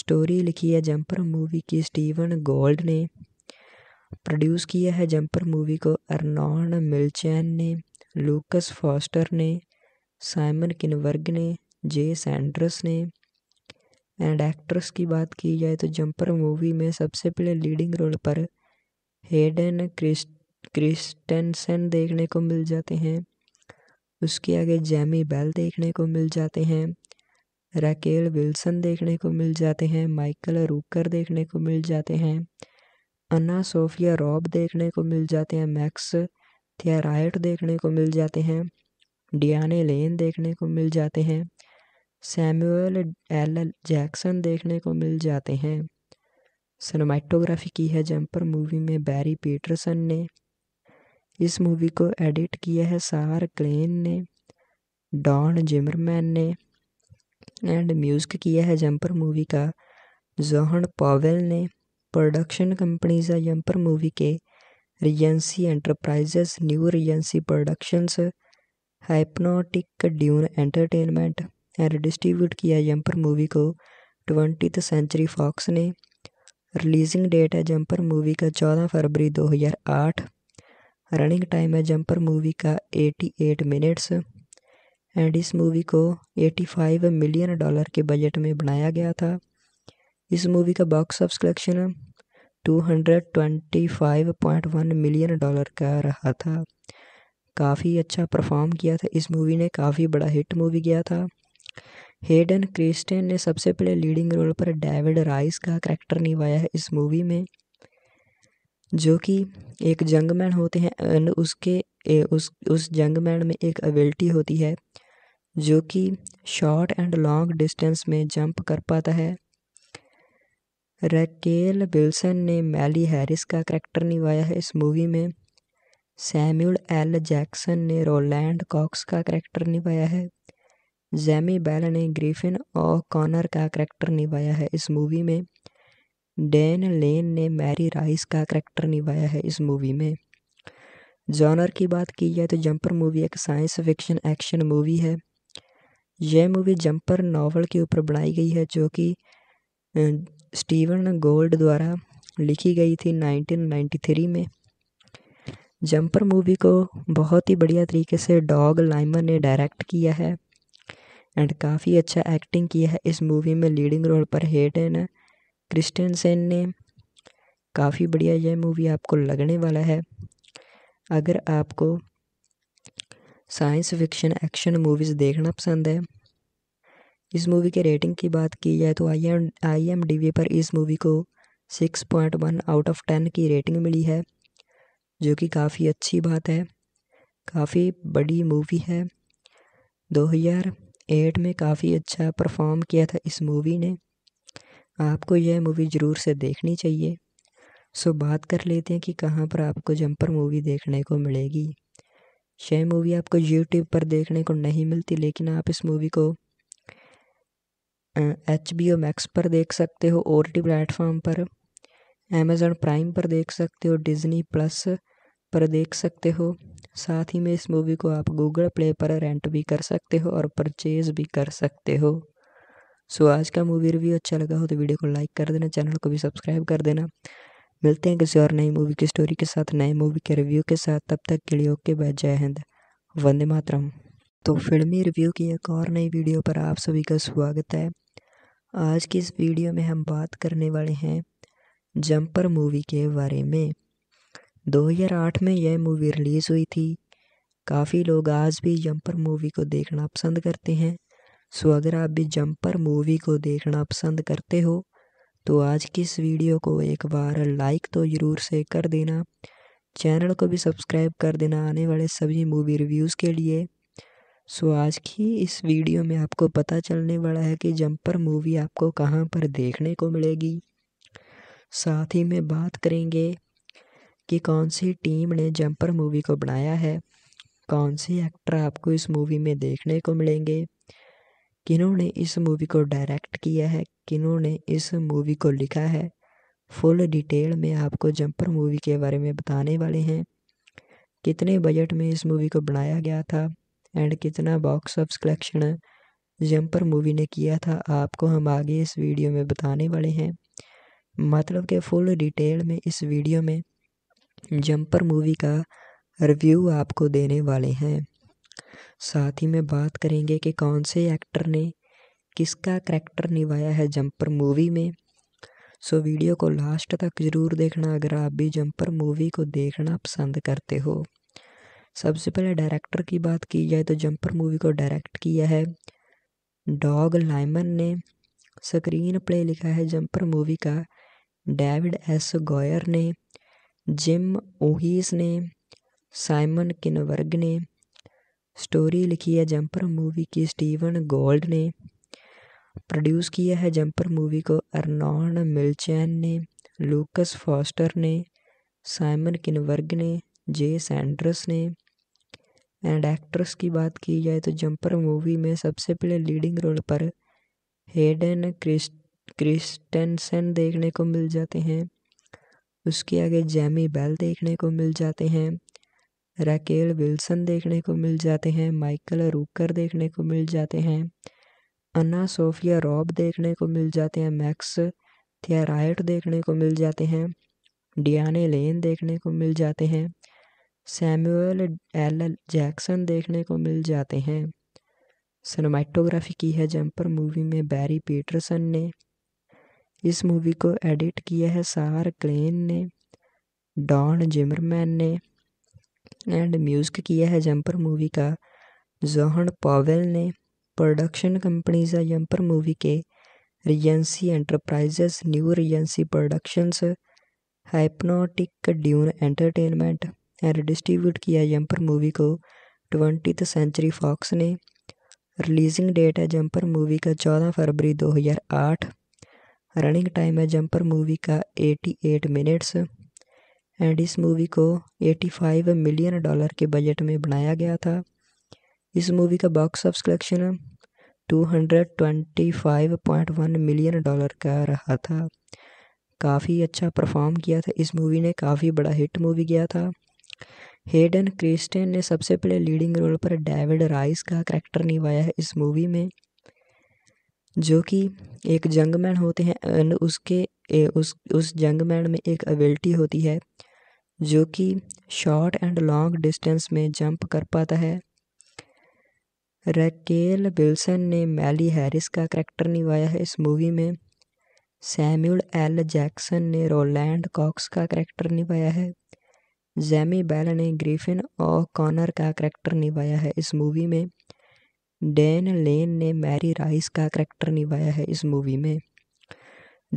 स्टोरी लिखी है जंपर मूवी की स्टीवन गोल्ड ने प्रोड्यूस किया है जंपर मूवी को अर्नॉन मिलचैन ने लूकस फॉस्टर ने साइमन किनवर्ग ने जे सैंड्रस ने एंड एक्ट्रेस की बात की जाए तो जंपर मूवी में सबसे पहले लीडिंग रोल पर हेडन क्रिस्ट क्रिस्टेंसन देखने को मिल जाते हैं उसके आगे जैमी बेल देखने को मिल जाते हैं राकेल विल्सन देखने को मिल जाते हैं माइकल रूकर देखने को मिल जाते हैं अन्ना सोफिया रॉब देखने को मिल जाते हैं मैक्स थियाराइट देखने को मिल जाते हैं डियाने लेन देखने को मिल जाते हैं सैमुअल एल जैक्सन देखने को मिल जाते हैं सिनेमाटोग्राफी की है जंपर मूवी में बैरी पीटरसन ने इस मूवी को एडिट किया है सार क्लेन ने डॉन जिमरमैन ने एंड म्यूज़िक किया है जंपर मूवी का जोहन पॉवेल ने प्रोडक्शन कंपनीज है जंपर मूवी के Regency Enterprises New Regency Productions Hypnotic Dune Entertainment and distribute किया जंपर मूवी को ट्वेंटी सेंचुरी फॉक्स ने रिलीजिंग डेट है जंपर मूवी का चौदह फरवरी 2008 रनिंग टाइम है जंपर मूवी का 88 मिनट्स एंड इस मूवी को 85 मिलियन डॉलर के बजट में बनाया गया था इस मूवी का box of collection 225.1 million dollar का रहा था काफ़ी अच्छा परफॉर्म किया था इस मूवी ने काफ़ी बड़ा हिट मूवी गया था हेडन क्रिस्टेन ने सबसे पहले लीडिंग रोल पर डेविड राइस का करैक्टर निभाया है इस मूवी में जो कि एक जंगमैन होते हैं एंड उसके ए, उस उस जंगमैन में एक एबिलिटी होती है जो कि शॉर्ट एंड लॉन्ग डिस्टेंस में जंप कर पाता है रैकेल विल्सन ने मैली हैरिस का करैक्टर निभाया है इस मूवी में सैम्यूल एल जैक्सन ने रोलैंड कॉक्स का करैक्टर निभाया है जैमी बैल ने ग्रिफिन और कॉनर का करैक्टर निभाया है इस मूवी में डैन लेन ने मैरी राइस का करैक्टर निभाया है इस मूवी में जॉनर की बात की जाए तो जंपर मूवी एक साइंस फिक्शन एक्शन मूवी है यह मूवी जंपर नावल के ऊपर बनाई गई है जो कि स्टीवन गोल्ड द्वारा लिखी गई थी 1993 में जंपर मूवी को बहुत ही बढ़िया तरीके से डॉग लाइमन ने डायरेक्ट किया है एंड काफ़ी अच्छा एक्टिंग किया है इस मूवी में लीडिंग रोल पर हेडन क्रिस्टन सेन ने काफ़ी बढ़िया यह मूवी आपको लगने वाला है अगर आपको साइंस फिक्शन एक्शन मूवीज़ देखना पसंद है इस मूवी के रेटिंग की बात की जाए तो I M I M D we पर इस मूवी को six point one out of ten की रेटिंग मिली है जो कि काफ़ी अच्छी बात है काफ़ी बड़ी मूवी है दो हज़ार एट में काफ़ी अच्छा परफॉर्म किया था इस मूवी ने आपको यह मूवी ज़रूर से देखनी चाहिए सो बात कर लेते हैं कि कहाँ पर आपको जंपर मूवी देखने को मिलेगी यह मूवी आपको यूट्यूब पर देखने को नहीं मिलती लेकिन आप इस मूवी को एच बी ओ मैक्स पर देख सकते हो ओ टी प्लेटफॉर्म पर अमेज़न प्राइम पर देख सकते हो डिज़नी प्लस पर देख सकते हो साथ ही में इस मूवी को आप गूगल प्ले पर रेंट भी कर सकते हो और परचेज भी कर सकते हो सो आज का मूवी रिव्यू अच्छा लगा हो तो वीडियो को लाइक कर देना चैनल को भी सब्सक्राइब कर देना मिलते हैं किसी और नई मूवी की स्टोरी के साथ नए मूवी के रिव्यू के साथ तब तक के लिए ओके बाय जय हिंद वंदे मातरम तो फिल्मी रिव्यू की एक और नई वीडियो पर आप सभी का स्वागत है आज की इस वीडियो में हम बात करने वाले हैं जंपर मूवी के बारे में 2008 में यह मूवी रिलीज़ हुई थी काफ़ी लोग आज भी जंपर मूवी को देखना पसंद करते हैं सो अगर आप भी जंपर मूवी को देखना पसंद करते हो तो आज की इस वीडियो को एक बार लाइक तो ज़रूर से कर देना चैनल को भी सब्सक्राइब कर देना आने वाले सभी मूवी रिव्यूज़ के लिए सो आज की इस वीडियो में आपको पता चलने वाला है कि जंपर मूवी आपको कहाँ पर देखने को मिलेगी साथ ही में बात करेंगे कि कौन सी टीम ने जंपर मूवी को बनाया है कौन से एक्टर आपको इस मूवी में देखने को मिलेंगे किन्होंने इस मूवी को डायरेक्ट किया है किन्होंने ने इस मूवी को लिखा है फुल डिटेल में आपको जंपर मूवी के बारे में बताने वाले हैं कितने बजट में इस मूवी को बनाया गया था एंड कितना box of collection Jumper movie ने किया था आपको हम आगे इस वीडियो में बताने वाले हैं मतलब के फुल डिटेल में इस वीडियो में जंपर मूवी का रिव्यू आपको देने वाले हैं साथ ही में बात करेंगे कि कौन से एक्टर ने किसका करैक्टर निभाया है जंपर मूवी में सो वीडियो को लास्ट तक ज़रूर देखना अगर आप भी जंपर मूवी को देखना पसंद करते हो सबसे पहले डायरेक्टर की बात की जाए तो जंपर मूवी को डायरेक्ट किया है डॉग लाइमन ने स्क्रीन प्ले लिखा है जंपर मूवी का डेविड एस गोयर ने जिम ओहिस ने साइमन किनवर्ग ने स्टोरी लिखी है जंपर मूवी की स्टीवन गोल्ड ने प्रोड्यूस किया है जंपर मूवी को अरनॉन मिलचैन ने लूकस फॉस्टर ने साइमन किनवर्ग ने जे सैंड्रस ने एंड एक्ट्रेस की बात की जाए तो जंपर मूवी में सबसे पहले लीडिंग रोल पर हेडन क्रिस्ट क्रिस्टेंसन देखने को मिल जाते हैं उसके आगे जैमी बेल देखने को मिल जाते हैं राकेल विल्सन देखने को मिल जाते हैं माइकल रूकर देखने को मिल जाते हैं अन्ना सोफिया रॉब देखने को मिल जाते हैं मैक्स थियराइट देखने को मिल जाते हैं डियाने लेन देखने को मिल जाते हैं सैमुअल एल जैक्सन देखने को मिल जाते हैं सिनेमाटोग्राफी की है जंपर मूवी में बैरी पीटरसन ने इस मूवी को एडिट किया है सार क्लेन ने डॉन जिमरमैन ने एंड म्यूज़िक किया है जंपर मूवी का जोहन पॉवेल ने प्रोडक्शन कंपनीज है जंपर मूवी के Regency Enterprises New Regency Productions Hypnotic Dune Entertainment and distribute किया जंपर मूवी को ट्वेंटी सेंचुरी फॉक्स ने रिलीजिंग डेट है जंपर मूवी का चौदह फरवरी 2008 रनिंग टाइम है जंपर मूवी का 88 मिनट्स एंड इस मूवी को 85 मिलियन डॉलर के बजट में बनाया गया था इस मूवी का box of collection 225.1 million dollar का रहा था काफ़ी अच्छा परफॉर्म किया था इस मूवी ने काफ़ी बड़ा हिट मूवी गया था हेडन क्रिस्टेन ने सबसे पहले लीडिंग रोल पर डेविड राइस का करैक्टर निभाया है इस मूवी में जो कि एक जंगमैन होते हैं एंड उसके ए, उस उस जंगमैन में एक एबिलिटी होती है जो कि शॉर्ट एंड लॉन्ग डिस्टेंस में जंप कर पाता है रैकेल विल्सन ने मैली हैरिस का करैक्टर निभाया है इस मूवी में सैम्यूल एल जैक्सन ने रोलैंड कॉक्स का करैक्टर निभाया है जैमी बैल ने ग्रीफिन और कॉनर का करैक्टर निभाया है इस मूवी में डैन लेन ने मैरी राइस का करैक्टर निभाया है इस मूवी में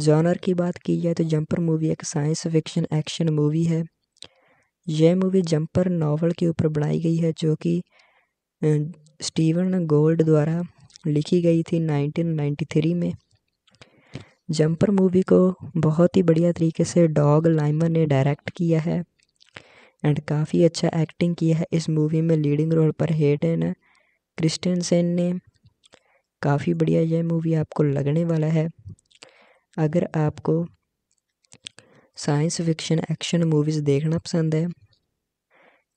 जॉनर की बात की जाए तो जंपर मूवी एक साइंस फिक्शन एक्शन मूवी है यह मूवी जंपर नावल के ऊपर बनाई गई है जो कि स्टीवन गोल्ड द्वारा लिखी गई थी 1993 में जंपर मूवी को बहुत ही बढ़िया तरीके से डॉग लाइमन ने डायरेक्ट किया है एंड काफ़ी अच्छा एक्टिंग किया है इस मूवी में लीडिंग रोल पर हेडन क्रिस्टन सेन ने काफ़ी बढ़िया यह मूवी आपको लगने वाला है अगर आपको साइंस फिक्शन एक्शन मूवीज़ देखना पसंद है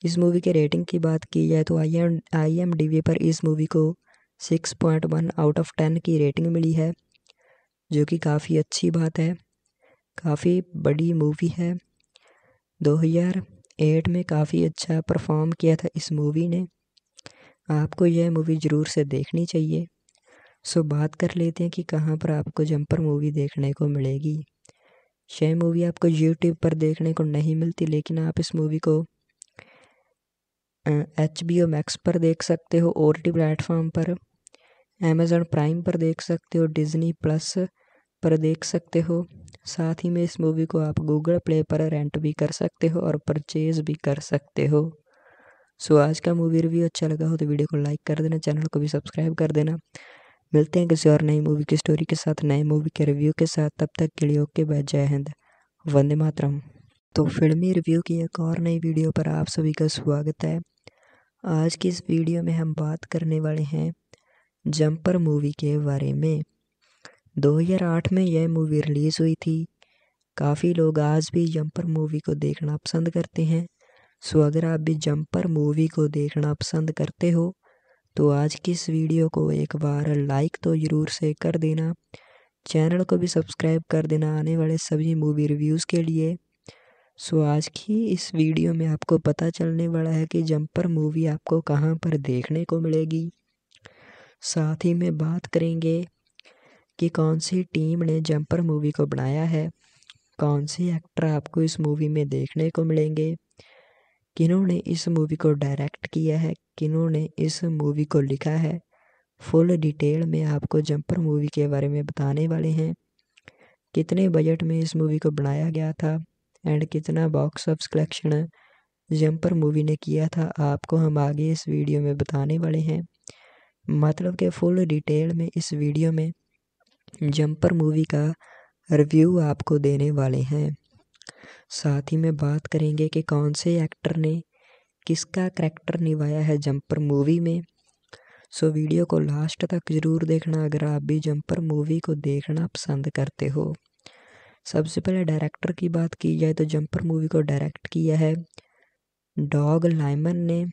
इस मूवी के रेटिंग की बात की जाए तो I M I M D we पर इस मूवी को six point one out of ten की रेटिंग मिली है जो कि काफ़ी अच्छी बात है काफ़ी बड़ी मूवी है दो हज़ार एट में काफ़ी अच्छा परफॉर्म किया था इस मूवी ने आपको यह मूवी ज़रूर से देखनी चाहिए सो बात कर लेते हैं कि कहाँ पर आपको जंपर मूवी देखने को मिलेगी यह मूवी आपको यूट्यूब पर देखने को नहीं मिलती लेकिन आप इस मूवी को एच बी ओ मैक्स पर देख सकते हो ओ टी प्लेटफॉर्म पर अमेजन प्राइम पर देख सकते हो डिज़नी प्लस पर देख सकते हो साथ ही में इस मूवी को आप गूगल प्ले पर रेंट भी कर सकते हो और परचेज़ भी कर सकते हो सो so, आज का मूवी रिव्यू अच्छा लगा हो तो वीडियो को लाइक कर देना चैनल को भी सब्सक्राइब कर देना मिलते हैं किसी और नई मूवी की स्टोरी के साथ नए मूवी के रिव्यू के साथ तब तक के लिए ओके बाय जय हिंद वंदे मातरम तो फिल्मी रिव्यू की एक और नई वीडियो पर आप सभी का स्वागत है आज की इस वीडियो में हम बात करने वाले हैं जंपर मूवी के बारे में 2008 में यह मूवी रिलीज़ हुई थी काफ़ी लोग आज भी जंपर मूवी को देखना पसंद करते हैं सो अगर आप भी जंपर मूवी को देखना पसंद करते हो तो आज की इस वीडियो को एक बार लाइक तो ज़रूर से कर देना चैनल को भी सब्सक्राइब कर देना आने वाले सभी मूवी रिव्यूज़ के लिए सो आज की इस वीडियो में आपको पता चलने वाला है कि जंपर मूवी आपको कहाँ पर देखने को मिलेगी साथ ही में बात करेंगे कि कौन सी टीम ने जंपर मूवी को बनाया है कौन से एक्टर आपको इस मूवी में देखने को मिलेंगे किन्होंने इस मूवी को डायरेक्ट किया है किन्होंने ने इस मूवी को लिखा है फुल डिटेल में आपको जंपर मूवी के बारे में बताने वाले हैं कितने बजट में इस मूवी को बनाया गया था एंड कितना box of collection Jumper movie ने किया था आपको हम आगे इस वीडियो में बताने वाले हैं मतलब के फुल डिटेल में इस वीडियो में जंपर मूवी का रिव्यू आपको देने वाले हैं साथ ही में बात करेंगे कि कौन से एक्टर ने किसका करैक्टर निभाया है जंपर मूवी में सो वीडियो को लास्ट तक ज़रूर देखना अगर आप भी जंपर मूवी को देखना पसंद करते हो सबसे पहले डायरेक्टर की बात की जाए तो जंपर मूवी को डायरेक्ट किया है डॉग लाइमन ने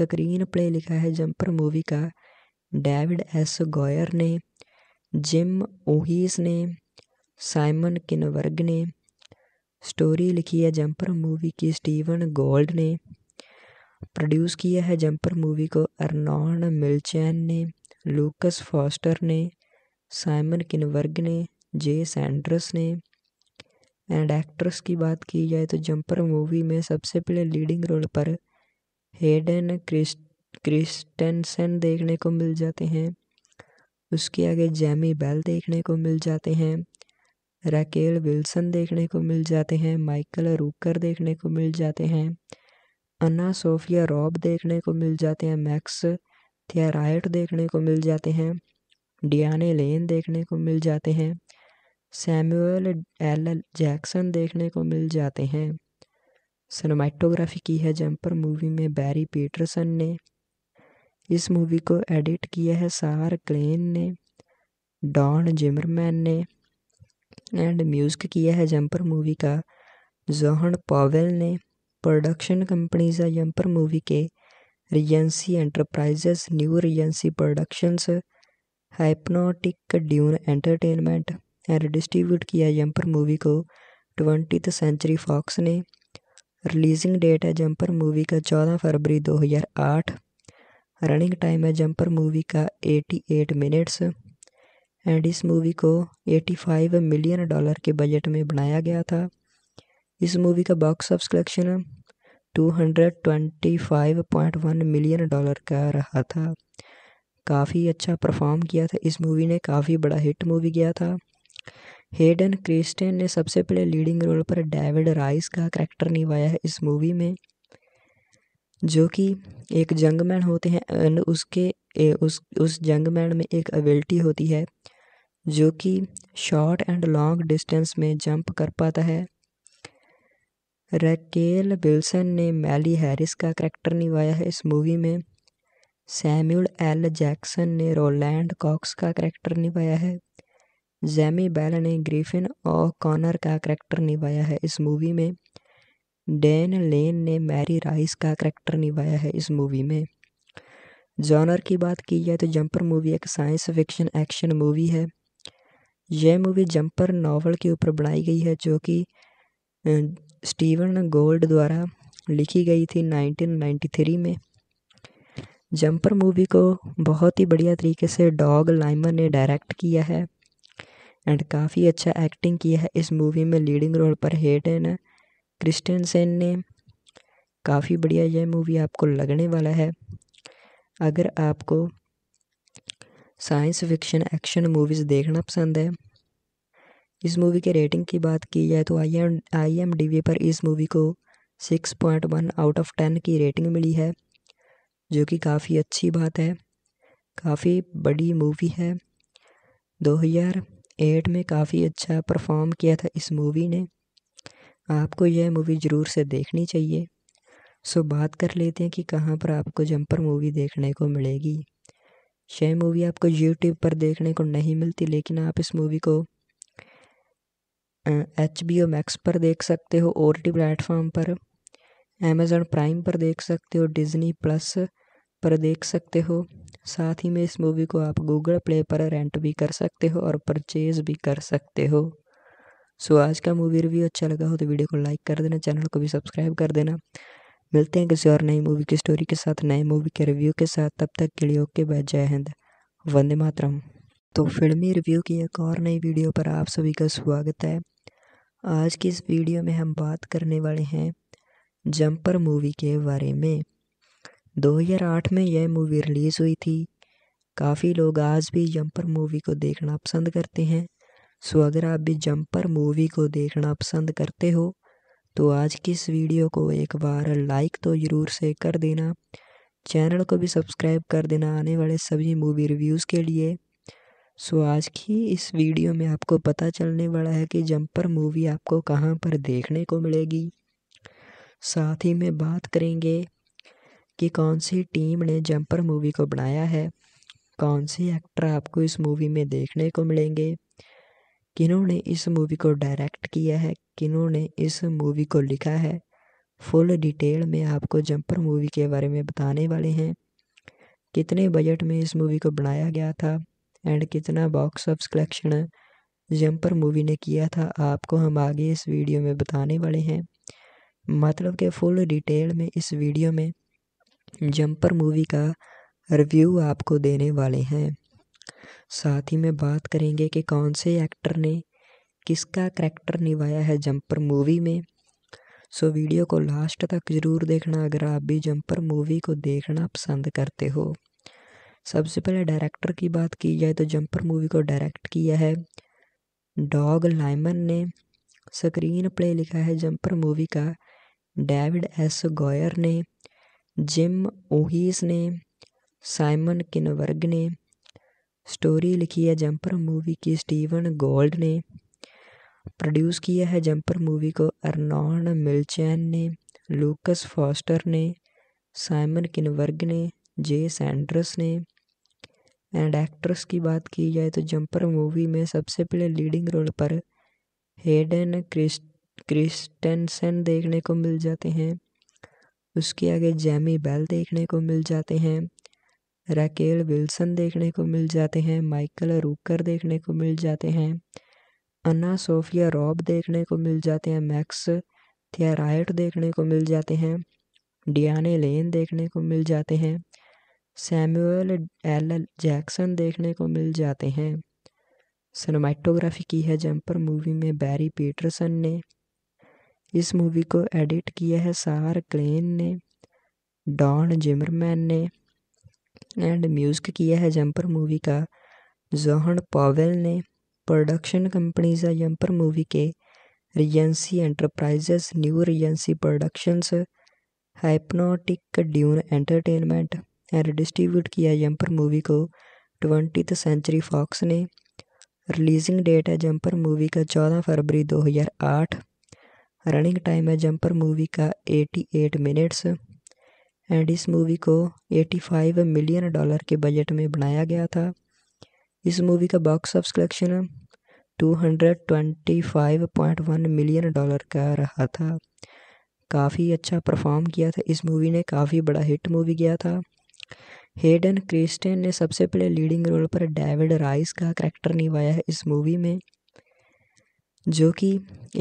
स्क्रीन प्ले लिखा है जंपर मूवी का डेविड एस गोयर ने जिम ओहीस ने साइमन किनवर्ग ने स्टोरी लिखी है जंपर मूवी की स्टीवन गोल्ड ने प्रोड्यूस किया है जंपर मूवी को अरनॉन मिलचैन ने लूकस फॉस्टर ने साइमन किनवर्ग ने जे सैंड्रस ने एंड एक्ट्रेस की बात की जाए तो जंपर मूवी में सबसे पहले लीडिंग रोल पर हेडन क्रिस क्रिस्टेंसन देखने को मिल जाते हैं उसके आगे जैमी बेल देखने को मिल जाते हैं राकेल विल्सन देखने को मिल जाते हैं माइकल रूकर देखने को मिल जाते हैं अन्ना सोफिया रॉब देखने को मिल जाते हैं मैक्स थियराइट देखने को मिल जाते हैं डियाने लेन देखने को मिल जाते हैं सैमुअल एल जैक्सन देखने को मिल जाते हैं सिनेमाटोग्राफी की है जंपर मूवी में बैरी पीटरसन ने इस मूवी को एडिट किया है सार क्लेन ने डॉन जिमरमैन ने एंड म्यूज़िक किया है जंपर मूवी का जोहन पावेल ने प्रोडक्शन कंपनीज है जंपर मूवी के Regency Enterprises New Regency Productions Hypnotic Dune Entertainment and distribute किया जंपर मूवी को ट्वेंटी सेंचुरी फॉक्स ने रिलीजिंग डेट है जंपर मूवी का चौदह फरवरी 2008 रनिंग टाइम है जंपर मूवी का 88 मिनट्स एंड इस मूवी को 85 मिलियन डॉलर के बजट में बनाया गया था इस मूवी का box of collection 225.1 million dollar का रहा था काफ़ी अच्छा परफॉर्म किया था इस मूवी ने काफ़ी बड़ा हिट मूवी किया था हेडन क्रिस्टेन ने सबसे पहले लीडिंग रोल पर डेविड राइस का करैक्टर निभाया है इस मूवी में जो कि एक जंगमैन होते हैं एंड उसके ए, उस उस जंगमैन में एक एबिलिटी होती है जो कि शॉर्ट एंड लॉन्ग डिस्टेंस में जंप कर पाता है रैकेल विल्सन ने मैली हैरिस का करैक्टर निभाया है इस मूवी में सैम्यूल एल जैक्सन ने रोलैंड कॉक्स का करैक्टर निभाया है जैमी बैल ने ग्रिफिन और कॉनर का करैक्टर निभाया है इस मूवी में डैन लेन ने मैरी राइस का करैक्टर निभाया है इस मूवी में जॉनर की बात की जाए तो जंपर मूवी एक साइंस फिक्शन एक्शन मूवी है यह मूवी जंपर नावल के ऊपर बनाई गई है जो कि स्टीवन गोल्ड द्वारा लिखी गई थी 1993 में जंपर मूवी को बहुत ही बढ़िया तरीके से डॉग लाइमर ने डायरेक्ट किया है एंड काफ़ी अच्छा एक्टिंग किया है इस मूवी में लीडिंग रोल पर क्रिस्टन सेन ने काफ़ी बढ़िया यह मूवी आपको लगने वाला है अगर आपको साइंस फिक्शन एक्शन मूवीज़ देखना पसंद है इस मूवी के रेटिंग की बात की जाए तो I M I M D we पर इस मूवी को six point one out of ten की रेटिंग मिली है जो कि काफ़ी अच्छी बात है काफ़ी बड़ी मूवी है दो हज़ार एट में काफ़ी अच्छा परफॉर्म किया था इस मूवी ने आपको यह मूवी ज़रूर से देखनी चाहिए सो बात कर लेते हैं कि कहाँ पर आपको जंपर मूवी देखने को मिलेगी यह मूवी आपको यूट्यूब पर देखने को नहीं मिलती लेकिन आप इस मूवी को एच बी ओ मैक्स पर देख सकते हो ओ टी प्लेटफॉर्म पर अमेजन प्राइम पर देख सकते हो डिज़नी प्लस पर देख सकते हो साथ ही में इस मूवी को आप गूगल प्ले पर रेंट भी कर सकते हो और परचेज भी कर सकते हो सो आज का मूवी रिव्यू अच्छा लगा हो तो वीडियो को लाइक कर देना चैनल को भी सब्सक्राइब कर देना मिलते हैं किसी और नई मूवी की स्टोरी के साथ नए मूवी के रिव्यू के साथ तब तक के लिए ओके बाय जय हिंद वंदे मातरम तो फिल्मी रिव्यू की एक और नई वीडियो पर आप सभी का स्वागत है आज की इस वीडियो में हम बात करने वाले हैं जंपर मूवी के बारे में 2008 में यह मूवी रिलीज़ हुई थी काफ़ी लोग आज भी जंपर मूवी को देखना पसंद करते हैं सो अगर आप भी जंपर मूवी को देखना पसंद करते हो तो आज की इस वीडियो को एक बार लाइक तो ज़रूर से कर देना चैनल को भी सब्सक्राइब कर देना आने वाले सभी मूवी रिव्यूज़ के लिए सो आज की इस वीडियो में आपको पता चलने वाला है कि जंपर मूवी आपको कहाँ पर देखने को मिलेगी साथ ही में बात करेंगे कि कौन सी टीम ने जंपर मूवी को बनाया है कौन से एक्टर आपको इस मूवी में देखने को मिलेंगे किन्होंने इस मूवी को डायरेक्ट किया है किन्होंने इस मूवी को लिखा है फुल डिटेल में आपको जंपर मूवी के बारे में बताने वाले हैं कितने बजट में इस मूवी को बनाया गया था एंड कितना box of collection Jumper movie ने किया था आपको हम आगे इस वीडियो में बताने वाले हैं मतलब के फुल डिटेल में इस वीडियो में जंपर मूवी का रिव्यू आपको देने वाले हैं साथ ही में बात करेंगे कि कौन से एक्टर ने किसका करैक्टर निभाया है जंपर मूवी में सो वीडियो को लास्ट तक ज़रूर देखना अगर आप भी जंपर मूवी को देखना पसंद करते हो सबसे पहले डायरेक्टर की बात की जाए तो जंपर मूवी को डायरेक्ट किया है डॉग लाइमन ने स्क्रीन प्ले लिखा है जंपर मूवी का डेविड एस गोयर ने जिम ओहीस ने साइमन किनवर्ग ने स्टोरी लिखी है जंपर मूवी की स्टीवन गोल्ड ने प्रोड्यूस किया है जंपर मूवी को अरनॉन मिलचैन ने लूकस फॉस्टर ने साइमन किनवर्ग ने जे सैंड्रस ने एंड एक्ट्रेस की बात की जाए तो जंपर मूवी में सबसे पहले लीडिंग रोल पर हेडन क्रिस क्रिस्टेंसन देखने को मिल जाते हैं उसके आगे जैमी बेल देखने को मिल जाते हैं राकेल विल्सन देखने को मिल जाते हैं माइकल रूकर देखने को मिल जाते हैं अन्ना सोफिया रॉब देखने को मिल जाते हैं मैक्स थियाराइट देखने को मिल जाते हैं डियाने लेन देखने को मिल जाते हैं सैमुअल एल जैक्सन देखने को मिल जाते हैं सिनेमाटोग्राफी की है जंपर मूवी में बैरी पीटरसन ने इस मूवी को एडिट किया है सार क्लेन ने डॉन जिमरमैन ने एंड म्यूज़िक किया है जंपर मूवी का जोहन पॉवेल ने प्रोडक्शन कंपनीज है यम्पर पर मूवी के Regency Enterprises New Regency Productions Hypnotic Dune Entertainment and distribute किया जम्पर मूवी को ट्वेंटी सेंचुरी फॉक्स ने रिलीजिंग डेट है जम्पर मूवी का चौदह फरवरी 2008 रनिंग टाइम है जम्पर मूवी का 88 मिनट्स एंड इस मूवी को 85 मिलियन डॉलर के बजट में बनाया गया था इस मूवी का box office collection two hundred twenty five point one million dollar का रहा था काफ़ी अच्छा परफॉर्म किया था इस मूवी ने काफ़ी बड़ा हिट मूवी किया था हेडन क्रिस्टेन ने सबसे पहले लीडिंग रोल पर डेविड राइस का करैक्टर निभाया है इस मूवी में जो कि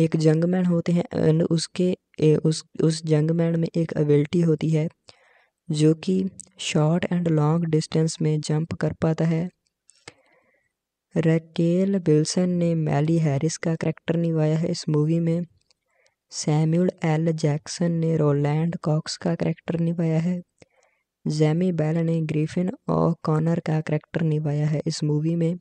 एक जंगमैन होते हैं एंड उसके ए, उस उस जंगमैन में एक अवेल्टी होती है जो कि शॉर्ट एंड लॉन्ग डिस्टेंस में जंप कर पाता है रैकेल विल्सन ने मैली हैरिस का करैक्टर निभाया है इस मूवी में सैम्यूल एल जैक्सन ने रोलैंड कॉक्स का करैक्टर निभाया है जैमी बैल ने ग्रीफिन और कॉनर का करैक्टर निभाया है इस मूवी में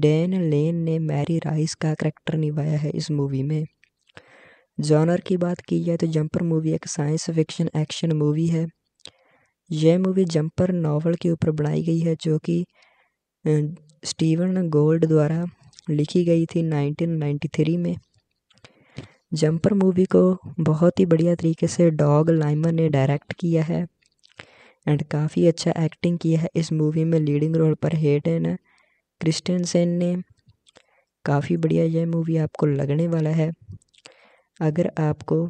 डैन लेन ने मैरी राइस का करैक्टर निभाया है इस मूवी में जॉनर की बात की जाए तो जंपर मूवी एक साइंस फिक्शन एक्शन मूवी है यह मूवी जंपर नावल के ऊपर बनाई गई है जो कि स्टीवन गोल्ड द्वारा लिखी गई थी 1993 में जंपर मूवी को बहुत ही बढ़िया तरीके से डॉग लाइमर ने डायरेक्ट किया है एंड काफ़ी अच्छा एक्टिंग किया है इस मूवी में लीडिंग रोल पर क्रिस्टन सेन ने काफ़ी बढ़िया यह मूवी आपको लगने वाला है अगर आपको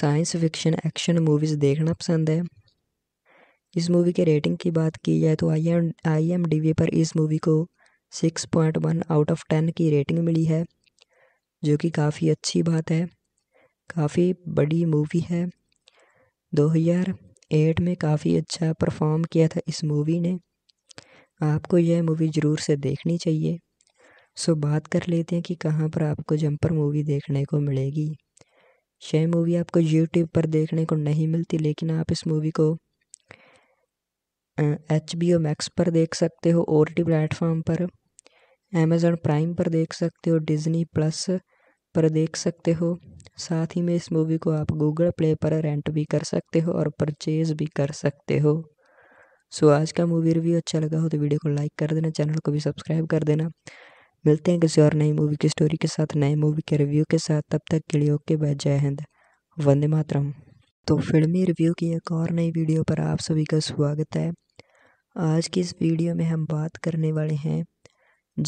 साइंस फिक्शन एक्शन मूवीज़ देखना पसंद है इस मूवी के रेटिंग की बात की जाए तो I M I M D we पर इस मूवी को six point one out of ten की रेटिंग मिली है जो कि काफ़ी अच्छी बात है काफ़ी बड़ी मूवी है दो हज़ार एट में काफ़ी अच्छा परफॉर्म किया था इस मूवी ने आपको यह मूवी ज़रूर से देखनी चाहिए सो बात कर लेते हैं कि कहाँ पर आपको जंपर मूवी देखने को मिलेगी यह मूवी आपको यूट्यूब पर देखने को नहीं मिलती लेकिन आप इस मूवी को एच बी ओ मैक्स पर देख सकते हो ओ टी प्लेटफॉर्म पर अमेज़न प्राइम पर देख सकते हो डिज़नी प्लस पर देख सकते हो साथ ही में इस मूवी को आप गूगल प्ले पर रेंट भी कर सकते हो और परचेज भी कर सकते हो सो आज का मूवी रिव्यू अच्छा लगा हो तो वीडियो को लाइक कर देना चैनल को भी सब्सक्राइब कर देना मिलते हैं किसी और नई मूवी की स्टोरी के साथ नए मूवी के रिव्यू के साथ तब तक के लिए ओके बाय जय हिंद वंदे मातरम तो फिल्मी रिव्यू की एक और नई वीडियो पर आप सभी का स्वागत है आज की इस वीडियो में हम बात करने वाले हैं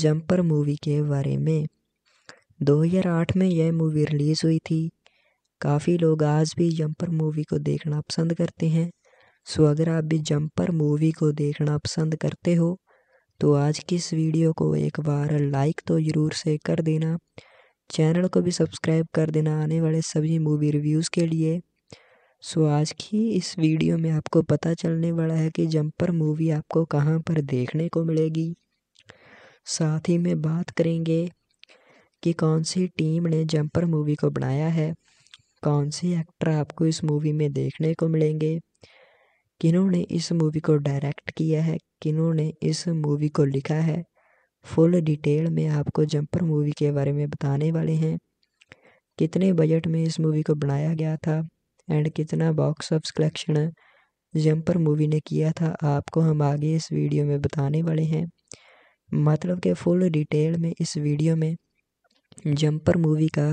जंपर मूवी के बारे में 2008 में यह मूवी रिलीज़ हुई थी काफ़ी लोग आज भी जंपर मूवी को देखना पसंद करते हैं सो अगर आप भी जंपर मूवी को देखना पसंद करते हो तो आज की इस वीडियो को एक बार लाइक तो ज़रूर से कर देना चैनल को भी सब्सक्राइब कर देना आने वाले सभी मूवी रिव्यूज़ के लिए सो आज की इस वीडियो में आपको पता चलने वाला है कि जंपर मूवी आपको कहाँ पर देखने को मिलेगी साथ ही में बात करेंगे कि कौन सी टीम ने जंपर मूवी को बनाया है कौन से एक्टर आपको इस मूवी में देखने को मिलेंगे किन्होंने इस मूवी को डायरेक्ट किया है किन्होंने इस मूवी को लिखा है फुल डिटेल में आपको जंपर मूवी के बारे में बताने वाले हैं कितने बजट में इस मूवी को बनाया गया था एंड कितना box of collection Jumper movie ने किया था आपको हम आगे इस वीडियो में बताने वाले हैं मतलब के फुल डिटेल में इस वीडियो में जंपर मूवी का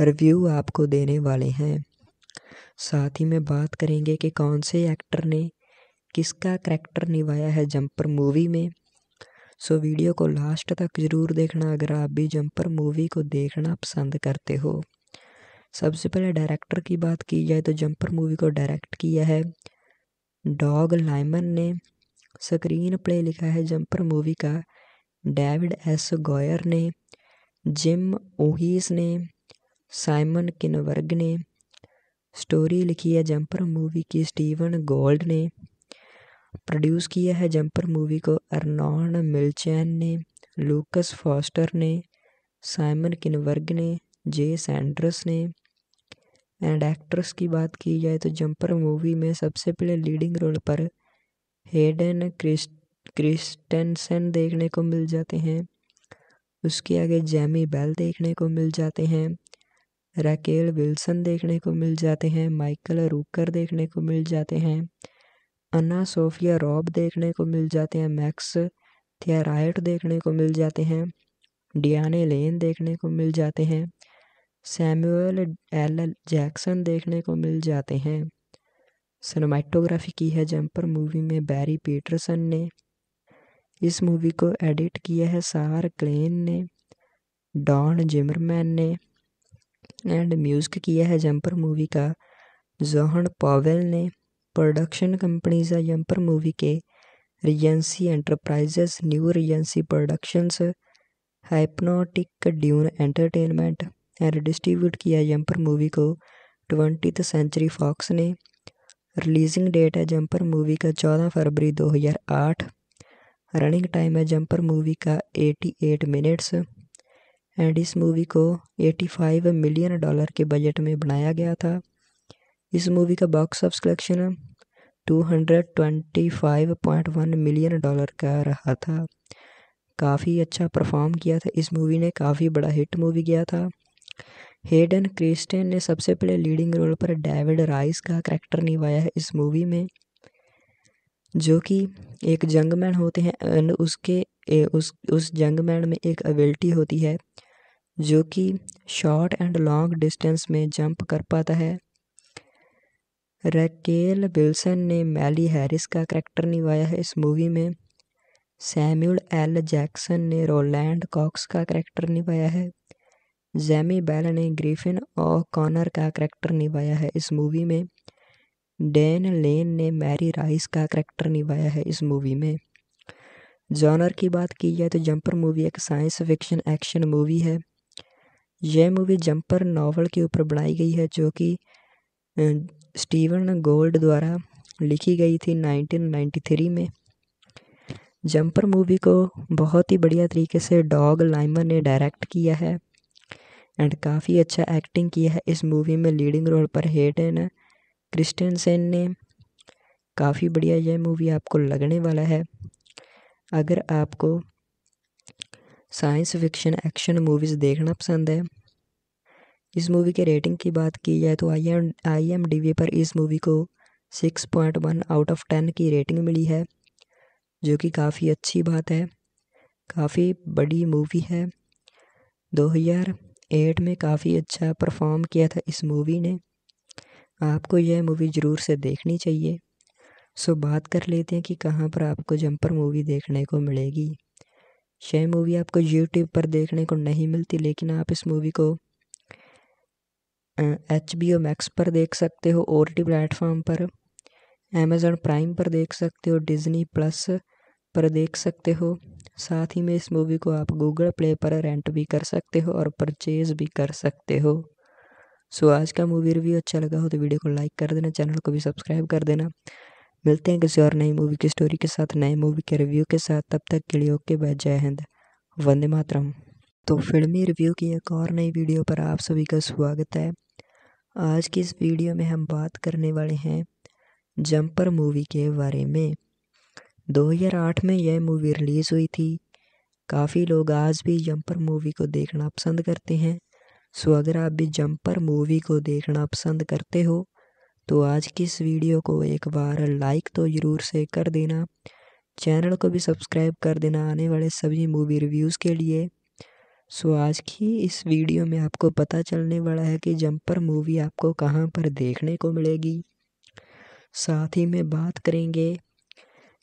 रिव्यू आपको देने वाले हैं साथ ही में बात करेंगे कि कौन से एक्टर ने किसका कैरेक्टर निभाया है जंपर मूवी में सो वीडियो को लास्ट तक ज़रूर देखना अगर आप भी जंपर मूवी को देखना पसंद करते हो सबसे पहले डायरेक्टर की बात की जाए तो जंपर मूवी को डायरेक्ट किया है डॉग लाइमन ने स्क्रीन प्ले लिखा है जंपर मूवी का डेविड एस गोयर ने जिम ओहिस ने साइमन किनवर्ग ने स्टोरी लिखी है जंपर मूवी की स्टीवन गोल्ड ने प्रोड्यूस किया है जंपर मूवी को अर्नॉन मिलचैन ने लूकस फॉस्टर ने साइमन किनवर्ग ने जे सैंड्रस ने एंड एक्ट्रेस की बात की जाए तो जंपर मूवी में सबसे पहले लीडिंग रोल पर हेडन क्रिस्ट क्रिस्टेंसन देखने को मिल जाते हैं उसके आगे जैमी बेल देखने को मिल जाते हैं राकेल विल्सन देखने को मिल जाते हैं माइकल रूकर देखने को मिल जाते हैं अन्ना सोफिया रॉब देखने को मिल जाते हैं मैक्स थियराइट देखने को मिल जाते हैं डियाने लेन देखने को मिल जाते हैं सैमुअल एल जैक्सन देखने को मिल जाते हैं सिनेमाटोग्राफी की है जंपर मूवी में बैरी पीटरसन ने इस मूवी को एडिट किया है सार क्लेन ने डॉन जिमरमैन ने एंड म्यूज़िक किया है जंपर मूवी का जोहन पॉवेल ने प्रोडक्शन कंपनीज है जंपर मूवी के Regency Enterprises New Regency Productions Hypnotic Dune Entertainment and distribute किया जंपर मूवी को ट्वेंटी सेंचुरी फॉक्स ने रिलीजिंग डेट है जंपर मूवी का चौदह फरवरी आठ रनिंग टाइम है जंपर मूवी का 88 मिनट्स एंड इस मूवी को 85 मिलियन डॉलर के बजट में बनाया गया था इस मूवी का box of collection 225.1 million dollar का रहा था काफ़ी अच्छा परफॉर्म किया था इस मूवी ने काफ़ी बड़ा हिट मूवी गया था हेडन क्रिस्टेन ने सबसे पहले लीडिंग रोल पर डेविड राइस का करैक्टर निभाया है इस मूवी में जो कि एक जंगमैन होते हैं एंड उसके ए, उस उस जंगमैन में एक एबिलिटी होती है जो कि शॉर्ट एंड लॉन्ग डिस्टेंस में जंप कर पाता है रैकेल विल्सन ने मैली हैरिस का करैक्टर निभाया है इस मूवी में सैम्यूल एल जैक्सन ने रोलैंड कॉक्स का करैक्टर निभाया है जैमी बैल ने ग्रिफिन और कॉनर का करैक्टर निभाया है इस मूवी में डैन लेन ने मैरी राइस का करैक्टर निभाया है इस मूवी में जॉनर की बात की जाए तो जंपर मूवी एक साइंस फिक्शन एक्शन मूवी है यह मूवी जंपर नावल के ऊपर बनाई गई है जो कि स्टीवन गोल्ड द्वारा लिखी गई थी 1993 में जंपर मूवी को बहुत ही बढ़िया तरीके से डॉग लाइमन ने डायरेक्ट किया है एंड काफ़ी अच्छा एक्टिंग किया है इस मूवी में लीडिंग रोल पर क्रिस्टन सेन ने काफ़ी बढ़िया यह मूवी आपको लगने वाला है अगर आपको साइंस फिक्शन एक्शन मूवीज़ देखना पसंद है इस मूवी के रेटिंग की बात की जाए तो I M I M D we पर इस मूवी को six point one out of ten की रेटिंग मिली है जो कि काफ़ी अच्छी बात है काफ़ी बड़ी मूवी है दो हज़ार एट में काफ़ी अच्छा परफॉर्म किया था इस मूवी ने आपको यह मूवी ज़रूर से देखनी चाहिए सो बात कर लेते हैं कि कहाँ पर आपको जंपर मूवी देखने को मिलेगी यह मूवी आपको यूट्यूब पर देखने को नहीं मिलती लेकिन आप इस मूवी को एच बी ओ मैक्स पर देख सकते हो ओ टी प्लेटफॉर्म पर अमेज़न प्राइम पर देख सकते हो डिज़नी प्लस पर देख सकते हो साथ ही में इस मूवी को आप गूगल प्ले पर रेंट भी कर सकते हो और परचेज भी कर सकते हो सो आज का मूवी रिव्यू अच्छा लगा हो तो वीडियो को लाइक कर देना चैनल को भी सब्सक्राइब कर देना मिलते हैं किसी और नई मूवी की स्टोरी के साथ नए मूवी के रिव्यू के साथ तब तक के लिए ओके बाय जय हिंद वंदे मातरम तो फिल्मी रिव्यू की एक और नई वीडियो पर आप सभी का स्वागत है आज की इस वीडियो में हम बात करने वाले हैं जंपर मूवी के बारे में 2008 में यह मूवी रिलीज़ हुई थी काफ़ी लोग आज भी जंपर मूवी को देखना पसंद करते हैं सो अगर आप भी जंपर मूवी को देखना पसंद करते हो तो आज की इस वीडियो को एक बार लाइक तो ज़रूर से कर देना चैनल को भी सब्सक्राइब कर देना आने वाले सभी मूवी रिव्यूज़ के लिए सो आज की इस वीडियो में आपको पता चलने वाला है कि जंपर मूवी आपको कहाँ पर देखने को मिलेगी साथ ही में बात करेंगे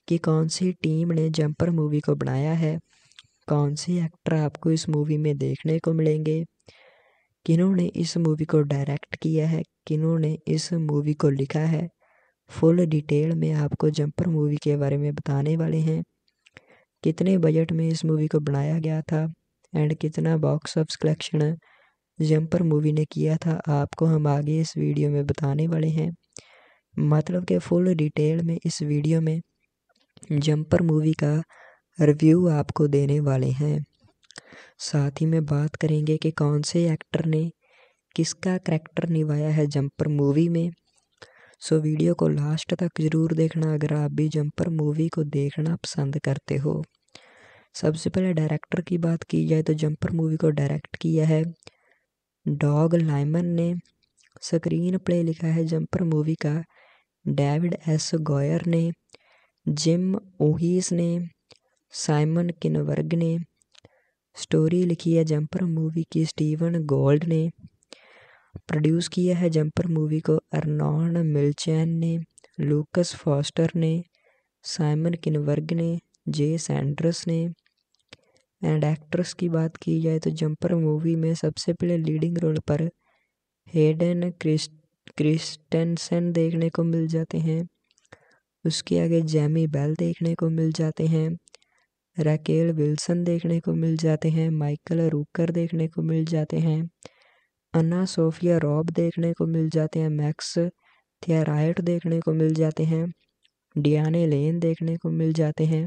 कि कौन सी टीम ने जंपर मूवी को बनाया है कौन से एक्टर आपको इस मूवी में देखने को मिलेंगे किन्होंने इस मूवी को डायरेक्ट किया है किन्होंने इस मूवी को लिखा है फुल डिटेल में आपको जंपर मूवी के बारे में बताने वाले हैं कितने बजट में इस मूवी को बनाया गया था एंड कितना box of collection Jumper movie ने किया था आपको हम आगे इस वीडियो में बताने वाले हैं मतलब कि फुल डिटेल में इस वीडियो में जंपर मूवी का रिव्यू आपको देने वाले हैं साथ ही में बात करेंगे कि कौन से एक्टर ने किसका करैक्टर निभाया है जंपर मूवी में सो वीडियो को लास्ट तक ज़रूर देखना अगर आप भी जंपर मूवी को देखना पसंद करते हो सबसे पहले डायरेक्टर की बात की जाए तो जंपर मूवी को डायरेक्ट किया है डॉग लाइमन ने स्क्रीन प्ले लिखा है जंपर मूवी का डेविड एस गोयर ने जिम ओहिस ने साइमन किनवर्ग ने स्टोरी लिखी है जंपर मूवी की स्टीवन गोल्ड ने प्रोड्यूस किया है जंपर मूवी को अरनॉन मिलचैन ने लूकस फॉस्टर ने साइमन किनवर्ग ने जे सैंड्रस ने एंड एक्ट्रेस की बात की जाए तो जंपर मूवी में सबसे पहले लीडिंग रोल पर हेडन क्रिस्ट क्रिस्टेंसन देखने को मिल जाते हैं उसके आगे जैमी बेल देखने को मिल जाते हैं राकेल विल्सन देखने को मिल जाते हैं माइकल रूकर देखने को मिल जाते हैं अन्ना सोफिया रॉब देखने को मिल जाते हैं मैक्स थियराइट देखने को मिल जाते हैं डियाने लेन देखने को मिल जाते हैं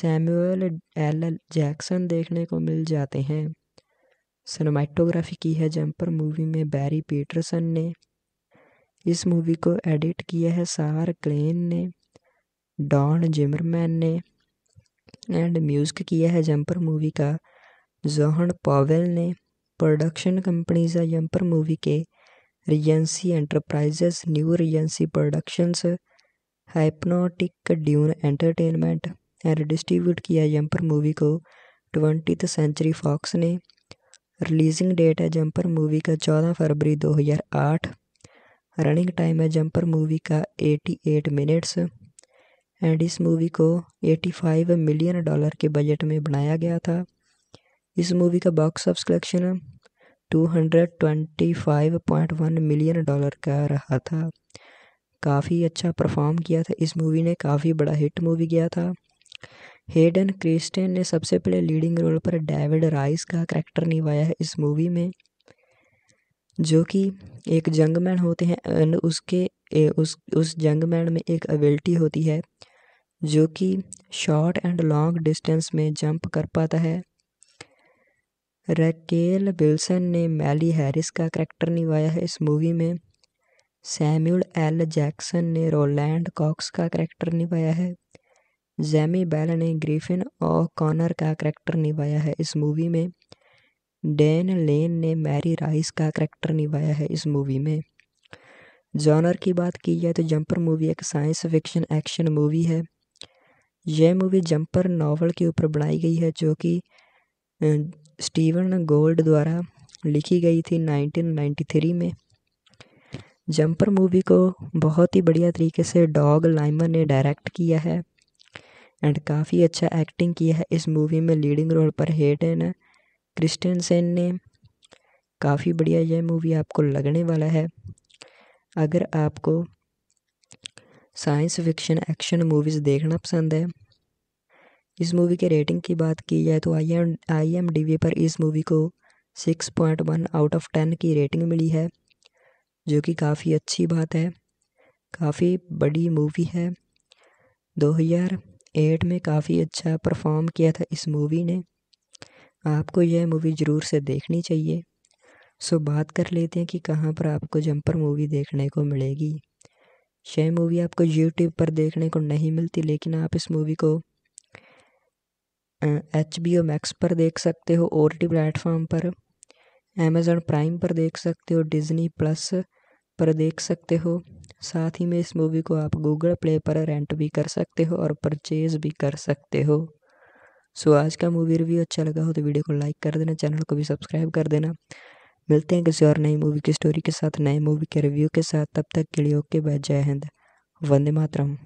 सैमुअल एल जैक्सन देखने को मिल जाते हैं सिनेमाटोग्राफी की है जंपर मूवी में बैरी पीटरसन ने इस मूवी को एडिट किया है सार क्लेन ने डॉन जिमरमैन ने एंड म्यूज़िक किया है जंपर मूवी का जोहन पॉवेल ने प्रोडक्शन कंपनीज है जंपर मूवी के Regency Enterprises New Regency Productions Hypnotic Dune Entertainment and distribute किया है जंपर मूवी को ट्वेंटी सेंचुरी फॉक्स ने रिलीजिंग डेट है जंपर मूवी का चौदह फरवरी आठ रनिंग टाइम है जंपर मूवी का 88 मिनट्स एंड इस मूवी को 85 मिलियन डॉलर के बजट में बनाया गया था इस मूवी का box of collection 225.1 million dollar का रहा था काफ़ी अच्छा परफॉर्म किया था इस मूवी ने काफ़ी बड़ा हिट मूवी गया था हेडन क्रिस्टेन ने सबसे पहले लीडिंग रोल पर डेविड राइस का करैक्टर निभाया है इस मूवी में जो कि एक जंगमैन होते हैं एंड उसके ए, उस उस जंगमैन में एक एबिलिटी होती है जो कि शॉर्ट एंड लॉन्ग डिस्टेंस में जंप कर पाता है रैकेल विल्सन ने मैली हैरिस का करैक्टर निभाया है इस मूवी में सैम्यूल एल जैक्सन ने रोलैंड कॉक्स का करैक्टर निभाया है जैमी बैल ने ग्रिफिन और कॉनर का करैक्टर निभाया है इस मूवी में डैन लेन ने मैरी राइस का करैक्टर निभाया है इस मूवी में जॉनर की बात की जाए तो जंपर मूवी एक साइंस फिक्शन एक्शन मूवी है यह मूवी जंपर नावल के ऊपर बनाई गई है जो कि स्टीवन गोल्ड द्वारा लिखी गई थी 1993 में जंपर मूवी को बहुत ही बढ़िया तरीके से डॉग लाइमन ने डायरेक्ट किया है एंड काफ़ी अच्छा एक्टिंग किया है इस मूवी में लीडिंग रोल पर हेडन क्रिस्टन सेन ने काफ़ी बढ़िया यह मूवी आपको लगने वाला है अगर आपको साइंस फिक्शन एक्शन मूवीज़ देखना पसंद है इस मूवी के रेटिंग की बात की जाए तो I M I M D we पर इस मूवी को six point one out of ten की रेटिंग मिली है जो कि काफ़ी अच्छी बात है काफ़ी बड़ी मूवी है दो हज़ार एट में काफ़ी अच्छा परफॉर्म किया था इस मूवी ने आपको यह मूवी ज़रूर से देखनी चाहिए सो बात कर लेते हैं कि कहाँ पर आपको जंपर मूवी देखने को मिलेगी यह मूवी आपको यूट्यूब पर देखने को नहीं मिलती लेकिन आप इस मूवी को एच बी ओ मैक्स पर देख सकते हो ओ टी प्लेटफॉर्म पर अमेज़न प्राइम पर देख सकते हो डिज़नी प्लस पर देख सकते हो साथ ही में इस मूवी को आप गूगल प्ले पर रेंट भी कर सकते हो और परचेज़ भी कर सकते हो सो आज का मूवी रिव्यू अच्छा लगा हो तो वीडियो को लाइक कर देना चैनल को भी सब्सक्राइब कर देना मिलते हैं किसी और नई मूवी की स्टोरी के साथ नए मूवी के रिव्यू के साथ तब तक के लिए ओके बाय जय हिंद वंदे मातरम